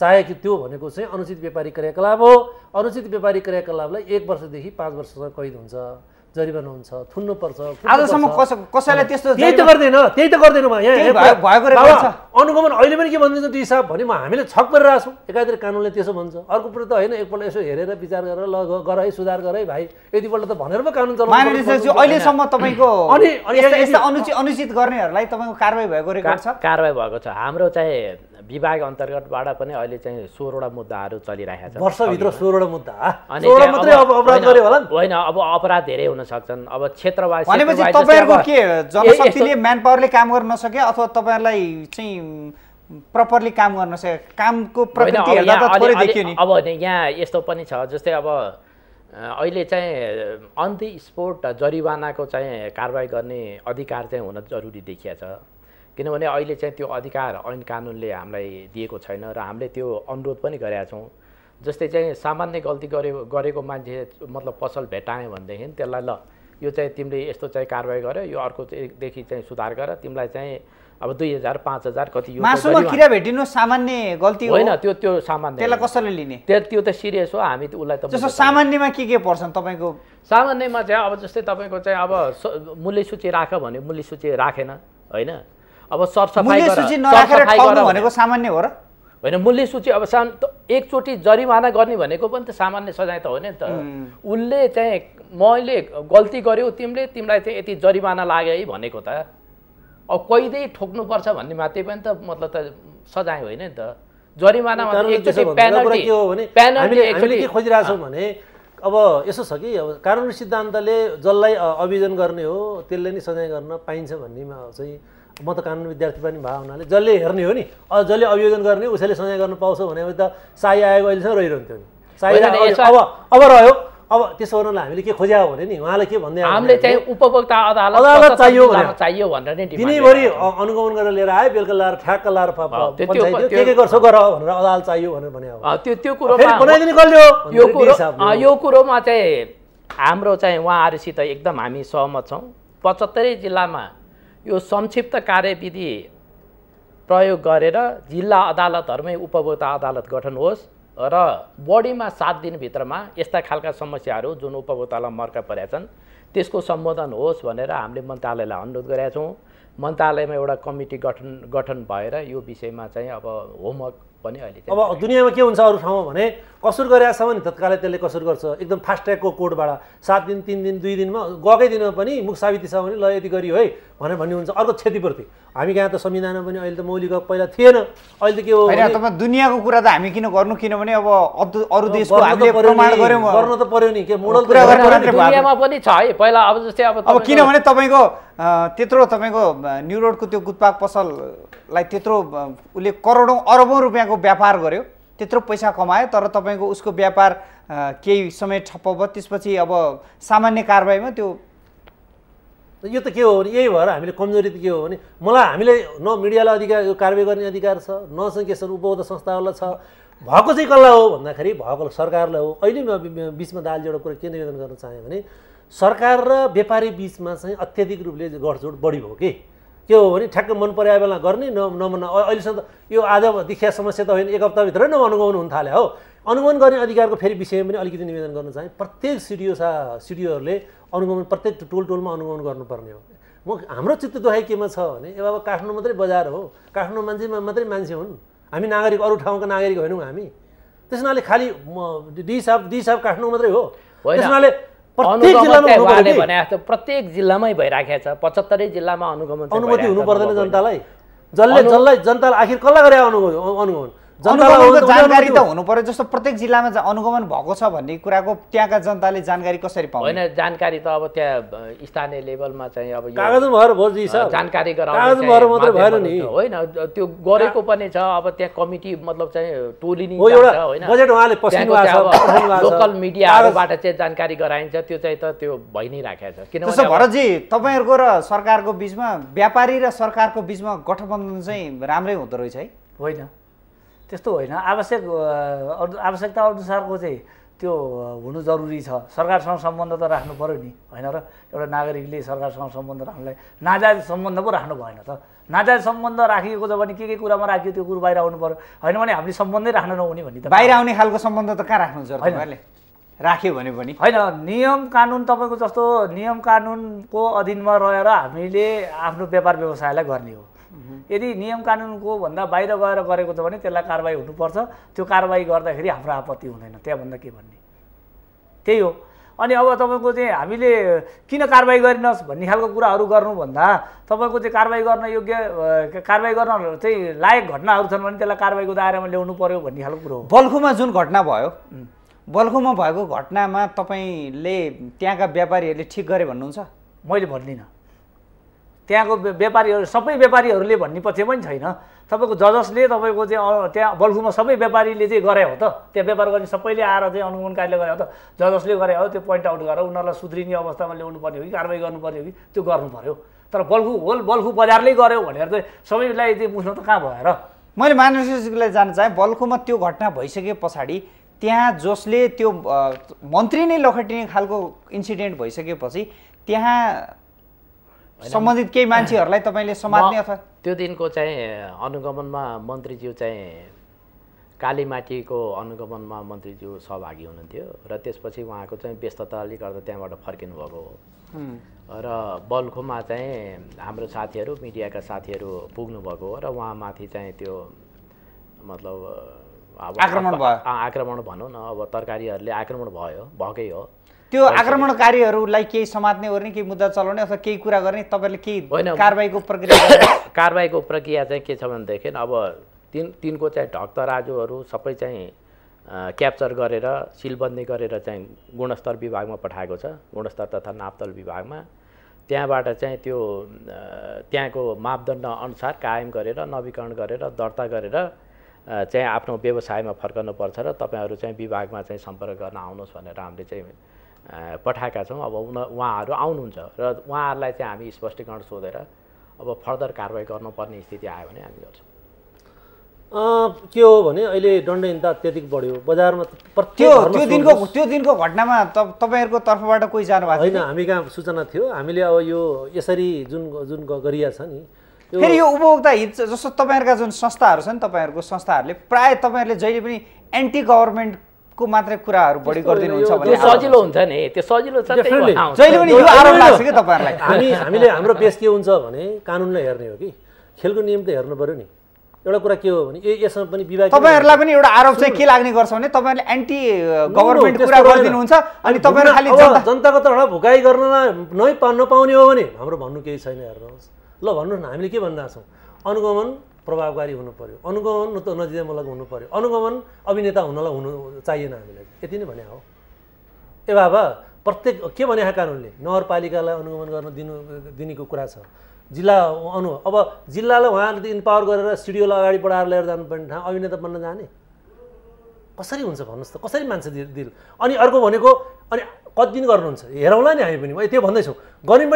चाहे कि त्यो भनेको चाहिँ अनुचित व्यापारिक क्रियाकलाप हो अनुचित व्यापारिक क्रियाकलापलाई एक वर्षदेखि पाँच वर्षसम्म कैद हुन्छ जरिवाना हुन्छ थुन्नुपर्छ आजसम्म कसैलाई त्यस्तो त्यही त गर्दैन त्यही त गर्दैन म यहाँ भएको अनुगमन अहिले पनि के भनिदिन्छ त्यो हिसाब भने म हामीले छक परेर छौँ एकातिर कानुनले त्यसो भन्छ अर्कोपल्ट त होइन एकपल्ट यसो हेरेर विचार गरेर ल गर है सुधार गर है भाइ यतिपल्ट त भनेर पो कानुन चलाउनु अहिलेसम्म तपाईँको अनि अनुचित गर्नेहरूलाई तपाईँको कारवाही भएको रेकर्ड छ कारवाही भएको छ हाम्रो चाहिँ विभाग अन्तर्गतबाट पनि अहिले चाहिँ सोह्रवटा मुद्दाहरू चलिरहेका छन् वर्षभित्र सोह्रवटा मुद्दा अनि होइन अब अपराध धेरै हुन सक्छन् अब क्षेत्रवासी तपाईँहरूको के जनशक्तिले म्यान पावरले काम गर्न नसके अथवा तपाईँहरूलाई चाहिँ प्रपरली काम गर्न सके कामको प्रकृति देखियो नि अब यहाँ यस्तो पनि छ जस्तै अब अहिले चाहिँ अन्ति स्पोर्ट जरिवानाको चाहिँ कारवाही गर्ने अधिकार चाहिँ हुन जरुरी देखिया छ किनभने अहिले चाहिँ त्यो अधिकार ऐन कानुनले हामीलाई दिएको छैन र हामीले त्यो अनुरोध पनि गरेका छौँ जस्तै चाहिँ सामान्य गल्ती गरे गरेको मान्छे मतलब पसल भेटायो भनेदेखि त्यसलाई ल यो चाहिँ तिमीले यस्तो चाहिँ कारवाही गर्यो यो अर्कोदेखि चाहिँ सुधार गर तिमीलाई चाहिँ अब दुई हजार पाँच हजार कति किरा भेटिनु सामान्य गल्ती होइन त्यो त्यो सामान्य त्यसलाई कसरी लिने त्यो त्यो त सिरियस हो हामी उसलाई त जस्तो सामान्यमा के के पर्छन् तपाईँको सामान्यमा चाहिँ अब जस्तै तपाईँको चाहिँ अब मूल्य सूची राख भने मूल्य सूची राखेन होइन अब सरसफाइ भनेको सामान्य हो र होइन मूल्य सूची अब सा एकचोटि जरिमाना गर्ने भनेको पनि त सामान्य सजाय त हो नि त उसले चाहिँ मैले गल्ती गऱ्यौ तिमीले तिमीलाई चाहिँ यति जरिमाना लाग्यो है भनेको त अब कहिल्यै ठोक्नुपर्छ भन्ने मात्रै पनि त मतलब त सजाय होइन नि त खोजिरहेको खोजिरहेछौँ भने अब यसो छ कि अब कानुनी सिद्धान्तले जसलाई अभियोजन गर्ने हो त्यसले नै सजाय गर्न पाइन्छ भन्नेमा चाहिँ म त कानुन विद्यार्थी पनि भएको हुनाले जसले हेर्ने हो नि जसले अभियोजन गर्ने उसैले सजाय गर्नु पाउँछ भने त साई आयोग अहिलेसम्म रहिरहन्थ्यो नि साई अब अब रह्यो अब त्यसो गर्नुलाई हामीले के खोज्या भने नि उहाँले के भन्दै हामीले चाहिँ उपभोक्ता अदालत अदालत चाहियो चाहियो भनेर नि दिनैभरि अनुगमन गरेर लिएर आयो बेलुका लाएर ठ्याक्क लाएर के के गर्छौ गर भनेर अदालत चाहियो भनेर भने त्यो त्यो कुरो बनाइदिने कसले यो कुरो यो कुरोमा चाहिँ हाम्रो चाहिँ उहाँहरूसित एकदम हामी सहमत छौँ पचहत्तरै जिल्लामा यो संक्षिप्त कार्यविधि प्रयोग गरेर जिल्ला अदालतहरूमै उपभोक्ता अदालत गठन होस् र बढीमा सात दिनभित्रमा यस्ता खालका समस्याहरू जुन उपभोक्तालाई मर्का परेका छन् त्यसको सम्बोधन होस् भनेर हामीले मन्त्रालयलाई अनुरोध गरेका छौँ मन्त्रालयमा एउटा कमिटी गठन गठन भएर यो विषयमा चाहिँ अब होमवर्क पनि अहिले अब दुनियाँमा के हुन्छ अरू ठाउँमा भने कसुर गरेका छ भने तत्कालै त्यसले कसुर गर्छ एकदम फास्ट फास्ट्यागको कोडबाट सात दिन तिन दिन दुई दिनमा गएकै दिनमा पनि मुख साबिती छ भने ल यति गरियो है भनेर भन्ने हुन्छ अर्को क्षतिपूर्ति हामी कहाँ त संविधानमा पनि अहिले त मौलिक पहिला थिएन अहिले त के हो तपाईँ दुनियाँको कुरा त हामी किन गर्नु किनभने अब अरू देशको हामीले गर्नु त पर्यो नि के मोडल दुनियाँमा पनि छ है पहिला अब जस्तै अब अब किनभने तपाईँको त्यत्रो तपाईँको रोडको त्यो गुत्पाक पसललाई त्यत्रो उसले करोडौँ अरबौँ रुपियाँ को व्यापार गर्यो त्यत्रो पैसा कमायो तर तपाईँको उसको व्यापार केही समय ठप्प भयो त्यसपछि अब सामान्य कारवाहीमा त्यो यो त के हो भने यही भएर हामीले कमजोरी त के हो भने मलाई हामीले न मिडियालाई अधिकार यो कारवाही गर्ने अधिकार छ न चाहिँ के छ उपभोक्ता संस्थाहरूलाई छ भएको चाहिँ कसलाई हो भन्दाखेरि भएको सरकारलाई हो अहिले म बिचमा दाल एउटा कुरा के निवेदन गर्न चाहेँ भने सरकार र व्यापारी बिचमा चाहिँ अत्याधिक रूपले गठजोड बढी भयो कि के हो भने ठ्याक्क मन पराए बेला गर्ने न नमन अहिलेसम्म त यो आज देखिया समस्या त होइन एक हप्ताभित्र नै अनुगमन हुन थाल्यो हो अनुगमन गर्ने अधिकारको फेरि विषयमा पनि अलिकति निवेदन गर्न चाहे प्रत्येक सिडिओ सा सिडिओहरूले अनुगमन प्रत्येक टोल टोलमा अनुगमन गर्नुपर्ने हो म हाम्रो चित्त दुखाइ केमा छ भने ए बाबा काठमाडौँ मात्रै बजार हो काठमाडौँ मान्छेमा मात्रै मान्छे हुन् हामी नागरिक अरू ठाउँका नागरिक होइनौँ हामी त्यस हुनाले खालि म अफ डिसाब अफ काठमाडौँ मात्रै हो त्यस हुनाले प्रत्येक जिल्लामा भने जस्तो प्रत्येक जिल्लामै भइराखेको छ पचहत्तरै जिल्लामा अनुगमन अनुमति हुनु पर्दैन जनतालाई जसले जसलाई जनतालाई आखिर कसलाई गरे अनुगमन जानकारी त हुनु पर्यो जस्तो प्रत्येक जिल्लामा अनुगमन भएको छ भन्ने कुराको त्यहाँका जनताले जानकारी कसरी पाउँछ होइन जानकारी त अब त्यहाँ स्थानीय लेभलमा चाहिँ अब जानकारी गराउनु होइन त्यो गरेको पनि छ अब त्यहाँ कमिटी मतलब चाहिँ टोलिने लोकल मिडियाहरूबाट चाहिँ जानकारी गराइन्छ त्यो चाहिँ त त्यो भइ नै राखेको छ किनभने भरतजी तपाईँहरूको र सरकारको बिचमा व्यापारी र सरकारको बिचमा गठबन्धन चाहिँ राम्रै हुँदो रहेछ है होइन त्यस्तो होइन आवश्यक आवश्यकता अनुसारको चाहिँ त्यो हुनु जरुरी छ सरकारसँग सम्बन्ध त राख्नु पऱ्यो नि होइन र एउटा नागरिकले सरकारसँग सम्बन्ध राख्नुलाई नाजायज सम्बन्ध पो राख्नु भएन त नाजायज सम्बन्ध राखिएको छ भने के के कुरामा राखियो त्यो कुरो बाहिर आउनु पऱ्यो होइन भने हामीले सम्बन्धै राख्न नहुने भन्ने त बाहिर आउने खालको सम्बन्ध त कहाँ राख्नुहुन्छ होइन राख्यो भने पनि होइन नियम कानुन तपाईँको जस्तो नियम कानुनको अधीनमा रहेर हामीले आफ्नो व्यापार व्यवसायलाई गर्ने हो यदि नियम कानुनको भन्दा बाहिर गएर गरेको छ भने त्यसलाई कारवाही हुनुपर्छ त्यो कारवाही गर्दाखेरि हाम्रो आपत्ति हुँदैन त्यहाँभन्दा के भन्ने त्यही हो अनि अब तपाईँको चाहिँ हामीले किन कारवाही गरिनस् भन्ने खालको कुराहरू गर्नुभन्दा तपाईँको चाहिँ कारवाही गर्न योग्य कारवाही गर्न चाहिँ लायक घटनाहरू छन् भने त्यसलाई कारवाहीको दायरामा ल्याउनु पऱ्यो भन्ने खालको कुरो हो बल्खुमा जुन घटना भयो बल्खुमा भएको घटनामा तपाईँले त्यहाँका व्यापारीहरूले ठिक गरे भन्नुहुन्छ मैले भन्दिनँ त्यहाँको व्यापारीहरू सबै व्यापारीहरूले भन्ने पक्ष पनि छैन तपाईँको जजसले तपाईँको चाहिँ त्यहाँ बल्खुमा सबै व्यापारीले चाहिँ गरे हो त त्यहाँ व्यापार गर्ने सबैले आएर चाहिँ अनुगमन कार्यले गरे हो त जजसले गरे हो त्यो पोइन्ट आउट गरेर उनीहरूलाई सुध्रिने अवस्थामा ल्याउनु पर्ने हो कि कारवाही गर्नुपर्ने हो कि त्यो गर्नु पऱ्यो तर बल्खु होल बल्खु बजारले गऱ्यो भनेर चाहिँ सबैलाई चाहिँ बुझ्नु त कहाँ भएर मैले मानसिकलाई जान चाहेँ बल्खुमा त्यो घटना भइसके पछाडि त्यहाँ जसले त्यो मन्त्री नै लखटिने खालको इन्सिडेन्ट भइसकेपछि त्यहाँ सम्बन्धित केही मान्छेहरूलाई तपाईँले समात्ने अथवा त्यो दिनको चाहिँ अनुगमनमा मन्त्रीज्यू चाहिँ कालीमाटीको अनुगमनमा मन्त्रीज्यू सहभागी हुनुहुन्थ्यो र त्यसपछि उहाँको चाहिँ व्यस्तताले गर्दा त्यहाँबाट फर्किनु भएको हो र बल्खुमा चाहिँ हाम्रो साथीहरू मिडियाका साथीहरू पुग्नुभएको हो र उहाँमाथि चाहिँ त्यो मतलब अब आक्रमण भयो आक्रमण भनौँ न अब तरकारीहरूले आक्रमण भयो भएकै हो त्यो आक्रमणकारीहरूलाई केही समात्ने ओर्ने केही मुद्दा चलाउने अथवा केही कुरा गर्ने तपाईँले केही होइन कारवाहीको प्रक्रिया कारवाहीको प्रक्रिया चाहिँ के छ भनेदेखि अब तिन तिनको चाहिँ ढक्तराजुहरू सबै चाहिँ क्याप्चर गरेर सिलबन्दी गरेर चाहिँ गुणस्तर विभागमा पठाएको छ गुणस्तर तथा नापतल विभागमा त्यहाँबाट चाहिँ त्यो त्यहाँको मापदण्ड अनुसार कायम गरेर नवीकरण गरेर दर्ता गरेर चाहिँ आफ्नो व्यवसायमा फर्कनुपर्छ र तपाईँहरू चाहिँ विभागमा चाहिँ सम्पर्क गर्न आउनुहोस् भनेर हामीले चाहिँ पठाएका छौँ अब उन उहाँहरू आउनुहुन्छ र उहाँहरूलाई चाहिँ हामी स्पष्टीकरण सोधेर अब फर्दर कारवाही गर्नुपर्ने स्थिति आयो भने हामी गर्छौँ के हो भने अहिले दण्डहीनता त्यति बढ्यो बजारमा त्यो त्यो दिनको त्यो दिनको घटनामा तपाईँहरूको तर्फबाट कोही जानु जानुभएको होइन हामी कहाँ सूचना थियो हामीले अब यो यसरी जुन जुन गरिया छ नि फेरि यो उपभोक्ता हित जस्तो तपाईँहरूका जुन संस्थाहरू छन् तपाईँहरूको संस्थाहरूले प्रायः तपाईँहरूले जहिले पनि एन्टी गभर्मेन्ट को मात्रै कुराहरू बढी गरिदिनुहुन्छ भने सजिलो हुन्छ नि त्यो सजिलो छ जहिले पनि यो आरोप लाग्छ कि तपाईँहरूलाई हामी हामीले हाम्रो बेस के हुन्छ भने कानुनलाई हेर्ने हो कि खेलको नियम त हेर्नु पऱ्यो नि एउटा कुरा के हो भने ए यसमा पनि विवाह तपाईँहरूलाई पनि एउटा आरोप चाहिँ के लाग्ने गर्छ भने तपाईँहरूले एन्टी गभर्मेन्ट कुरा गरिदिनुहुन्छ अनि तपाईँहरू खालि जनताको त तर्फ भुकाइ गर्न नै नपाउने हो भने हाम्रो भन्नु केही छैन हेर्नुहोस् ल भन्नुहोस् न हामीले के भन्दा छौँ अनुगमन प्रभावकारी हुनु पऱ्यो अनुगमन त नजिदामूलक हुनु पऱ्यो अनुगमन अभिनेता हुनलाई हुनु चाहिएन हामीलाई यति नै भने हो ए बाबा प्रत्येक के भने कानुनले नगरपालिकालाई अनुगमन गर्न दिनु दिनेको कुरा छ जिल्ला अनु अब जिल्लालाई उहाँहरूले इन्पावर गरेर स्टुडियोलाई अगाडि बढाएर लिएर जानुपर्ने ठाउँ अभिनेता बन्न जाने कसरी हुन्छ भन्नुहोस् त कसरी मान्छे दिल अनि अर्को भनेको अनि कति दिन गर्नुहुन्छ हेरौँला नि हामी पनि त्यो भन्दैछौँ गर्ने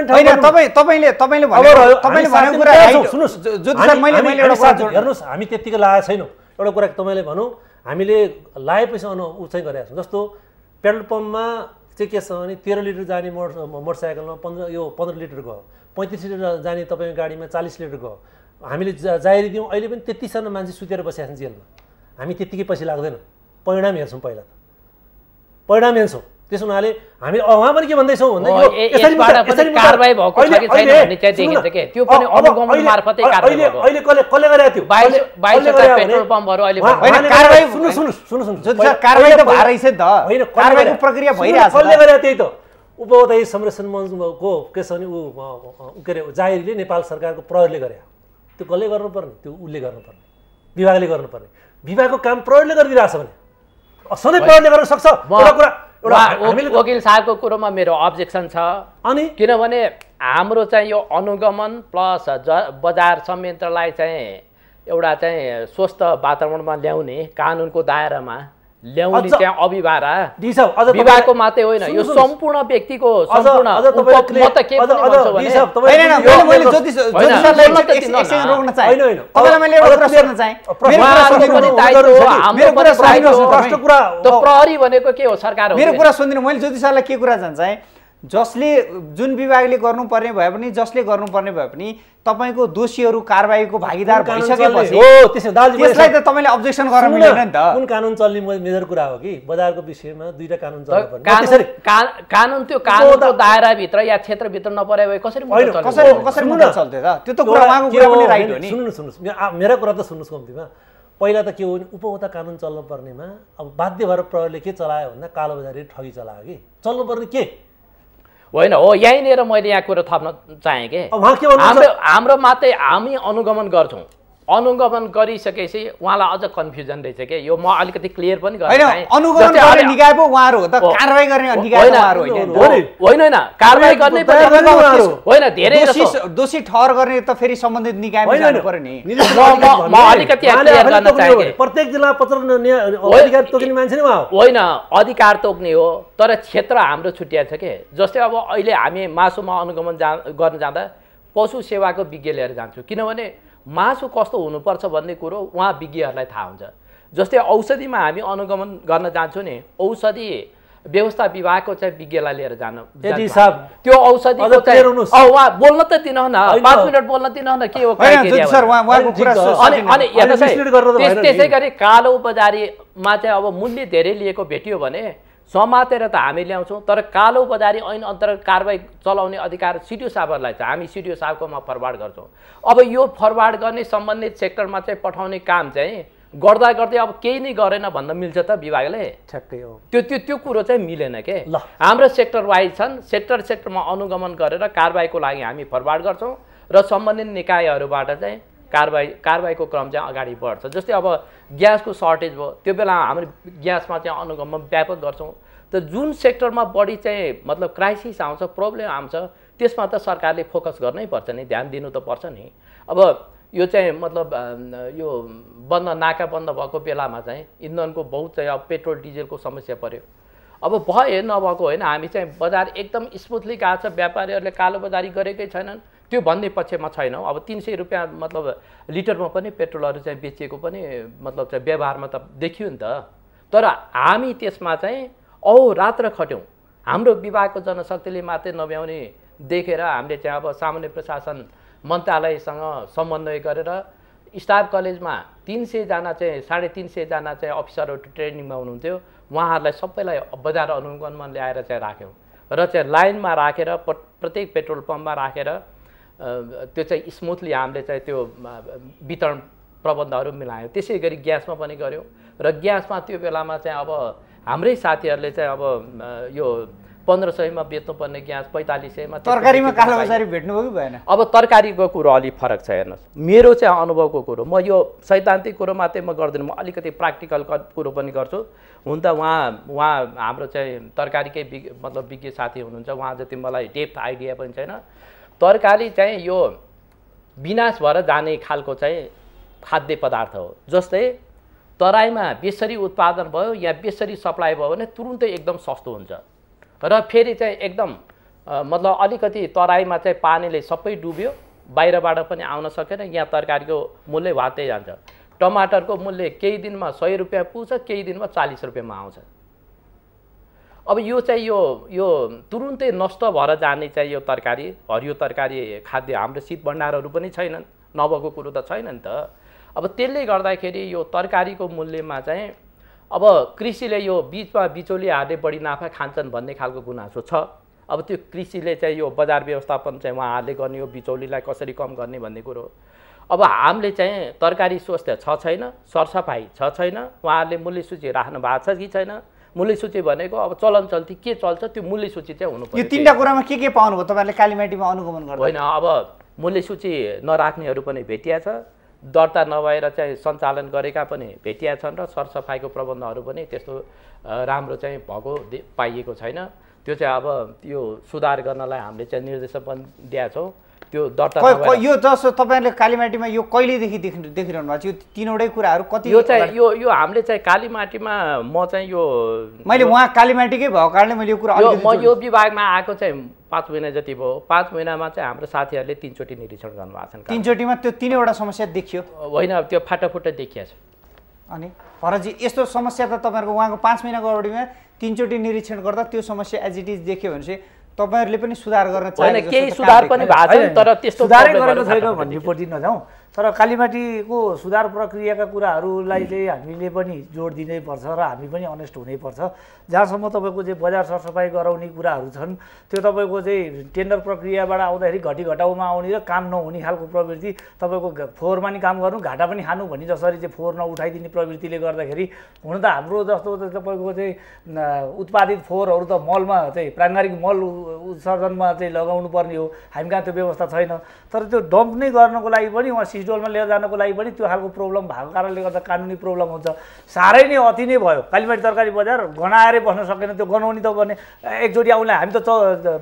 पनि हेर्नुहोस् हामी त्यत्तिकै लागेको छैनौँ एउटा कुरा तपाईँले भनौँ हामीले लाएपछि अनु उ चाहिँ गरेका छौँ जस्तो पेट्रोल पम्पमा चाहिँ के छ भने तेह्र लिटर जाने मोटर मोटरसाइकलमा पन्ध्र यो पन्ध्र लिटर गयो पैँतिस लिटर जाने तपाईँको गाडीमा चालिस लिटर गयो हामीले जा जाहेरी दियौँ अहिले पनि त्यतिसम्म मान्छे सुतेर बसिरहेको छन् जेलमा हामी त्यत्तिकै पैसा लाग्दैन परिणाम हेर्छौँ पहिला त परिणाम हेर्छौँ त्यस हुनाले हामी उहाँ पनि के भन्दैछौँ त्यही त उपभोक्ता संरक्षण मञ्चको के छ भने ऊ के अरे जाहिरले नेपाल सरकारको प्रहरले गरे त्यो कसले गर्नुपर्ने त्यो उसले गर्नुपर्ने विभागले गर्नुपर्ने विभागको काम प्रहरले गरिदिइरहेछ भने सधैँ प्रहरले गर्न सक्छ कुरा एउटा वकिल साहबको कुरोमा मेरो अब्जेक्सन छ अनि किनभने हाम्रो चाहिँ यो अनुगमन प्लस ज बजार संयन्त्रलाई चाहिँ एउटा चाहिँ स्वस्थ वातावरणमा ल्याउने कानुनको दायरामा ल्याउने त्यहाँ अभिभार विवाहको मात्रै होइन यो सम्पूर्ण व्यक्तिको सम्पूर्ण प्रहरी भनेको के हो सरकार मेरो कुरा सुनिदिनु मैले ज्योतिषलाई के कुरा जान्छ जसले जुन विभागले गर्नुपर्ने भए पनि जसले गर्नुपर्ने भए पनि तपाईँको दोषीहरू कारवाहीको भागीदार भइसकेपछि त्यसलाई त तपाईँले अब्जेक्सन गर्न मिलेन नि त कुन कानुन चल्ने मेजर कुरा हो कि बजारको विषयमा दुईवटा कानुन चल्नु कानुन त्यो कानुनको दायराभित्र या क्षेत्रभित्र नपरे भए कसरी कसरी कसरी मुद्दा चल्थ्यो त त्यो त कुरा उहाँको कुरा पनि राइट नि सुन्नुहोस् सुन्नुहोस् मेरो कुरा त सुन्नुहोस् कम्तीमा पहिला त के हो भने उपभोक्ता कानुन चल्नुपर्नेमा अब बाध्य भएर प्रहरले के चलायो भन्दा कालोबजारी ठगी चलायो कि चल्नुपर्ने के होइन हो यहीँनिर मैले यहाँ कुरो थप्न चाहेँ कि हाम्रो हाम्रो मात्रै हामी अनुगमन गर्छौँ अनुगमन गरिसकेपछि उहाँलाई अझ कन्फ्युजन रहेछ के यो म अलिकति क्लियर पनि गरेँ होइन धेरै दोषी ठहर गर्ने त फेरि सम्बन्धित निकाय म अलिकति क्लियर गर्न चाहेँ प्रत्येक जिल्ला पत्रकार तोक्ने मान्छे नै होइन अधिकार तोक्ने हो तर क्षेत्र हाम्रो छुट्याएको छ के जस्तै अब अहिले हामी मासुमा अनुगमन जा गर्न जाँदा पशु सेवाको विज्ञ लिएर जान्छौँ किनभने मासु कस्तो हुनुपर्छ भन्ने कुरो उहाँ विज्ञहरूलाई थाहा हुन्छ जस्तै औषधिमा हामी अनुगमन गर्न जान्छौँ नि औषधि व्यवस्था विभागको चाहिँ विज्ञलाई लिएर जानु त्यो औषधि बोल्न त न पाँच मिनट बोल्न दिनुहुन्न के हो त्यसै गरी कालो बजारीमा चाहिँ अब मूल्य धेरै लिएको भेटियो भने समातेर त हामी ल्याउँछौँ तर कालो बजारी ऐन अन्तर्गत कारवाही चलाउने अधिकार सिडिओ साहबहरूलाई छ हामी सिडिओ साहबकोमा फरवार्ड गर्छौँ अब यो फरवार्ड गर्ने सम्बन्धित सेक्टरमा चाहिँ पठाउने काम चाहिँ गर्दा गर्दै अब केही नै गरेन भन्न मिल्छ त विभागले ठ्याक्कै हो त्यो त्यो त्यो कुरो चाहिँ मिलेन के ल हाम्रो सेक्टर वाइज छन् सेक्टर सेक्टरमा अनुगमन गरेर कारवाहीको लागि हामी फरवार्ड गर्छौँ र सम्बन्धित निकायहरूबाट चाहिँ कारवाही कारबाहीको क्रम चाहिँ अगाडि बढ्छ जस्तै अब ग्यासको सर्टेज भयो त्यो बेला हामी ग्यासमा चाहिँ अनुगमन व्यापक गर्छौँ त जुन सेक्टरमा बढी चाहिँ मतलब क्राइसिस आउँछ प्रब्लम आउँछ त्यसमा त सरकारले फोकस गर्नै पर्छ नि ध्यान दिनु त पर्छ नि अब यो चाहिँ मतलब यो बन्द नाका बन्द भएको बेलामा चाहिँ इन्धनको बहुत चाहिँ अब पेट्रोल डिजेलको समस्या पऱ्यो अब भयो नभएको होइन हामी चाहिँ बजार एकदम स्मुथली गएको छ व्यापारीहरूले कालो बजारी गरेकै छैनन् त्यो भन्ने पक्षमा छैन अब तिन सय रुपियाँ मतलब लिटरमा पनि पेट्रोलहरू चाहिँ बेचिएको पनि मतलब चाहिँ व्यवहारमा त देखियो नि त तर हामी त्यसमा चाहिँ औ रात्र खट्यौँ हाम्रो विभागको जनशक्तिले मात्रै नभ्याउने देखेर हामीले चाहिँ अब सामान्य प्रशासन मन्त्रालयसँग समन्वय गरेर स्टाफ कलेजमा तिन सयजना चाहिँ साढे तिन सयजना चाहिँ अफिसरहरू ट्रेनिङमा हुनुहुन्थ्यो उहाँहरूलाई सबैलाई बजार अनुगमनमा ल्याएर चाहिँ राख्यौँ र चाहिँ लाइनमा राखेर प्रत्येक पेट्रोल पम्पमा राखेर त्यो चाहिँ स्मुथली हामीले चाहिँ त्यो वितरण प्रबन्धहरू मिलायौँ त्यसै गरी ग्यासमा पनि गऱ्यौँ र ग्यासमा त्यो बेलामा चाहिँ अब हाम्रै साथीहरूले चाहिँ अब यो पन्ध्र सयमा बेच्नुपर्ने ग्यास पैँतालिस सयमा तरकारीमा कालो बजारी भेट्नुभयो कि भएन अब तरकारीको कुरो अलिक फरक छ हेर्नुहोस् मेरो चाहिँ अनुभवको कुरो म यो सैद्धान्तिक कुरो मात्रै म गर्दिनँ म अलिकति प्र्याक्टिकल कुरो पनि गर्छु हुन त उहाँ उहाँ हाम्रो चाहिँ तरकारीकै मतलब विज्ञ साथी हुनुहुन्छ उहाँ जति मलाई डेप्थ आइडिया पनि छैन तरकारी चाहिँ यो विनाश भएर जाने खालको चाहिँ खाद्य पदार्थ हो जस्तै तराईमा बेसरी उत्पादन भयो या बेसरी सप्लाई भयो भने तुरुन्तै एकदम सस्तो हुन्छ र फेरि चाहिँ एकदम मतलब अलिकति तराईमा चाहिँ पानीले सबै डुब्यो बाहिरबाट पनि आउन सकेन यहाँ तरकारीको मूल्य भातै जान्छ टमाटरको मूल्य केही दिनमा सय रुपियाँ पुग्छ केही दिनमा चालिस रुपियाँमा आउँछ अब यो चाहिँ यो यो तुरुन्तै नष्ट भएर जाने चाहिँ यो तरकारी हरियो तरकारी खाद्य हाम्रो शीत भण्डारहरू पनि छैनन् नभएको कुरो त छैन नि त अब त्यसले गर्दाखेरि यो तरकारीको मूल्यमा चाहिँ अब कृषिले यो बिचमा बिचौलियाहरूले बढी नाफा खान्छन् भन्ने खालको गुनासो छ अब त्यो कृषिले चाहिँ यो बजार व्यवस्थापन चाहिँ उहाँहरूले गर्ने हो बिचौलीलाई कसरी कम गर्ने भन्ने कुरो अब हामीले चाहिँ तरकारी स्वास्थ्य छ छैन सरसफाइ छ छैन उहाँहरूले मूल्य सूची राख्नु भएको छ कि छैन मूल्य सूची भनेको अब चलन चल्ती के चल्छ त्यो मूल्य सूची चाहिँ हुनु यो तिनवटा कुरामा के के पाउनुभयो तपाईँहरूले कालीमाटीमा अनुगमन गर्नु होइन अब मूल्य सूची नराख्नेहरू पनि भेटिया छ दर्ता नभएर चाहिँ सञ्चालन गरेका पनि भेटिया छन् र सरसफाइको प्रबन्धहरू पनि त्यस्तो राम्रो चाहिँ भएको पाइएको छैन त्यो चाहिँ अब त्यो सुधार गर्नलाई हामीले चाहिँ निर्देशन पनि दिएका त्यो दर्ता यो जस्तो तपाईँहरूले कालीमाटीमा यो कहिलेदेखि देखिरहनु भएको छ यो तिनवटै कुराहरू कति यो चाहिँ यो यो हामीले चाहिँ कालीमाटीमा म चाहिँ यो मैले उहाँ कालीमाटीकै भएको कारणले मैले यो कुरा म यो विभागमा आएको चाहिँ पाँच महिना जति भयो पाँच महिनामा चाहिँ हाम्रो साथीहरूले तिनचोटि निरीक्षण गर्नुभएको छ तिनचोटिमा त्यो तिनवटा समस्या देखियो होइन त्यो फाटाफुटा देखिया छ अनि भरतजी यस्तो समस्या त तपाईँहरूको उहाँको पाँच महिनाको अवधिमा तिनचोटि निरीक्षण गर्दा त्यो समस्या एज इट इज देख्यो भने चाहिँ तपाईँहरूले पनि सुधार गर्न चाहिँ केही सुधार पनि भएको छ तर त्यस्तो सुधारै गरेको छैन भन्नेपट्टि नजाउँ तर कालीमाटीको सुधार प्रक्रियाका कुराहरूलाई चाहिँ हामीले पनि जोड दिनैपर्छ र हामी पनि अनेस्ट हुनैपर्छ जहाँसम्म तपाईँको चाहिँ बजार सरसफाइ गराउने कुराहरू छन् त्यो तपाईँको चाहिँ टेन्डर प्रक्रियाबाट आउँदाखेरि घटी घटाउमा आउने र काम नहुने खालको प्रवृत्ति तपाईँको फोहोरमा नि काम गर्नु घाटा पनि खानु भन्ने जसरी चाहिँ फोहोर नउठाइदिने प्रवृत्तिले गर्दाखेरि हुन त हाम्रो जस्तो तपाईँको चाहिँ उत्पादित फोहोरहरू त मलमा चाहिँ प्राङ्गारिक मल उत्सर्जनमा चाहिँ लगाउनु पर्ने हो हामी कहाँ त्यो व्यवस्था छैन तर त्यो डम्प नै गर्नको लागि पनि उहाँ स्टोरमा लिएर जानको लागि पनि त्यो खालको प्रब्लम भएको कारणले गर्दा कानुनी प्रब्लम हुन्छ साह्रै नै अति नै भयो कालीमाटी तरकारी बजार गनाएरै बस्न सकेन त्यो गनाउने त भने एकचोटि आउने हामी त च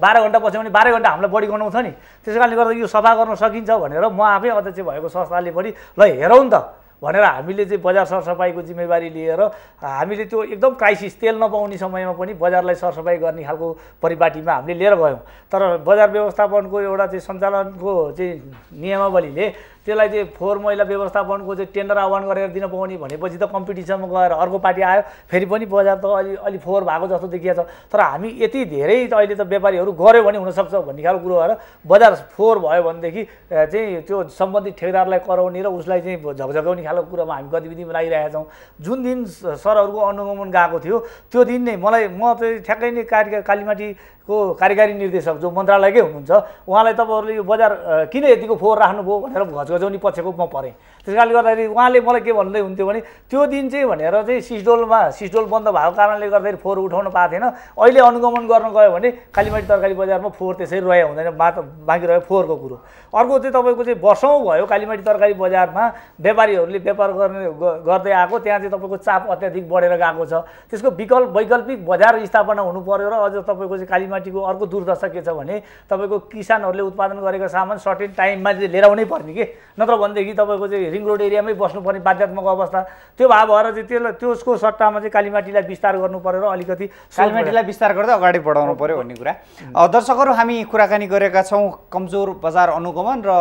बाह्र घन्टा बस्यौँ भने बाह्र घन्टा हामीलाई बढी गनाउँछ नि त्यस कारणले गर्दा यो सफा गर्न सकिन्छ भनेर म आफै अध्यक्ष भएको संस्थाले पनि ल हेरौँ नि त भनेर हामीले चाहिँ बजार सरसफाइको जिम्मेवारी लिएर हामीले त्यो एकदम क्राइसिस तेल नपाउने समयमा पनि बजारलाई सरसफाइ गर्ने खालको परिपाटीमा हामीले लिएर गयौँ तर बजार व्यवस्थापनको एउटा चाहिँ सञ्चालनको चाहिँ नियमावलीले त्यसलाई चाहिँ फोहोर मैला व्यवस्थापनको चाहिँ टेन्डर आह्वान गरेर दिन पाउने भनेपछि त कम्पिटिसनमा गएर अर्को पार्टी आयो फेरि पनि बजार त अलि अलि फोहोर भएको जस्तो देखिएको छ तर हामी यति धेरै अहिले त व्यापारीहरू गऱ्यो भने हुनसक्छ भन्ने खालको कुरो भएर बजार फोहोर भयो भनेदेखि चाहिँ त्यो सम्बन्धित ठेकदारलाई कराउने र उसलाई चाहिँ झकझकाउने खालको कुरामा हामी गतिविधिमा गतिविधि छौँ जुन दिन सरहरूको अनुगमन गएको थियो त्यो दिन नै मलाई म चाहिँ ठ्याक्कै नै कार्य कालीमाटीको कार्यकारी निर्देशक जो मन्त्रालयकै हुनुहुन्छ उहाँलाई तपाईँहरूले यो बजार किन यतिको फोहोर राख्नुभयो भनेर घचघचाउने पक्षको म परेँ त्यस कारणले गर्दाखेरि उहाँले मलाई के भन्दै हुन्थ्यो भने त्यो दिन चाहिँ भनेर चाहिँ सिसडोलमा सिसडोल बन्द भएको कारणले गर्दाखेरि फोहोर उठाउन पाएको थिएन अहिले अनुगमन गर्न गयो भने कालीमाटी तरकारी बजारमा फोहोर त्यसरी रह्यो हुँदैन बात बाँकी रह्यो फोहोरको कुरो अर्को चाहिँ तपाईँको चाहिँ वर्षौँ भयो कालीमाटी तरकारी बजारमा व्यापारीहरूले व्यापार गर्ने गर्दै आएको त्यहाँ चाहिँ तपाईँको चाप अत्याधिक बढेर गएको छ त्यसको विकल्प वैकल्पिक बजार स्थापना हुनु पऱ्यो र अझ तपाईँको चाहिँ कालीमाटीको अर्को दुर्दशा के छ भने तपाईँको किसानहरूले उत्पादन गरेको सामान सर्टेन टाइममा लिएर आउनै पर्ने कि नत्र भनेदेखि तपाईँको चाहिँ रिङ रोड एरियामै बस्नुपर्ने बाध्यात्मक अवस्था त्यो भए भएर चाहिँ त्यसलाई त्यसको सट्टामा चाहिँ कालीमाटीलाई विस्तार गर्नु पऱ्यो र अलिकति कालीमाटीलाई विस्तार गर्दै अगाडि बढाउनु पऱ्यो भन्ने कुरा दर्शकहरू हामी कुराकानी गरेका छौँ कमजोर बजार अनुगमन र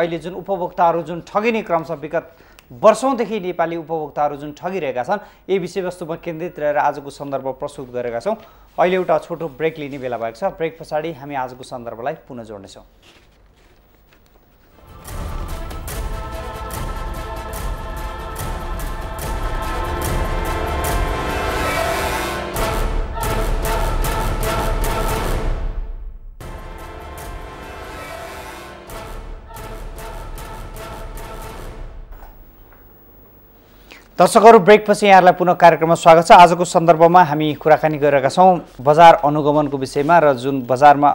अहिले जुन उपभोक्ताहरू जुन ठगिने क्रम छ विगत वर्षौँदेखि नेपाली उपभोक्ताहरू जुन ठगिरहेका छन् यही विषयवस्तुमा केन्द्रित रहेर आजको सन्दर्भ प्रस्तुत गरेका छौँ अहिले एउटा छोटो ब्रेक लिने बेला भएको छ ब्रेक पछाडि हामी आजको सन्दर्भलाई पुनः जोड्नेछौँ दर्शकहरू ब्रेकपछि यहाँहरूलाई पुनः कार्यक्रममा स्वागत छ आजको सन्दर्भमा हामी कुराकानी गरिरहेका छौँ बजार अनुगमनको विषयमा र जुन बजारमा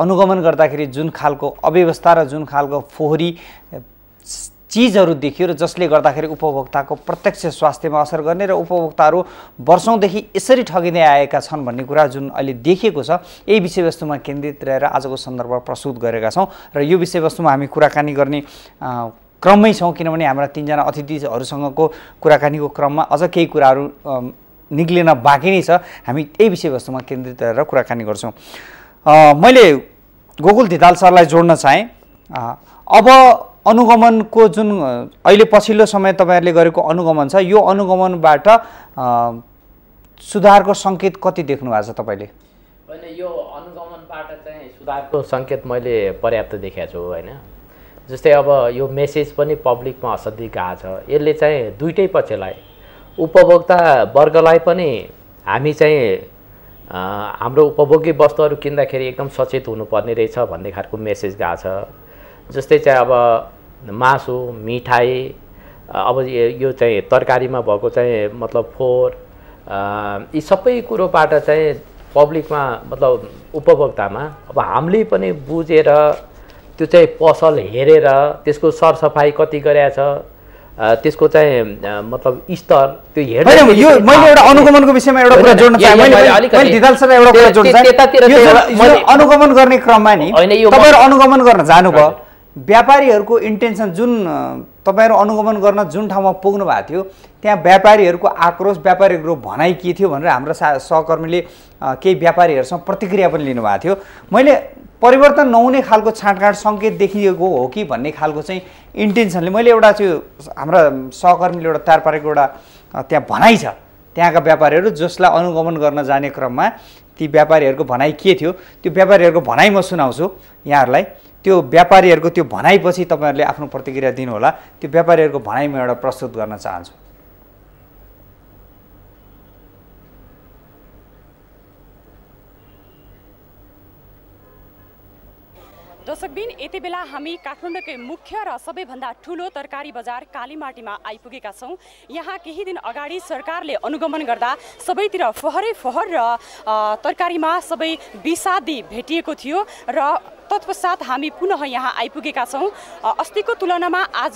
अनुगमन गर्दाखेरि जुन खालको अव्यवस्था र जुन खालको फोहोरी चिजहरू देखियो र जसले गर्दाखेरि उपभोक्ताको प्रत्यक्ष स्वास्थ्यमा असर गर्ने र उपभोक्ताहरू वर्षौँदेखि यसरी ठगिँदै आएका छन् भन्ने कुरा जुन अहिले देखिएको छ यही विषयवस्तुमा केन्द्रित रहेर आजको सन्दर्भ प्रस्तुत गरेका छौँ र यो विषयवस्तुमा हामी कुराकानी गर्ने क्रममै छौँ किनभने हाम्रा तिनजना अतिथिहरूसँगको कुराकानीको क्रममा अझ केही कुराहरू निक्लिन बाँकी नै छ हामी त्यही विषयवस्तुमा केन्द्रित रहेर कुराकानी गर्छौँ मैले गोकुल धिताल सरलाई जोड्न चाहेँ अब अनुगमनको जुन अहिले पछिल्लो समय तपाईँहरूले गरेको अनुगमन छ यो अनुगमनबाट सुधारको सङ्केत कति देख्नु भएको छ तपाईँले मैले यो अनुगमनबाट चाहिँ सुधारको सङ्केत मैले पर्याप्त देखेको छु होइन जस्तै अब यो मेसेज पनि पब्लिकमा असाध्यै गएको छ यसले चाहिँ दुइटै पक्षलाई उपभोक्ता वर्गलाई पनि हामी चाहिँ हाम्रो उपभोग्य वस्तुहरू किन्दाखेरि एकदम सचेत हुनुपर्ने रहेछ भन्ने खालको मेसेज गएको छ जस्तै चाहिँ अब मासु मिठाई अब यो चाहिँ तरकारीमा भएको चाहिँ मतलब फोहोर यी सबै कुरोबाट चाहिँ पब्लिकमा मतलब उपभोक्तामा अब हामीले पनि बुझेर त्यो चाहिँ पसल हेरेर त्यसको सरसफाइ कति गरेछ त्यसको चाहिँ मतलब स्तर त्यो हेर्नु यो मैले एउटा अनुगमनको विषयमा एउटा कुरा जोड्न चाहे अनुगमन गर्ने क्रममा नि तपाईँहरू अनुगमन गर्न जानुभयो व्यापारीहरूको इन्टेन्सन जुन तपाईँहरू अनुगमन गर्न जुन ठाउँमा पुग्नु भएको थियो त्यहाँ व्यापारीहरूको आक्रोश व्यापारीहरूको भनाइ के थियो भनेर हाम्रो सा सहकर्मीले केही व्यापारीहरूसँग प्रतिक्रिया पनि लिनुभएको थियो मैले परिवर्तन नहुने खालको छाँटकाँट सङ्केत देखिएको हो कि भन्ने खालको चाहिँ इन्टेन्सनले मैले एउटा त्यो हाम्रा सहकर्मीले एउटा तयार पारेको एउटा त्यहाँ भनाइ छ त्यहाँका व्यापारीहरू जसलाई अनुगमन गर्न जाने क्रममा ती व्यापारीहरूको भनाइ के थियो त्यो व्यापारीहरूको भनाइ म सुनाउँछु यहाँहरूलाई त्यो व्यापारीहरूको त्यो भनाइपछि तपाईँहरूले आफ्नो प्रतिक्रिया दिनुहोला त्यो व्यापारीहरूको भनाइ म एउटा प्रस्तुत गर्न चाहन्छु दर्शकबिन यति बेला हामी काठमाडौँकै मुख्य र सबैभन्दा ठुलो तरकारी बजार कालीमाटीमा आइपुगेका छौँ यहाँ केही दिन अगाडि सरकारले अनुगमन गर्दा सबैतिर फोहरै फोहर र तरकारीमा सबै विषादी भेटिएको थियो र तत्पश्चात हामी पुनः यहाँ आइपुगेका छौँ अस्तिको तुलनामा आज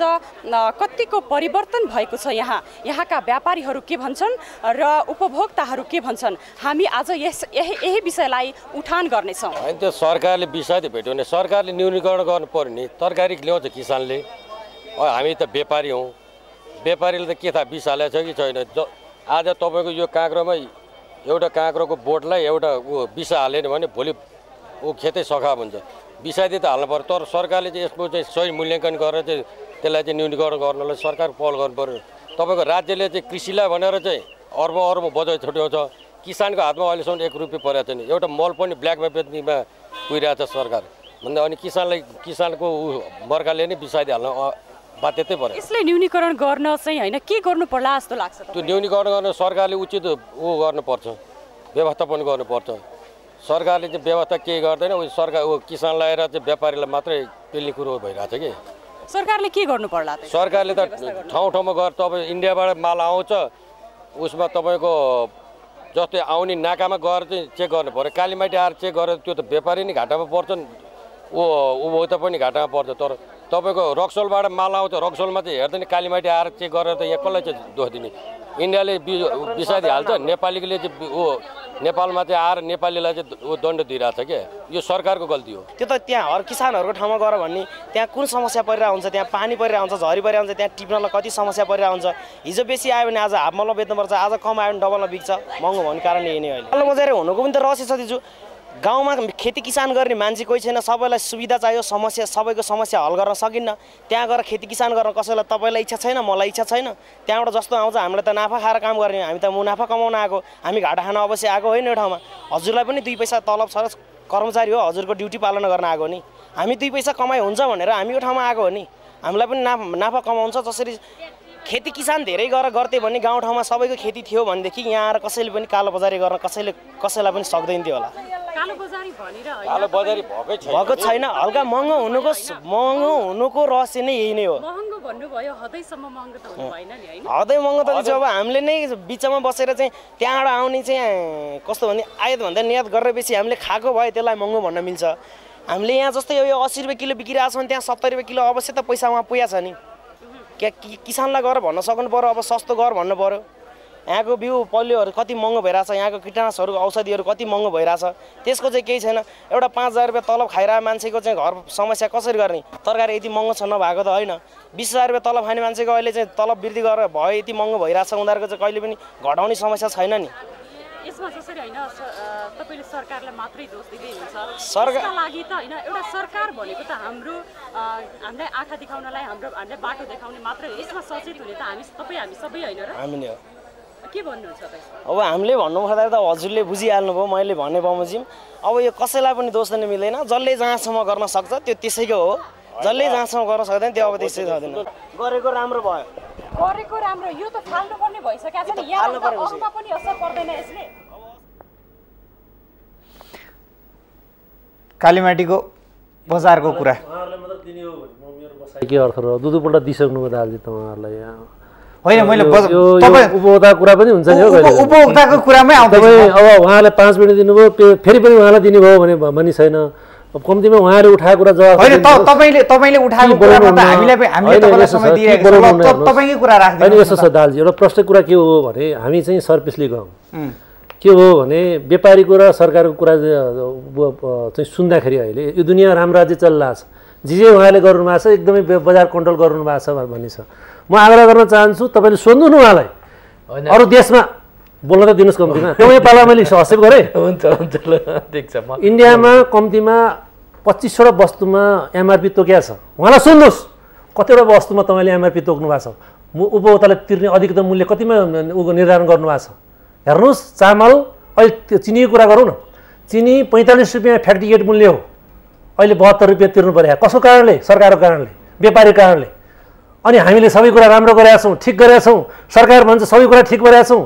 कतिको परिवर्तन भएको छ यहाँ यहाँका व्यापारीहरू के भन्छन् र उपभोक्ताहरू के भन्छन् हामी आज यस यही विषयलाई उठान गर्नेछौँ होइन त्यो सरकारले विषय भेट्यो भने सरकारले न्यूनीकरण गर्नु पऱ्यो नि तरकारी ल्याउँछ किसानले हामी त व्यापारी हौँ व्यापारीले त के थाहा बिस हालेको छ कि छैन आज तपाईँको यो काँक्रोमा एउटा काँक्रोको बोटलाई एउटा ऊ बिस हालेन भने भोलि ऊ खेतै सखाब हुन्छ विषादी त हाल्नु पर्यो तर सरकारले चाहिँ यसको चाहिँ सही मूल्याङ्कन गरेर चाहिँ त्यसलाई चाहिँ न्यूनीकरण गर्नलाई सरकार पहल गर्नु पऱ्यो तपाईँको राज्यले चाहिँ कृषिलाई भनेर चाहिँ अर्ब अर्ब बजेट छुट्याउँछ किसानको हातमा अहिलेसम्म एक रुपियाँ परेको छैन एउटा मल पनि ब्ल्याकमा बेच्नेमा पुगिरहेको छ सरकार भन्दा अनि किसानलाई किसानको ऊ बर्खाले नै विषादी हाल्न बाध्यतै पर्यो यसले न्यूनीकरण गर्न चाहिँ होइन के गर्नु पर्ला जस्तो लाग्छ त्यो न्यूनीकरण गर्न सरकारले उचित ऊ गर्नुपर्छ व्यवस्थापन गर्नुपर्छ सरकारले चाहिँ व्यवस्था केही गर्दैन उयो सरकार ऊ किसान लगाएर चाहिँ व्यापारीलाई मात्रै पेल्ने कुरो भइरहेको छ कि सरकारले के गर्नु पर्ला सरकारले त ठाउँ ठाउँमा गएर तपाईँ इन्डियाबाट माल आउँछ उसमा तपाईँको जस्तै आउने नाकामा गएर चाहिँ चेक गर्नु पऱ्यो कालीमाटी आएर चेक गरेर त्यो त व्यापारी नै घाटामा पर्छन् ऊ उपभोक्ता पनि घाटामा पर्छ तर तपाईँको रक्सोलबाट माल आउँथ्यो रक्सोलमा चाहिँ हेर्दैन कालीमाटी आएर चेक गरेर त यहाँ कसलाई चाहिँ दोष दिने इन्डियाले बिसारी हाल्छ नेपालीले चाहिँ ऊ नेपालमा चाहिँ आएर नेपालीलाई चाहिँ ऊ दण्ड दिइरहेको छ क्या यो सरकारको गल्ती हो त्यो त त्यहाँ हर किसानहरूको ठाउँमा गएर भन्ने त्यहाँ कुन समस्या परिरहेको हुन्छ त्यहाँ पानी परिरहेको हुन्छ झरी परिरहेको हुन्छ त्यहाँ टिप्नलाई कति समस्या परिरहेको हुन्छ हिजो बेसी आयो भने आज हाफ मल बेच्नुपर्छ आज कम आयो भने डबलमा बिक्छ महँगो भन्ने कारणले यही नै अहिले मजाले हुनुको पनि त रसी छ दिजु गाउँमा खेती किसान गर्ने मान्छे कोही छैन सबैलाई सुविधा चाहियो समस्या सबैको समस्या हल गर्न सकिन्न त्यहाँ गएर खेती किसान गर्न कसैलाई तपाईँलाई इच्छा छैन मलाई इच्छा छैन त्यहाँबाट जस्तो आउँछ हामीलाई त नाफा खाएर काम गर्ने हामी त मुनाफा कमाउन आएको हामी घाटा खान अवश्य आएको होइन यो ठाउँमा हजुरलाई पनि दुई पैसा तलब छ कर्मचारी हो हजुरको ड्युटी पालन गर्न आएको नि हामी दुई पैसा कमाइ हुन्छ भनेर हामी यो ठाउँमा आएको हो नि हामीलाई पनि नाफा नाफा कमाउँछ जसरी खेती किसान धेरै गरेर गर्थे भने गाउँठाउँमा सबैको खेती थियो भनेदेखि यहाँ आएर कसैले पनि कालो बजारी गर्न कसैले कसैलाई पनि सक्दैन थियो होला भएको छैन हल्का महँगो हुनुको महँगो हुनुको रहस्य नै यही नै हो हदै महँगो त अब हामीले नै बिचमा बसेर चाहिँ त्यहाँबाट आउने चाहिँ कस्तो भने आयात भन्दा निर्यात गरेपछि हामीले खाएको भए त्यसलाई महँगो भन्न मिल्छ हामीले यहाँ जस्तै यो असी रुपियाँ किलो बिग्रिरहेको छ भने त्यहाँ सत्तरी रुपियाँ किलो अवश्य त पैसा उहाँ पुगेको छ नि क्या किसानलाई गर भन्न सक्नु पऱ्यो अब सस्तो गर भन्नु पऱ्यो यहाँको बिउ पल्योहरू कति महँगो भइरहेछ यहाँको कीटनाशहरूको औषधिहरू कति महँगो भइरहेछ त्यसको चाहिँ केही छैन एउटा पाँच हजार रुपियाँ तलब खाइरहेको मान्छेको चाहिँ घर समस्या कसरी गर्ने तरकारी यति महँगो छ नभएको त होइन बिस हजार रुपियाँ तलब खाने मान्छेको अहिले चाहिँ तलब वृद्धि गरेर भयो यति महँगो भइरहेछ उनीहरूको चाहिँ कहिले पनि घटाउने समस्या छैन नि यसमा सरकारलाई मात्रै दोष दिँदै सरकार अब हामीले भन्नु पर्दा त हजुरले बुझिहाल्नु भयो मैले भने बमोजिम अब यो कसैलाई पनि दोष दिनु मिल्दैन जसले जहाँसम्म गर्न सक्छ त्यो त्यसैको हो जसले जहाँसम्म गर्न सक्दैन त्यो अब त्यसै हुँदैन गरेको राम्रो भयो गरेको राम्रो यो त फाल्नुपर्ने भइसकेको छ नि यहाँ पनि असर पर्दैन यसले कालीमाटीको बजारको कुरा के अर्थ र दुधुपल्ट दिइसक्नुभयो दाजु त उहाँहरूलाई यहाँ होइन मैले उपभोक्ता कुरा पनि हुन्छ नि उपभोक्ताको कुरामै आउँछ अब उहाँले पाँच मिनट दिनुभयो फेरि पनि उहाँलाई दिनुभयो भने भन्ने छैन कम्तीमा उहाँले उठाएको कुरा जवाब होइन तपाईँले तपाईँले उठाएको कुरा हामीलाई छ होइन यसो छ दालजी एउटा प्रश्न कुरा के हो भने हामी चाहिँ सर्भिसले गयौँ के हो भने व्यापारीको र सरकारको कुरा चाहिँ सुन्दाखेरि अहिले यो दुनियाँ राम्रो राज्य चल्ला छ जे जे उहाँले गर्नु छ एकदमै बजार कन्ट्रोल गर्नु भएको छ भन्ने छ म आग्रह गर्न चाहन्छु तपाईँले सोध्नु न उहाँलाई अरू देशमा बोल्न त दिनुहोस् कम्तीमा तपाईँ पाला मैले हसेप गरेँ हुन्छ हुन्छ ल देख्छ म इन्डियामा कम्तीमा पच्चिसवटा वस्तुमा एमआरपी तोकिया छ उहाँलाई सुन्नुहोस् कतिवटा वस्तुमा तपाईँले एमआरपी तोक्नु भएको छ उपभोक्तालाई तिर्ने अधिकतम मूल्य कतिमा उ निर्धारण गर्नुभएको छ हेर्नुहोस् चामल अहिले त्यो चिनीको कुरा गरौँ न चिनी पैँतालिस रुपियाँ फ्याक्ट्री गेट मूल्य हो अहिले बहत्तर रुपियाँ तिर्नु पऱ्यो कसको कारणले सरकारको कारणले व्यापारीको कारणले अनि हामीले सबै कुरा राम्रो गरेका छौँ ठिक गरेका छौँ सरकार भन्छ सबै कुरा ठिक गरेका छौँ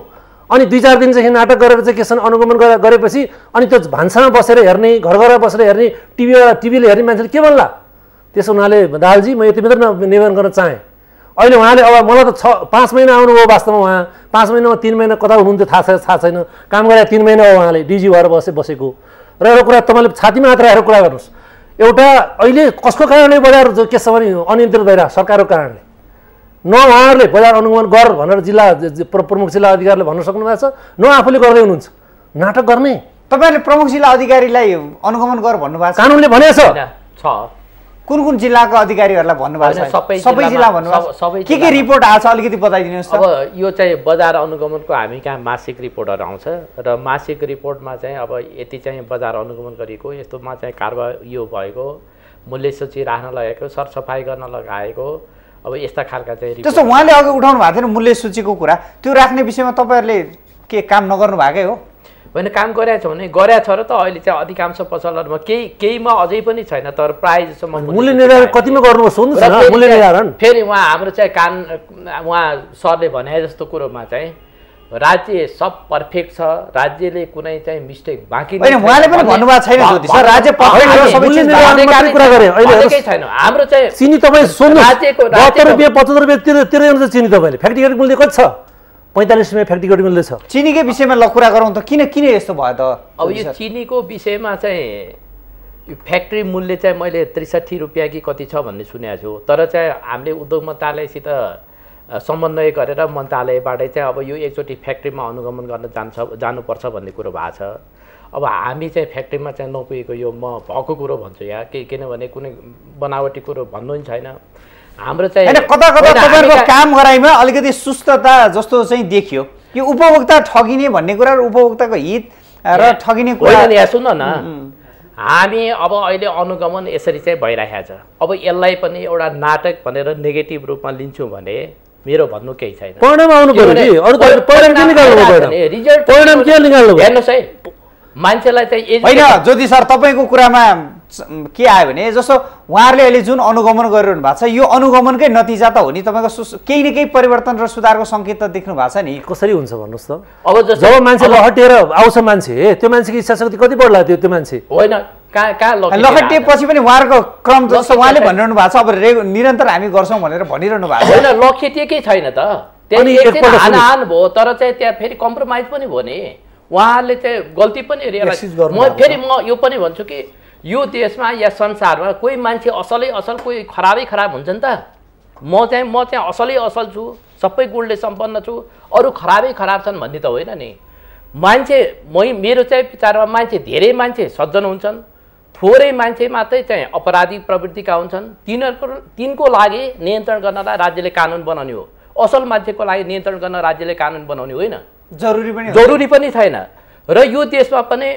अनि दुई चार दिन चाहिँ नाटक गरेर चाहिँ के छन् अनुगमन गरेपछि अनि त्यो भान्सामा बसेर हेर्ने घर घर बसेर हेर्ने टिभीबाट टिभीले हेर्ने मान्छेले के भन्ला त्यसो हुनाले दालजी म यति मात्र निवेदन गर्न चाहेँ अहिले उहाँले अब मलाई त छ पाँच महिना आउनुभयो वास्तवमा उहाँ पाँच महिनामा तिन महिना कता हुनुहुन्थ्यो थाहा छ थाहा छैन काम गरेर तिन महिना हो उहाँले डिजी भएर बसे बसेको र एउटा कुरा तपाईँले छातीमा मात्र आएर कुरा गर्नुहोस् एउटा अहिले कसको कारणले बजार के छ भने अनियन्त्रित भइरहेको सरकारको कारणले न उहाँहरूले बजार अनुगमन गर भनेर जिल्ला प्रमुख जिल्ला अधिकारीले भन्न सक्नु भएको छ न आफूले गर्दै हुनुहुन्छ नाटक गर्ने तपाईँहरूले प्रमुख जिल्ला अधिकारीलाई अनुगमन गर भन्नुभएको छ कानुनले भनेको छ कुन कुन जिल्लाको अधिकारीहरूलाई भन्नुभएको छ सबै सबै जिल्ला भन्नुभएको सबै के के रिपोर्ट आएको छ अलिकति बताइदिनुहोस् अब यो चाहिँ बजार अनुगमनको हामी कहाँ मासिक रिपोर्टहरू आउँछ र मासिक रिपोर्टमा चाहिँ अब यति चाहिँ बजार अनुगमन गरिएको यस्तोमा चाहिँ कारबाही यो भएको मूल्य सूची राख्न लगाएको सरसफाइ गर्न लगाएको अब यस्ता खालका चाहिँ जस्तो उहाँले अघि उठाउनु भएको थियो नि मूल्य सूचीको कुरा त्यो राख्ने विषयमा तपाईँहरूले के काम नगर्नु भएकै हो होइन काम गरेछ भने छ र त अहिले चाहिँ अधिकांश पसलहरूमा केही केहीमा अझै पनि छैन तर प्रायः जस्तो मूल्य निर्धारण कतिमा गर्नुहोस् मूल्य निर्धारण फेरि उहाँ हाम्रो चाहिँ कान उहाँ सरले भने जस्तो कुरोमा चाहिँ राज्य सब पर्फेक्ट छ राज्यले कुनै चाहिँ मिस्टेक बाँकी उहाँले पनि भन्नुभएको छैन राज्य छैन हाम्रो चाहिँ चिनी तपाईँ राज्यको बहत्तर रुपियाँ पचहत्तर रुपियाँ चिनी तपाईँले मूल्य कति छ पैँतालिस रुपियाँ फ्याक्ट्री मूल्य छ चिनीकै विषयमा ल कुरा गरौँ त किन किन यस्तो भयो त अब यो चिनीको विषयमा चाहिँ यो फ्याक्ट्री मूल्य चाहिँ मैले त्रिसठी रुपियाँ कि कति छ भन्ने सुनेको छु तर चाहिँ हामीले उद्योग मन्त्रालयसित समन्वय गरेर मन्त्रालयबाटै चाहिँ अब यो एकचोटि फ्याक्ट्रीमा अनुगमन गर्न जान्छ जानुपर्छ भन्ने कुरो भएको छ अब हामी चाहिँ फ्याक्ट्रीमा चाहिँ नपुगेको यो म भएको कुरो भन्छु यहाँ के किनभने कुनै बनावटी कुरो भन्नु नि छैन हाम्रो चाहिँ कता कता तपाईँको काम गराइमा अलिकति सुस्तता जस्तो चाहिँ देखियो यो उपभोक्ता ठगिने भन्ने कुरा र उपभोक्ताको हित र ठगिने कुरा यहाँ सुन न हामी अब अहिले अनुगमन यसरी चाहिँ भइरहेको छ अब यसलाई पनि एउटा नाटक भनेर नेगेटिभ रूपमा लिन्छौँ भने मेरो भन्नु केही छैन परिणाम आउनु पर्यो नि अरू त परिणाम के निकाल्नु परिणाम के निकाल्नु हेर्नुहोस् है मान्छेलाई चाहिँ होइन ज्योति सर तपाईँको कुरामा के आयो भने जस्तो उहाँहरूले अहिले जुन अनुगमन गरिरहनु भएको छ यो अनुगमनकै नतिजा त हो नि तपाईँको केही न केही परिवर्तन र सुधारको सङ्केत त देख्नु भएको छ नि कसरी हुन्छ भन्नुहोस् त अब जब मान्छे हटेर आउँछ मान्छे त्यो मान्छेको इच्छा शक्ति कति बढ्ला त्यो त्यो मान्छे होइन कहाँ कहाँ लखेटिएपछि पनि उहाँहरूको क्रम जस्तो उहाँले भनिरहनु भएको छ अब रेगु निरन्तर हामी गर्छौँ भनेर भनिरहनु भएको छ होइन लखेटिएकै छैन त हान भयो तर चाहिँ त्यहाँ फेरि कम्प्रोमाइज पनि भयो नि उहाँहरूले चाहिँ गल्ती पनि म फेरि म यो पनि भन्छु कि यो देशमा या संसारमा कोही मान्छे असलै असल कोही खराबै खराब हुन्छ नि त म चाहिँ म चाहिँ असलै असल छु सबै गुणले सम्पन्न छु अरू खराबै खराब छन् भन्ने त होइन नि मान्छे मै मेरो चाहिँ विचारमा मान्छे धेरै मान्छे सज्जन हुन्छन् थोरै मान्छे मात्रै चाहिँ अपराधी प्रवृत्तिका हुन्छन् तिनीहरूको तिनको लागि नियन्त्रण गर्नलाई राज्यले कानुन बनाउने हो असल मान्छेको लागि नियन्त्रण गर्न राज्यले कानुन बनाउने होइन जरुरी पनि जरुरी पनि छैन र यो देशमा पनि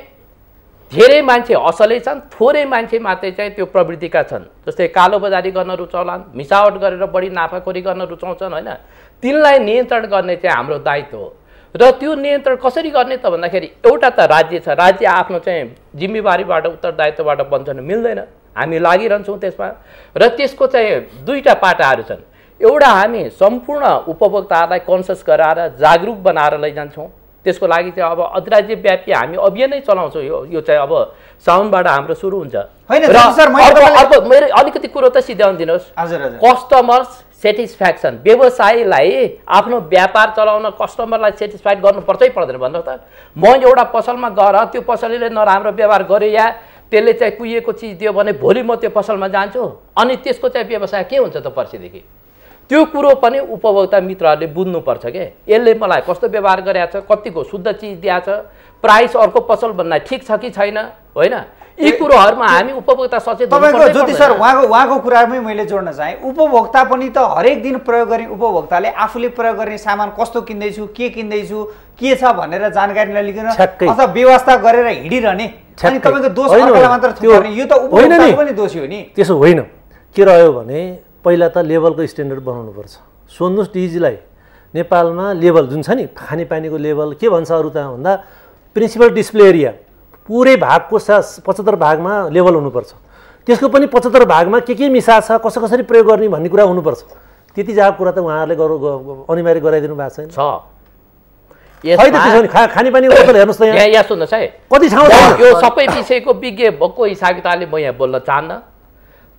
धेरै मान्छे असलै छन् थोरै मान्छे मात्रै चाहिँ त्यो प्रवृत्तिका छन् जस्तै कालो बजारी गर्न रुचाउलान् मिसावट गरेर बढी नाफाखोरी गर्न रुचाउँछन् होइन तिनलाई नियन्त्रण गर्ने चाहिँ हाम्रो दायित्व हो र त्यो नियन्त्रण कसरी गर्ने त भन्दाखेरि एउटा त राज्य छ राज्य आफ्नो चाहिँ जिम्मेवारीबाट उत्तरदायित्वबाट बन्छन् मिल्दैन हामी लागिरहन्छौँ त्यसमा र त्यसको चाहिँ दुईवटा पाटाहरू छन् एउटा हामी सम्पूर्ण उपभोक्ताहरूलाई कन्सियस गराएर जागरुक बनाएर लैजान्छौँ त्यसको लागि चाहिँ अब अधिराज्यव्यापी हामी अभियानै चलाउँछौँ यो यो चाहिँ अब साउनबाट हाम्रो सुरु हुन्छ अर्को मेरो अलिकति कुरो त सिध्याउनु दिनुहोस् कस्टमर्स सेटिस्फ्याक्सन व्यवसायीलाई आफ्नो व्यापार चलाउन कस्टमरलाई सेटिस्फाइड गर्नुपर्छै पर्दैन भन्नु त म एउटा पसलमा गएर त्यो पसलले नराम्रो व्यवहार गऱ्यो या त्यसले चाहिँ कुहिएको चिज दियो भने भोलि म त्यो पसलमा जान्छु अनि त्यसको चाहिँ व्यवसाय के हुन्छ त पर्सिदेखि त्यो कुरो पनि उपभोक्ता मित्रहरूले बुझ्नुपर्छ के यसले मलाई कस्तो व्यवहार गरेको छ कतिको शुद्ध चिज दिएको छ प्राइस अर्को पसलभन्दा ठिक छ कि छैन होइन यी कुरोहरूमा हामी उपभोक्ता सचेत तपाईँको ज्योति सर उहाँको उहाँको कुरामै मैले जोड्न चाहेँ उपभोक्ता पनि त हरेक दिन प्रयोग गर्ने उपभोक्ताले आफूले प्रयोग गर्ने सामान कस्तो किन्दैछु के किन्दैछु के छ भनेर जानकारी नलिकन अथवा व्यवस्था गरेर हिँडिरहने अनि तपाईँको दोष मात्र यो त उपभोक्ता पनि दोषी हो नि त्यसो होइन के रह्यो भने पहिला त लेभलको स्ट्यान्डर्ड बनाउनुपर्छ सोध्नुहोस् डिजीलाई नेपालमा लेभल जुन छ नि खानेपानीको लेभल के भन्छ अरू त भन्दा प्रिन्सिपल डिस्प्ले एरिया पुरै भागको सा पचहत्तर भागमा लेभल हुनुपर्छ त्यसको पनि पचहत्तर भागमा के के मिसा छ कसो कसरी प्रयोग गर्ने भन्ने कुरा हुनुपर्छ त्यति जहाँ कुरा त उहाँहरूले गर अनिवार्य गराइदिनु भएको छैन खानेपानीको है कति ठाउँ यो सबै विषयको विज्ञ भएको हिसाब किताबले म यहाँ बोल्न चाहन्न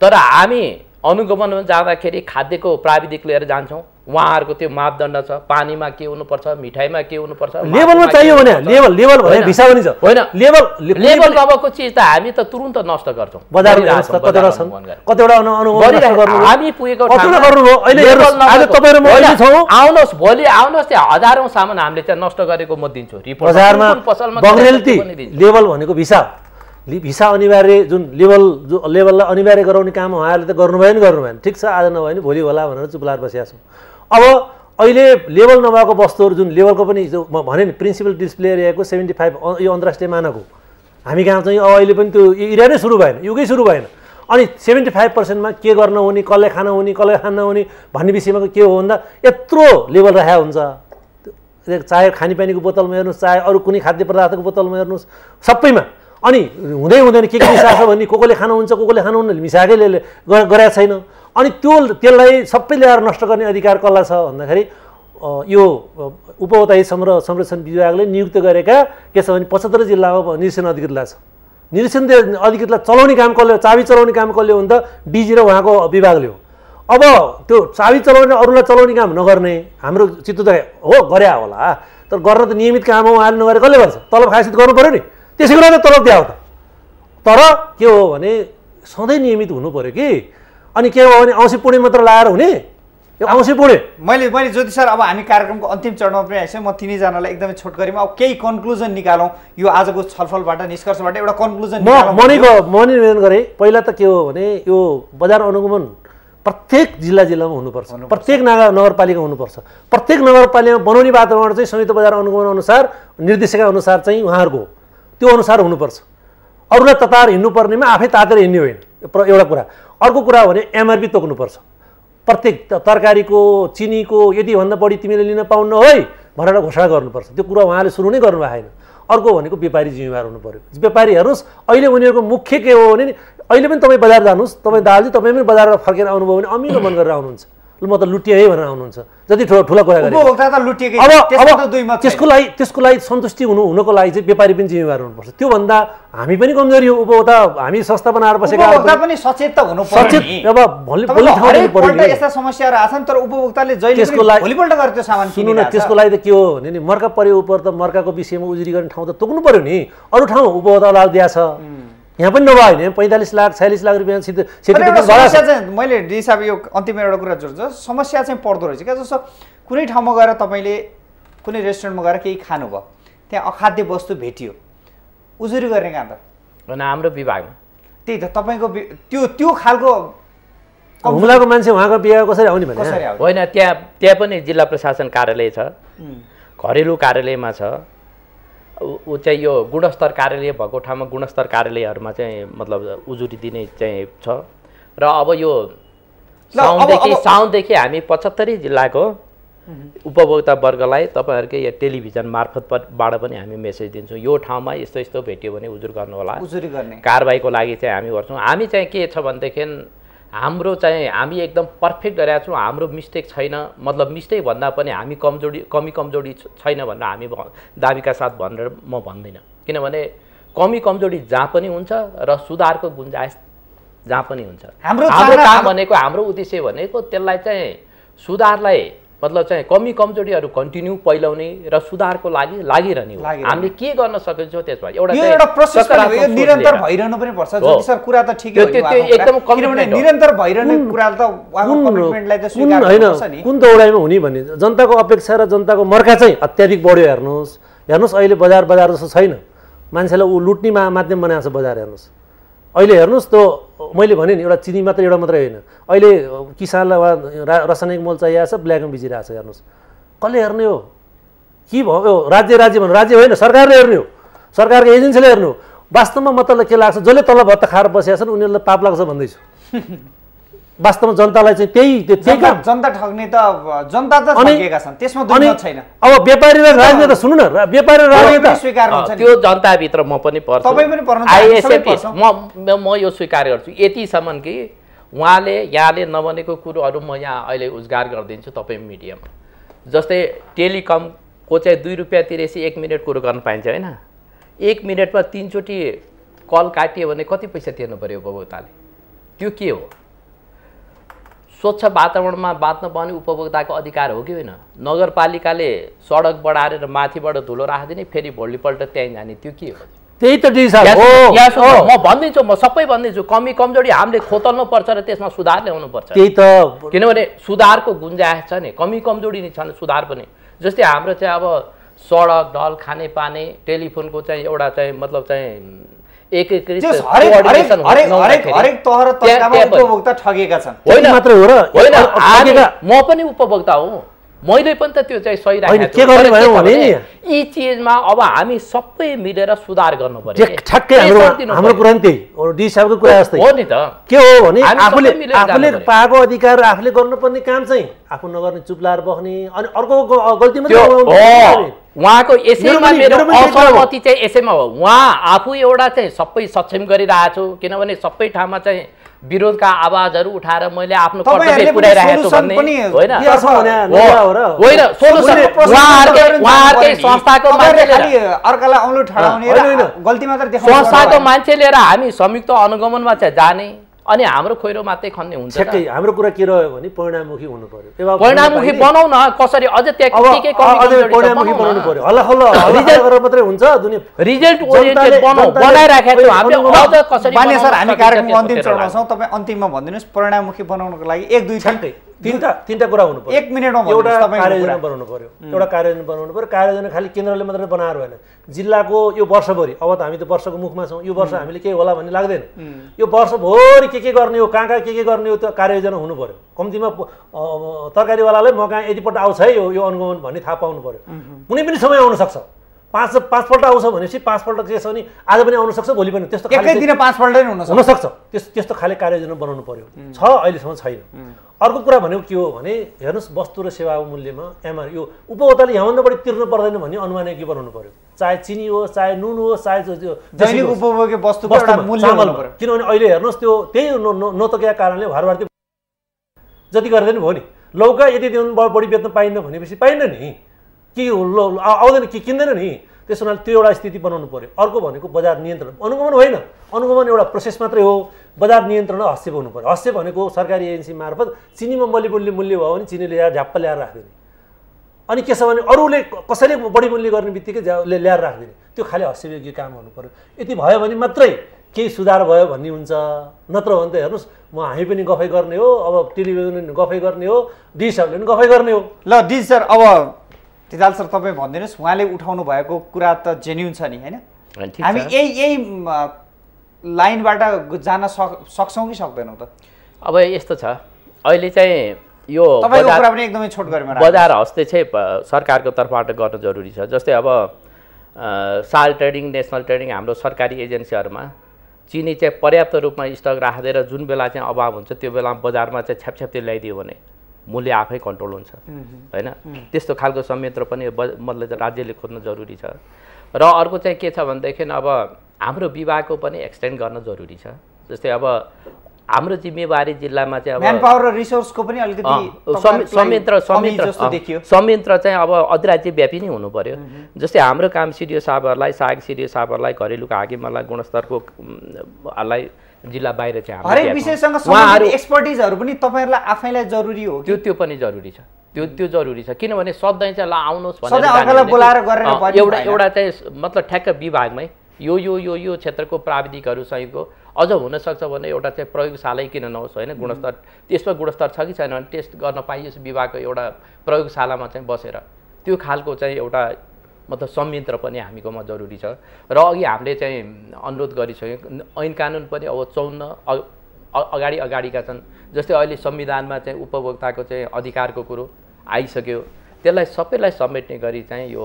तर हामी अनुगमनमा जाँदाखेरि खाद्यको प्राविधिक लिएर जान्छौँ उहाँहरूको त्यो मापदण्ड छ पानीमा के हुनुपर्छ मिठाईमा के हुनुपर्छ लेभलमा चाहियो भने लेभल लेभल भने भिसा पनि छ होइन लेभल लेभल अबको चिज त हामी त तुरुन्त नष्ट गर्छौँ बजार कतिवटा छन् कतिवटा हामी पुगेको आउनुहोस् भोलि आउनुहोस् त्यहाँ हजारौँ सामान हामीले त्यहाँ नष्ट गरेको म दिन्छु बजारमा लेभल भनेको भिसा भिसा अनिवार्य जुन लेभल जो लेभललाई अनिवार्य गराउने काम उहाँहरूले त गर्नुभयो नि गर्नुभयो ठिक छ आज नभए नि भोलि होला भनेर चुपलाएर बसिरहेको छौँ अब अहिले लेभल नभएको वस्तुहरू जुन लेभलको पनि हिजो म भने नि प्रिन्सिपल डिस्प्ले एरियाको सेभेन्टी फाइभ यो अन्तर्राष्ट्रिय मानक हो हामी कहाँ चाहिँ अब अहिले पनि त्यो एरिया नै सुरु भएन युगै सुरु भएन अनि सेभेन्टी फाइभ पर्सेन्टमा के गर्न हुने कसले खान हुने कसले खान हुने भन्ने विषयमा के हो भन्दा यत्रो लेभल राखेको हुन्छ चाहे खानेपानीको बोतलमा हेर्नुहोस् चाहे अरू कुनै खाद्य पदार्थको बोतलमा हेर्नुहोस् सबैमा अनि हुँदै हुँदैन के के मिसाएको छ भने को कोले खानुहुन्छ को कोले खानुहुन्न मिसाएकै गराएको छैन अनि त्यो त्यसलाई सबै ल्याएर नष्ट गर्ने अधिकार कसलाई छ भन्दाखेरि यो उपभोक्ता संर संरक्षण विभागले नियुक्त गरेका के छ भने पचहत्तर जिल्लामा निरीक्षण अधिकृतलाई छ निरीक्षण अधिकृतलाई चलाउने काम कसले चाबी चलाउने काम कसले हो त डिजी र उहाँको विभागले हो अब त्यो चाबी चलाउने अरूलाई चलाउने काम नगर्ने हाम्रो चित्त त हो गरे होला तर गर्न त नियमित काम हो उहाँले नगरे कसले गर्छ तलब खासित गर्नु पऱ्यो नि त्यसै गरेर तलब दियो त तर के हो भने सधैँ नियमित हुनु पऱ्यो कि अनि के हो भने औँसी पुणे मात्र लाएर हुने यो औँसी पुणे मैले मैले ज्योति सर अब हामी कार्यक्रमको अन्तिम चरणमा पनि आइसकेँ म तिनैजनालाई एकदमै छोट गरेँ अब केही कन्क्लुजन निकालौँ यो आजको छलफलबाट निष्कर्षबाट एउटा कन्क्लुजन म मनीको म निवेदन गरेँ पहिला त के हो भने यो बजार अनुगमन प्रत्येक जिल्ला जिल्लामा हुनुपर्छ प्रत्येक नागर नगरपालिका हुनुपर्छ प्रत्येक नगरपालिकामा बनाउने वातावरण चाहिँ संयुक्त बजार अनुगमन अनुसार निर्देशिका अनुसार चाहिँ उहाँहरूको हो त्यो अनुसार हुनुपर्छ अरूलाई तताएर हिँड्नुपर्नेमा आफै तातेर हिँड्ने होइन एउटा कुरा अर्को कुरा भने एमआरपी तोक्नुपर्छ प्रत्येक तरकारीको चिनीको यतिभन्दा बढी तिमीले लिन पाउन है भनेर घोषणा गर्नुपर्छ त्यो कुरा उहाँले सुरु नै गर्नु भएन अर्को भनेको व्यापारी जिम्मेवार हुनु पऱ्यो व्यापारी हेर्नुहोस् अहिले उनीहरूको मुख्य के हो भने अहिले पनि तपाईँ बजार जानुहोस् तपाईँ दाजु तपाईँ पनि बजारबाट फर्केर आउनुभयो भने अमिलो मन गरेर आउनुहुन्छ म त लुटिएँ है भनेर आउनुहुन्छ जति ठुलो ठुला कुरा गरेँ त्यसको लागि त्यसको लागि सन्तुष्टि हुनु हुनुको लागि चाहिँ व्यापारी पनि जिम्मेवार हुनुपर्छ त्योभन्दा हामी पनि कमजोरी हो उपभोक्ता हामी संस्था बनाएर बसेका पनि सचेत त हुनु सचेत अब भोलि भोलि ठाउँमा समस्याहरू आछन् तर उपभोक्ताले जहिले त्यसको लागि न त्यसको लागि त के हो भने नि मर्का परे उप त मर्काको विषयमा उजुरी गर्ने ठाउँ त तोक्नु पऱ्यो नि अरू ठाउँ उपभोक्तालाई दिएछ यहाँ पनि नभयो भने पैँतालिस लाख छयालिस लाख रुपियाँ समस्या चाहिँ मैले डी यो अन्तिम एउटा कुरा जोड्छ समस्या चाहिँ पर्दो रहेछ क्या जस्तो कुनै ठाउँमा गएर तपाईँले कुनै रेस्टुरेन्टमा गएर केही खानुभयो त्यहाँ अखाद्य वस्तु भेटियो उजुरी गर्ने कहाँ त हाम्रो विभागमा त्यही त तपाईँको त्यो त्यो खालको हुम्लाको मान्छे उहाँको बिहा कसरी आउने भने होइन त्यहाँ त्यहाँ पनि जिल्ला प्रशासन कार्यालय छ घरेलु कार्यालयमा छ ऊ चाहिँ यो गुणस्तर कार्यालय भएको ठाउँमा गुणस्तर कार्यालयहरूमा चाहिँ मतलब उजुरी दिने चाहिँ छ र अब यो साउनदेखि साउनदेखि हामी पचहत्तरी जिल्लाको उपभोक्ता वर्गलाई तपाईँहरूकै यो टेलिभिजन मार्फतबाट पनि हामी मेसेज दिन्छौँ यो ठाउँमा यस्तो यस्तो भेट्यो भने उजुर गर्नु होला उजुरी गर्ने कारवाहीको लागि चाहिँ हामी गर्छौँ हामी चाहिँ के छ भनेदेखि हाम्रो चाहिँ हामी एकदम पर्फेक्ट गरेका छौँ हाम्रो मिस्टेक छैन मतलब मिस्टेक भन्दा पनि हामी कमजोरी कमी कमजोरी छैन भनेर हामी दाबीका साथ भनेर म भन्दिनँ किनभने कमी कमजोरी जहाँ पनि हुन्छ र सुधारको गुन्जाइस जहाँ पनि हुन्छ हाम्रो भनेको हाम्रो उद्देश्य भनेको त्यसलाई चाहिँ सुधारलाई मतलब चाहिँ कमी कमजोरीहरू कन्टिन्यू पहिलाउने र सुधारको लागि लागिरहने हो हामीले के गर्न सकिन्छौँ त्यसमा एउटा त कुन दौडाइमा हुने भन्ने जनताको अपेक्षा र जनताको मर्का चाहिँ अत्याधिक बढ्यो हेर्नुहोस् हेर्नुहोस् अहिले बजार बजार जस्तो छैन मान्छेलाई ऊ लुट्ने माध्यम बनाएको छ बजार हेर्नुहोस् अहिले हेर्नुहोस् त मैले भने नि एउटा चिनी मात्र एउटा मात्रै होइन अहिले किसानलाई वा रासायनिक मल चाहिएको छ ब्ल्याकमा बिजिरहेको छ हेर्नुहोस् कसले हेर्ने हो के भयो राज्य राज्य भन्नु राज्य होइन सरकारले हेर्ने हो सरकारको एजेन्सीले हेर्ने हो वास्तवमा मतलबलाई के लाग्छ जसले तल भत्ता खाएर बसेका छन् उनीहरूलाई पाप लाग्छ भन्दैछु वास्तवमा जनतालाई चाहिँ त्यही त्यही काम जनता ठग्ने त जनता त ठगेका छन् त्यसमा दुई छैन अब व्यापारी र राजनेता सुन्नु न व्यापारी र राजनेता स्वीकार हुन्छ त्यो जनताभित्र म पनि पर्छु तपाईँ पनि पर्नु आइएसएफ म म यो स्वीकार गर्छु यतिसम्म कि उहाँले यहाँले नभनेको कुरोहरू म यहाँ अहिले उजगार गरिदिन्छु तपाईँ मिडियामा जस्तै टेलिकमको चाहिँ दुई रुपियाँ तिरेसी एक मिनट कुरो गर्न पाइन्छ होइन एक मिनटमा तिनचोटि कल काटियो भने कति पैसा तिर्नु पऱ्यो उपभोक्ताले त्यो के हो स्वच्छ वातावरणमा बाँच्न पाउने उपभोक्ताको अधिकार हो कि होइन नगरपालिकाले सडक बढाएर माथिबाट धुलो राखिदिने फेरि भोलिपल्ट त्यहीँ जाने त्यो के हो त्यही त म भनिदिन्छु म सबै भनिदिन्छु कमी कमजोरी हामीले खोतल्नु पर्छ र त्यसमा सुधार ल्याउनु पर्छ त्यही त किनभने सुधारको गुन्जास छ नि कमी कमजोरी नै नि सुधार पनि जस्तै हाम्रो चाहिँ अब सडक ढल खानेपानी टेलिफोनको चाहिँ एउटा चाहिँ मतलब चाहिँ एकीकृत ठगेका छन् होइन म पनि उपभोक्ता हुँ मैले पनि त त्यो चाहिँ सही राखेको भने यी चिजमा अब हामी सबै मिलेर सुधार गर्नु पर्यो ठ्याक्कै हाम्रो कुरा नि त्यही डी साहबको कुरा जस्तै हो नि त के हो भने आफूले आफूले पाएको अधिकार आफूले गर्नुपर्ने काम चाहिँ आफू नगर्ने चुप्लाएर बस्ने अनि अर्को गल्ती मात्रै उहाँको यसैमा मेरो असहमति चाहिँ यसैमा हो उहाँ आफू एउटा चाहिँ सबै सक्षम गरिरहेको छु किनभने सबै ठाउँमा चाहिँ विरोधका आवाजहरू उठाएर मैले आफ्नो कर्तव्य पुऱ्याइरहेको छु भन्ने होइन होइन सोलुसन उहाँहरूकै उहाँहरूकै संस्थाको मान्छे अर्कालाई औँलो ठडाउने गल्ती मात्र संस्थाको मान्छे लिएर हामी संयुक्त अनुगमनमा चाहिँ जाने अनि हाम्रो खोइरो मात्रै खन्ने हुन्छ हाम्रो कुरा के रह्यो भने परिणाममुखी हुनु पर्यो परिणाममुखी बनाउन कसरी अझ त्यहाँ अन्तिममा भनिदिनुहोस् परिणाममुखी बनाउनको लागि एक दुई छ्याङ्कै तिनवटा तिनवटा कुरा हुनु पर्यो एक मिनटमा एउटा कार्ययोजना बनाउनु पर्यो एउटा कार्ययोजना बनाउनु पर्यो कार्ययोजना खालि केन्द्रले मात्रै बनाएर होइन जिल्लाको यो वर्षभरि अब त हामी त वर्षको मुखमा छौँ यो वर्ष हामीले केही होला भन्ने लाग्दैन यो वर्षभरि के के गर्ने हो कहाँ कहाँ के के गर्ने हो त कार्ययोजना हुनु पर्यो कम्तीमा तरकारीवालालाई म कहाँ यतिपल्ट आउँछ है यो अनुगमन भन्ने थाहा पाउनु पर्यो कुनै पनि समय आउनसक्छ पाँच पाँचपल्ट आउँछ भनेपछि पाँचपल्ट के छ भने आज पनि आउन सक्छ भोलि पनि त्यस्तो दिन पाँचपल्ट नै हुनसक्छ त्यस त्यस्तो खाले कार्ययोजना बनाउनु पऱ्यो छ अहिलेसम्म छैन अर्को कुरा भनेको के हो भने हेर्नुहोस् वस्तु र सेवाको मूल्यमा एमआर यो उपभोक्ताले यहाँभन्दा बढी तिर्नु पर्दैन भने अनुमान के बनाउनु पऱ्यो चाहे चिनी होस् चाहे नुन होस् चाहे किनभने अहिले हेर्नुहोस् त्यो त्यही नतोकेका कारणले भारतीय जति गर्दैन भयो नि लौका यति बढी बेच्न पाइन्न भनेपछि पाइन्न नि के आउँदैन के किन्दैन नि त्यसो हुनाले त्यो एउटा स्थिति बनाउनु पऱ्यो अर्को भनेको बजार नियन्त्रण अनुगमन होइन अनुगमन एउटा प्रोसेस मात्रै हो बजार नियन्त्रण हस्येप हुनु पऱ्यो हस्येप भनेको सरकारी एजेन्सी मार्फत चिनीमा मल्लिमूल्य मूल्य भयो भने चिनीले ल्याएर झ्याप्प ल्याएर राखिदिने अनि के छ भने अरूले कसैले बढी मूल्य गर्ने बित्तिकै ल्याएर राखिदिने त्यो खालि हस्ययोग्य काम हुनु पऱ्यो यति भयो भने मात्रै केही सुधार भयो भन्ने हुन्छ नत्र भने त हेर्नुहोस् म हामी पनि गफै गर्ने हो अब टेलिभिजनले गफै गर्ने हो डिसहरूले पनि गफै गर्ने हो ल डिस सर अब त्रिताल सर तपाईँ भनिदिनुहोस् उहाँले उठाउनु भएको कुरा त जेन्युन छ नि होइन हामी यही यही लाइनबाट जान सक सक्छौँ कि सक्दैनौँ त अब यस्तो छ अहिले चाहिँ यो कुरा पनि एकदमै छोट बजार हस्तक्षेप सरकारको तर्फबाट गर्न जरुरी छ जस्तै अब साल ट्रेडिङ नेसनल ट्रेडिङ हाम्रो सरकारी एजेन्सीहरूमा चिनी चाहिँ पर्याप्त रूपमा स्टक राखिदिएर जुन बेला चाहिँ अभाव हुन्छ त्यो बेलामा बजारमा चाहिँ छ्यापछ्याप्ती ल्याइदियो भने मूल्य आफै कन्ट्रोल हुन्छ होइन त्यस्तो खालको संयन्त्र पनि मतलब राज्यले खोज्न जरुरी छ र अर्को चाहिँ के छ भनेदेखि अब हाम्रो विभागको पनि एक्सटेन्ड गर्न जरुरी छ जस्तै अब हाम्रो जिम्मेवारी जिल्लामा चाहिँ अब र रिसोर्सको पनि अलिकति संयन्त्र संयन्त्र संयन्त्र चाहिँ अब व्यापी नै हुनु पर्यो जस्तै हाम्रो काम सिडिओ साहबहरूलाई साग सिडिओ साहबहरूलाई घरेलुको हाकिमहरूलाई गुणस्तरको लाई जिल्ला बाहिर चाहिँ हरेक विषयसँग उहाँहरू एक्सपर्टिजहरू पनि तपाईँहरूलाई आफैलाई जरुरी हो त्यो त्यो पनि जरुरी छ त्यो त्यो जरुरी छ किनभने सधैँ चाहिँ ल आउनुहोस् भनेर एउटा एउटा चाहिँ मतलब ठ्याक्क विभागमै यो यो यो यो क्षेत्रको सहितको अझ हुनसक्छ भने एउटा चाहिँ प्रयोगशालै किन नहोस् होइन गुणस्तर त्यसमा गुणस्तर छ कि छैन भने टेस्ट गर्न पाइयोस् विभागको एउटा प्रयोगशालामा चाहिँ बसेर त्यो खालको चाहिँ एउटा मतलब संयन्त्र पनि हामीकोमा जरुरी छ र अघि हामीले चाहिँ अनुरोध गरिसक्यौँ ऐन कानुन पनि अब चौन्न अगाडि अगाडिका छन् जस्तै अहिले संविधानमा चाहिँ उपभोक्ताको चाहिँ अधिकारको कुरो आइसक्यो त्यसलाई सबैलाई समेट्ने गरी चाहिँ यो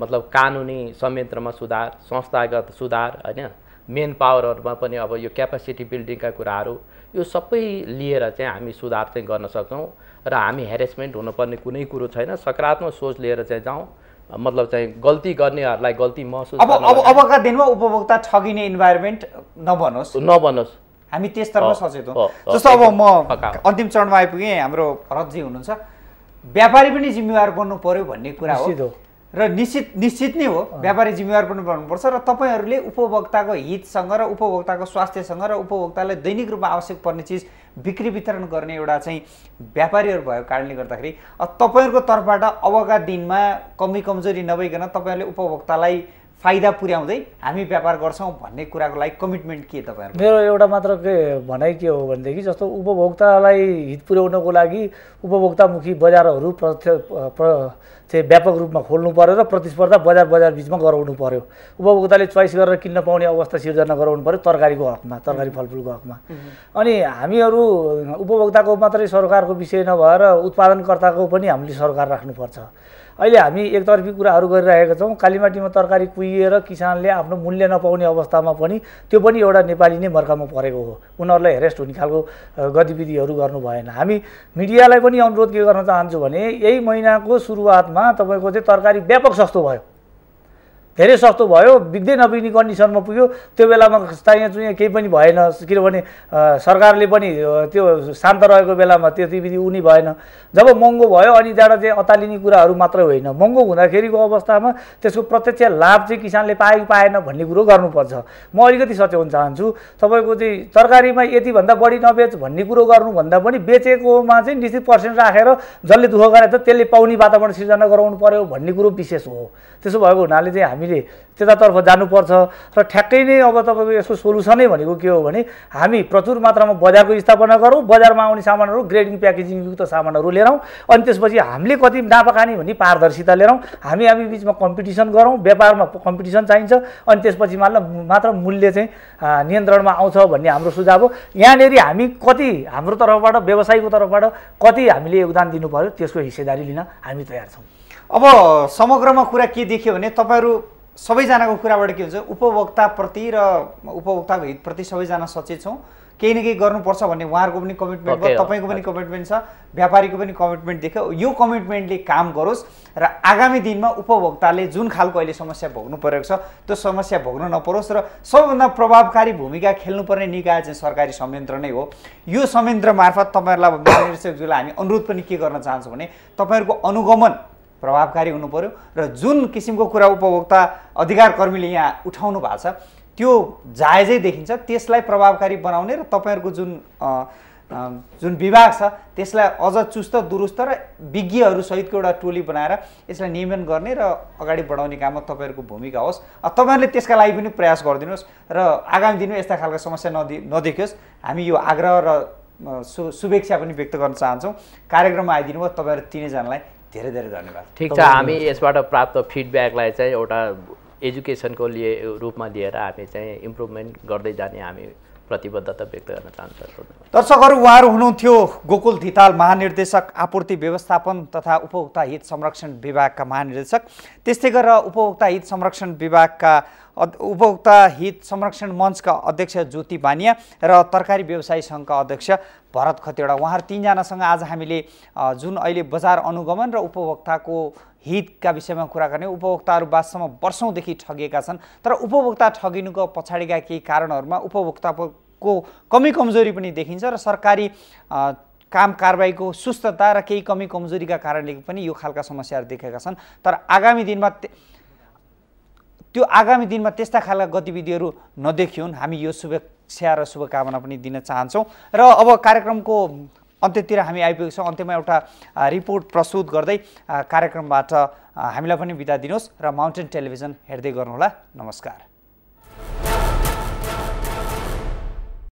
मतलब कानुनी संयन्त्रमा सुधार संस्थागत सुधार होइन मेन पावरहरूमा पनि अब यो क्यापासिटी बिल्डिङका कुराहरू यो सबै लिएर चाहिँ हामी सुधार चाहिँ गर्न सक्छौँ र हामी हेरेसमेन्ट हुनुपर्ने कुनै कुरो छैन सकारात्मक सोच लिएर चाहिँ जाउँ मतलब चाहिँ गल्ती गर्नेहरूलाई गल्ती महसुस अब अब अबका दिनमा उपभोक्ता ठगिने इन्भाइरोमेन्ट नबनोस् नबनोस् हामी त्यसतर्फ सचेत हौँ जस्तो अब म अन्तिम चरणमा आइपुगेँ हाम्रो भरतजी हुनुहुन्छ व्यापारी पनि जिम्मेवार बन्नु पर्यो भन्ने कुरा हो र निश्चित निश्चित नै हो व्यापारी जिम्मेवार पनि बनाउनुपर्छ र तपाईँहरूले उपभोक्ताको हितसँग र उपभोक्ताको स्वास्थ्यसँग र उपभोक्तालाई दैनिक रूपमा आवश्यक पर्ने चिज बिक्री वितरण गर्ने एउटा चाहिँ व्यापारीहरू भएको कारणले गर्दाखेरि तपाईँहरूको तर्फबाट अबका दिनमा कमी कमजोरी नभइकन तपाईँहरूले उपभोक्तालाई फाइदा पुर्याउँदै हामी व्यापार गर्छौँ भन्ने कुराको लागि कमिटमेन्ट के तपाईँहरू मेरो एउटा मात्र के भनाइ के हो भनेदेखि जस्तो उपभोक्तालाई हित पुर्याउनको लागि उपभोक्तामुखी बजारहरू प्रत्य चाहिँ व्यापक रूपमा खोल्नु पऱ्यो र प्रतिस्पर्धा बजार बजार बिचमा गराउनु पऱ्यो उपभोक्ताले चोइस गरेर किन्न पाउने अवस्था सिर्जना गराउनु पऱ्यो तरकारीको हकमा तरकारी फलफुलको हकमा अनि हामीहरू उपभोक्ताको मात्रै सरकारको विषय नभएर उत्पादनकर्ताको पनि हामीले सरकार राख्नुपर्छ अहिले हामी एकतर्फी कुराहरू गरिरहेका छौँ कालीमाटीमा तरकारी कुहिएर किसानले आफ्नो मूल्य नपाउने अवस्थामा पनि त्यो पनि एउटा नेपाली नै मर्कामा परेको हो उनीहरूलाई हेरेस्ट हुने खालको गतिविधिहरू गर्नु भएन हामी मिडियालाई पनि अनुरोध के गर्न चाहन्छु भने यही महिनाको सुरुवातमा तपाईँको चाहिँ तरकारी व्यापक सस्तो भयो धेरै सस्तो भयो बिग्दै नबिग्ने कन्डिसनमा पुग्यो त्यो बेलामा चाहिँ चुयाँ केही पनि भएन किनभने सरकारले पनि त्यो शान्त रहेको बेलामा त्यति उनी भएन जब महँगो भयो अनि त्यहाँबाट चाहिँ अतालिने कुराहरू मात्रै होइन महँगो हुँदाखेरिको अवस्थामा त्यसको प्रत्यक्ष लाभ चाहिँ किसानले पाए कि पाएन भन्ने कुरो गर्नुपर्छ म अलिकति सच्याउन चाहन्छु तपाईँको चाहिँ तरकारीमा यतिभन्दा बढी नबेच भन्ने कुरो गर्नुभन्दा पनि बेचेकोमा चाहिँ निश्चित पर्सेन्ट राखेर जसले दुःख गरे त त्यसले पाउने वातावरण सिर्जना गराउनु पऱ्यो भन्ने कुरो विशेष हो त्यसो भएको हुनाले चाहिँ हामी हामीले त्यतातर्फ जानुपर्छ र ठ्याक्कै नै अब तपाईँको यसको सोल्युसनै भनेको के हो भने हामी प्रचुर मात्रामा बजारको स्थापना गरौँ बजारमा आउने सामानहरू ग्रेडिङ प्याकेजिङयुक्त सामानहरू लिएर अनि त्यसपछि हामीले कति नापाकानी भन्ने पारदर्शिता लिएर हामी हामी बिचमा कम्पिटिसन गरौँ व्यापारमा कम्पिटिसन चाहिन्छ अनि त्यसपछि मात्र मात्र मूल्य चाहिँ नियन्त्रणमा आउँछ भन्ने हाम्रो सुझाव हो यहाँनिर हामी कति हाम्रो तर्फबाट व्यवसायको तर्फबाट कति हामीले योगदान दिनु पऱ्यो त्यसको हिस्सेदारी लिन हामी तयार छौँ अब समग्रमा कुरा के देखियो भने तपाईँहरू सबैजनाको कुराबाट के हुन्छ उपभोक्ताप्रति र उपभोक्ताको हितप्रति सबैजना सचेत छौँ केही न केही गर्नुपर्छ भन्ने उहाँहरूको पनि कमिटमेन्ट भयो तपाईँको पनि कमिटमेन्ट छ व्यापारीको पनि कमिटमेन्ट देख्यो यो कमिटमेन्टले काम गरोस् र आगामी दिनमा उपभोक्ताले जुन खालको अहिले समस्या भोग्नु परेको छ त्यो समस्या भोग्न नपरोस् र सबैभन्दा प्रभावकारी भूमिका खेल्नुपर्ने निकाय चाहिँ सरकारी संयन्त्र नै हो यो संयन्त्र मार्फत तपाईँहरूलाई निर्देशकज्यूलाई हामी अनुरोध पनि के गर्न चाहन्छौँ भने तपाईँहरूको अनुगमन प्रभावकारी हुनु पऱ्यो र जुन किसिमको कुरा उपभोक्ता अधिकार कर्मीले यहाँ उठाउनु भएको छ त्यो जायजै देखिन्छ त्यसलाई प्रभावकारी बनाउने र तपाईँहरूको जुन जुन विभाग छ त्यसलाई अझ चुस्त दुरुस्त र विज्ञहरूसहितको एउटा टोली बनाएर यसलाई नियमन गर्ने र अगाडि बढाउने काममा तपाईँहरूको भूमिका होस् तपाईँहरूले त्यसका लागि पनि प्रयास गरिदिनुहोस् र आगामी दिनमा यस्ता खालको समस्या नदि नदेखियोस् हामी यो आग्रह र सु शुभेच्छा पनि व्यक्त गर्न चाहन्छौँ कार्यक्रममा आइदिनु भयो तपाईँहरू तिनैजनालाई धेरै धेरै धन्यवाद ठिक छ हामी यसबाट प्राप्त फिडब्याकलाई चाहिँ एउटा एजुकेसनको लिए रूपमा लिएर हामी चाहिँ इम्प्रुभमेन्ट गर्दै जाने हामी प्रतिबद्धता व्यक्त गर्न चाहन्छौँ दर्शकहरू उहाँहरू हुनुहुन्थ्यो गोकुल धिताल महानिर्देशक आपूर्ति व्यवस्थापन तथा उपभोक्ता हित संरक्षण विभागका महानिर्देशक त्यस्तै गरेर उपभोक्ता हित संरक्षण विभागका उपभोक्ता हित संरक्षण मञ्चका अध्यक्ष ज्योति बानिया र तरकारी व्यवसायी सङ्घका अध्यक्ष भरत खतिवडा उहाँहरू तिनजनासँग आज हामीले जुन अहिले बजार अनुगमन र उपभोक्ताको हितका विषयमा कुरा गर्ने उपभोक्ताहरू वास्तवमा वर्षौँदेखि ठगिएका छन् तर उपभोक्ता ठगिनुको पछाडिका केही कारणहरूमा उपभोक्ताको कमी कमजोरी पनि देखिन्छ र सरकारी काम कारवाहीको सुस्तता र केही कमी कमजोरीका कारणले पनि यो खालका समस्याहरू देखेका छन् तर आगामी दिनमा त्यो आगामी दिनमा त्यस्ता खालका गतिविधिहरू नदेखिउन् हामी यो शुभेच्छा र शुभकामना पनि दिन चाहन्छौँ र अब कार्यक्रमको अन्त्यतिर हामी आइपुगेको छौँ अन्त्यमा एउटा रिपोर्ट प्रस्तुत गर्दै कार्यक्रमबाट हामीलाई पनि बिदा दिनुहोस् र माउन्टेन टेलिभिजन हेर्दै गर्नुहोला नमस्कार